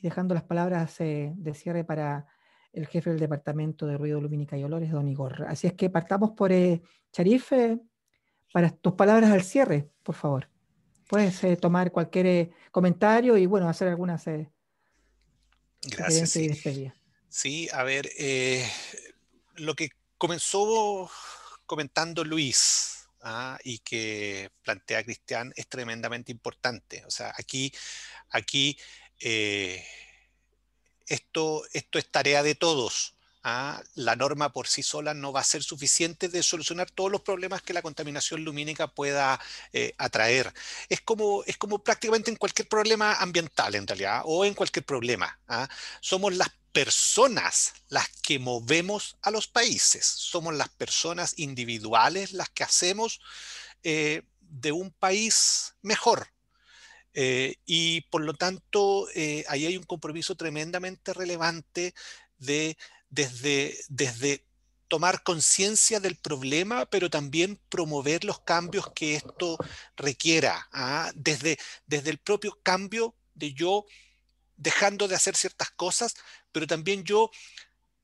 dejando las palabras de cierre para el jefe del Departamento de Ruido, Lumínica y Olores, don Igor. Así es que partamos por Charife, para tus palabras al cierre, por favor. Puedes eh, tomar cualquier eh, comentario y bueno, hacer algunas eh, Gracias. Sí. a ver, lo que comenzó comentando Luis ¿ah? y que plantea Cristian es tremendamente importante. O sea, aquí, aquí esto, esto es tarea de todos la norma por sí sola no va a ser suficiente de solucionar todos los problemas que la contaminación lumínica pueda eh, atraer. Es como, es como prácticamente en cualquier problema ambiental en realidad, o en cualquier problema. ¿ah? Somos las personas las que movemos a los países, somos las personas individuales las que hacemos eh, de un país mejor, eh, y por lo tanto, ahí hay un compromiso tremendamente relevante de desde, desde tomar conciencia del problema, pero también promover los cambios que esto requiera, ¿ah? desde, desde el propio cambio de yo dejando de hacer ciertas cosas, pero también yo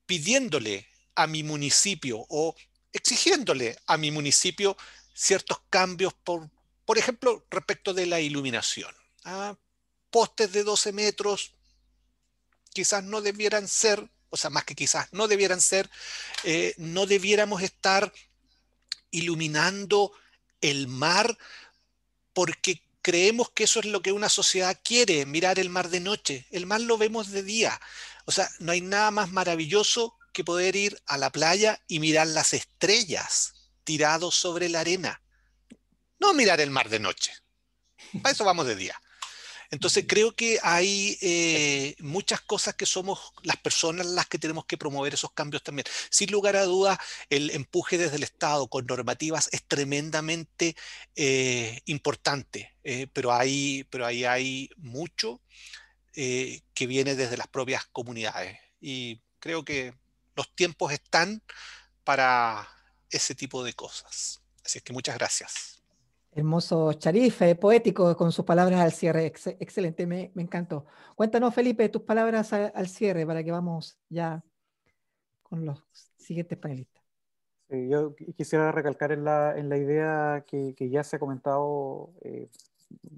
pidiéndole a mi municipio o exigiéndole a mi municipio ciertos cambios, por, por ejemplo, respecto de la iluminación. ¿ah? Postes de 12 metros quizás no debieran ser o sea, más que quizás no debieran ser, eh, no debiéramos estar iluminando el mar porque creemos que eso es lo que una sociedad quiere, mirar el mar de noche. El mar lo vemos de día. O sea, no hay nada más maravilloso que poder ir a la playa y mirar las estrellas tirados sobre la arena. No mirar el mar de noche. Para eso vamos de día. Entonces creo que hay eh, muchas cosas que somos las personas las que tenemos que promover esos cambios también. Sin lugar a dudas, el empuje desde el Estado con normativas es tremendamente eh, importante, eh, pero, hay, pero ahí hay mucho que viene desde las propias comunidades. Y creo que los tiempos están para ese tipo de cosas. Así es que muchas gracias. Hermoso charife, poético con sus palabras al cierre. excelente, me, encantó. Cuéntanos, Felipe, tus palabras al cierre para que vamos ya con los siguientes panelistas. yo quisiera recalcar en la, idea que, ya se ha comentado eh,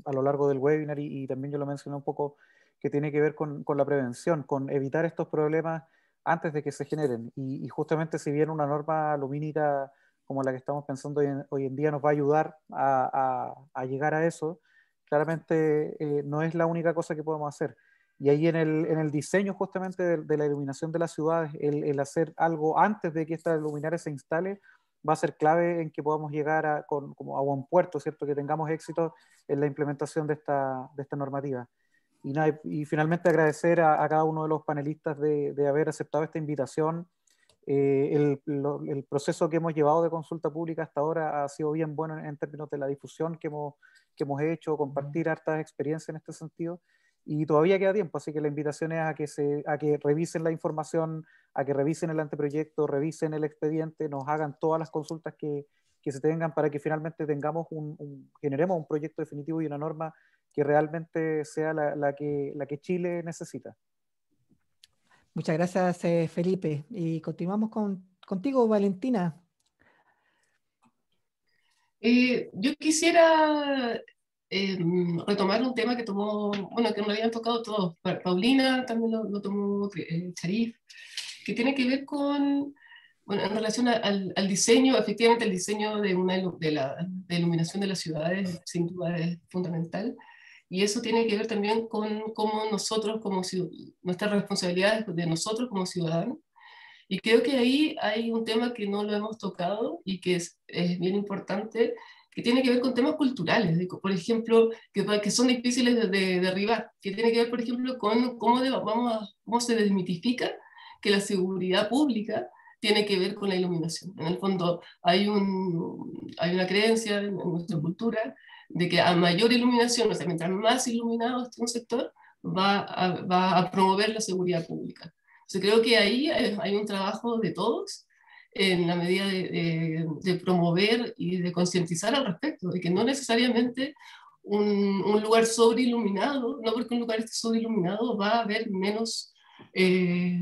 a lo largo del webinar y, también yo lo mencioné un poco, que tiene que ver con, la prevención, con evitar estos problemas antes de que se generen. Y, y justamente si bien una norma lumínica como la que estamos pensando hoy en, día nos va a ayudar a, llegar a eso, claramente eh, no es la única cosa que podemos hacer. Y ahí en el, diseño justamente de, la iluminación de las ciudades, el, hacer algo antes de que esta luminaria se instale, va a ser clave en que podamos llegar a, como a buen puerto, ¿cierto? Que tengamos éxito en la implementación de esta, normativa. Y, finalmente agradecer a, cada uno de los panelistas de, de haber aceptado esta invitación eh, el, proceso que hemos llevado de consulta pública hasta ahora ha sido bien bueno en, términos de la difusión que hemos, hecho, compartir hartas experiencias en este sentido. Y todavía queda tiempo, así que la invitación es a que, se, revisen la información, a que revisen el anteproyecto, revisen el expediente, nos hagan todas las consultas que, se tengan para que finalmente tengamos un, generemos un proyecto definitivo y una norma que realmente sea la que Chile necesita. Muchas gracias, eh, Felipe. Y continuamos contigo, Valentina. Eh, yo quisiera em, retomar un tema que tomó, bueno, que no habían tocado todos, Paulina también lo, tomó Charif, eh, que tiene que ver con, en relación al, diseño, efectivamente el diseño de, una, de, la, iluminación de las ciudades sin duda es fundamental, y eso tiene que ver también con cómo nosotros, como nuestras responsabilidades de nosotros como ciudadanos. Y creo que ahí hay un tema que no lo hemos tocado y que es, es bien importante, que tiene que ver con temas culturales, por ejemplo, que, que son difíciles de, derribar, que tiene que ver, por ejemplo, con cómo, vamos a, cómo se desmitifica que la seguridad pública tiene que ver con la iluminación. En el fondo hay, un, hay una creencia en nuestra cultura de que a mayor iluminación, o sea, mientras más iluminado esté un sector, va a, promover la seguridad pública. yo creo que ahí eh, hay un trabajo de todos en la medida de, promover y de concientizar al respecto, de que no necesariamente un, un lugar iluminado no porque un lugar esté iluminado va a haber menos, eh,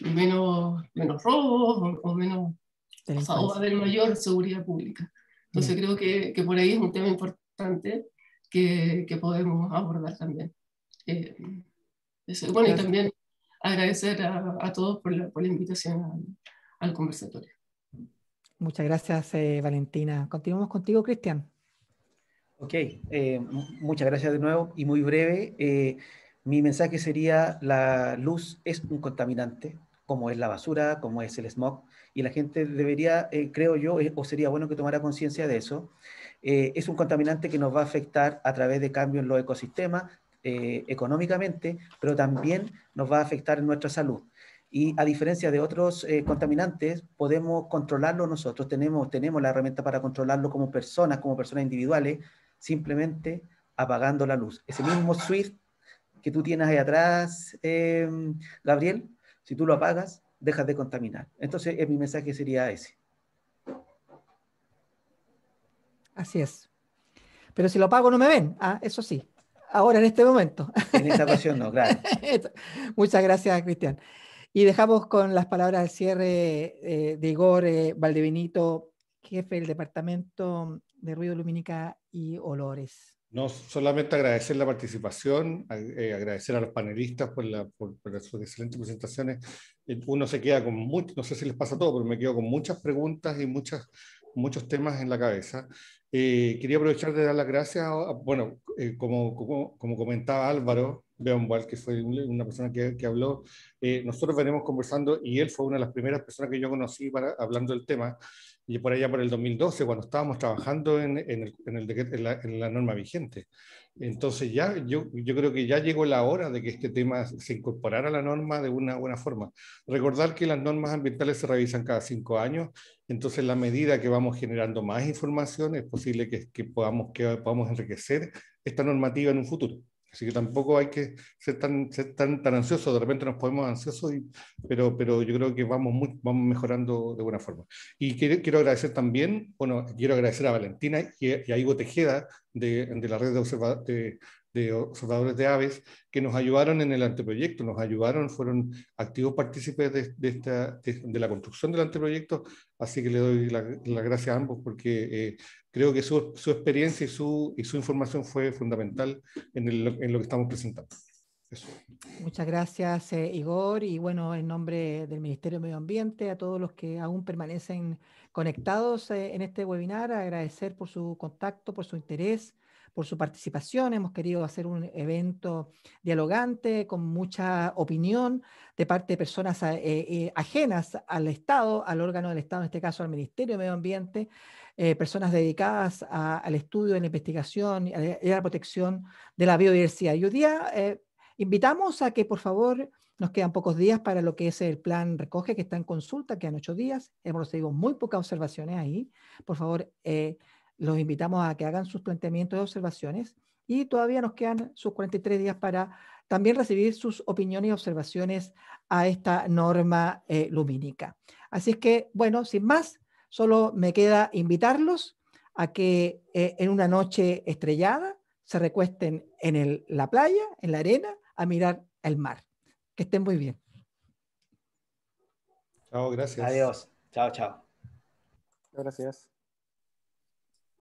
menos, menos robos o, menos, va a haber mayor seguridad pública. Entonces creo que, que, por ahí es un tema importante que, que podemos abordar también. Eh, bueno, y también agradecer a, a todos por la, por la invitación al, conversatorio. Muchas gracias, eh, Valentina. Continuamos contigo, Cristian. Ok, eh, muchas gracias de nuevo y muy breve. mi mensaje sería, la luz es un contaminante, como es la basura, como es el smog y la gente debería, eh, creo yo, eh, o sería bueno que tomara conciencia de eso, eh, es un contaminante que nos va a afectar a través de cambios en los ecosistemas, económicamente, pero también nos va a afectar en nuestra salud. Y a diferencia de otros contaminantes, podemos controlarlo nosotros, tenemos, tenemos la herramienta para controlarlo como personas, como personas individuales, simplemente apagando la luz. Ese mismo switch que tú tienes ahí atrás, Gabriel, si tú lo apagas, dejas de contaminar. Entonces, eh, mi mensaje sería ese. Así es. Pero si lo pago no me ven, ah, eso sí, ahora en este momento. En esta ocasión no, claro. Muchas gracias, Cristian. Y dejamos con las palabras de cierre eh, de Igor eh, Valdevinito, jefe del Departamento de Ruido, Lumínica y Olores. No, solamente agradecer la participación, eh, agradecer a los panelistas por, la, sus excelentes presentaciones. Eh, uno se queda con mucho, no sé si les pasa todo, pero me quedo con muchas preguntas y muchas, muchos temas en la cabeza. Eh, quería aprovechar de dar las gracias, bueno, como, como, como, comentaba Álvaro que fue una persona que, que habló, nosotros venimos conversando y él fue una de las primeras personas que yo conocí para, hablando del tema y por allá por el 2012, cuando estábamos trabajando en, el, en, la, norma vigente. Entonces ya yo, creo que ya llegó la hora de que este tema se incorporara a la norma de una buena forma. Recordar que las normas ambientales se revisan cada cinco años, entonces la medida que vamos generando más información es posible que, que podamos, que podamos enriquecer esta normativa en un futuro. Así que tampoco hay que ser tan, tan, tan ansiosos, de repente nos podemos ansiosos, y, pero, pero yo creo que vamos, muy, vamos mejorando de buena forma. Y quiero, quiero agradecer también, bueno, quiero agradecer a Valentina y, a Ivo Tejeda de, de la red de, de, observadores de aves que nos ayudaron en el anteproyecto, nos ayudaron, fueron activos partícipes de, esta, de, la construcción del anteproyecto, así que le doy las la gracias a ambos porque eh, creo que su, su experiencia y su, y su, información fue fundamental en, en lo que estamos presentando. Muchas gracias, eh, Igor. Y bueno, en nombre del Ministerio de Medio Ambiente, a todos los que aún permanecen conectados eh, en este webinar, agradecer por su contacto, por su interés, por su participación. Hemos querido hacer un evento dialogante con mucha opinión de parte de personas eh, ajenas al Estado, al órgano del Estado, en este caso al Ministerio de Medio Ambiente, eh, personas dedicadas al estudio, a la investigación y a, la protección de la biodiversidad. Y hoy día eh, invitamos a que por favor nos quedan pocos días para lo que es el plan Recoge, que está en consulta, quedan ocho días. Hemos recibido muy pocas observaciones ahí. Por favor, eh, los invitamos a que hagan sus planteamientos y observaciones. Y todavía nos quedan sus 43 días para también recibir sus opiniones y observaciones a esta norma lumínica. Así es que, bueno, sin más, Solo me queda invitarlos a que eh, en una noche estrellada se recuesten en la playa, en la arena, a mirar el mar. Que estén muy bien. Chao, gracias. Adiós. Chao, chao. Gracias.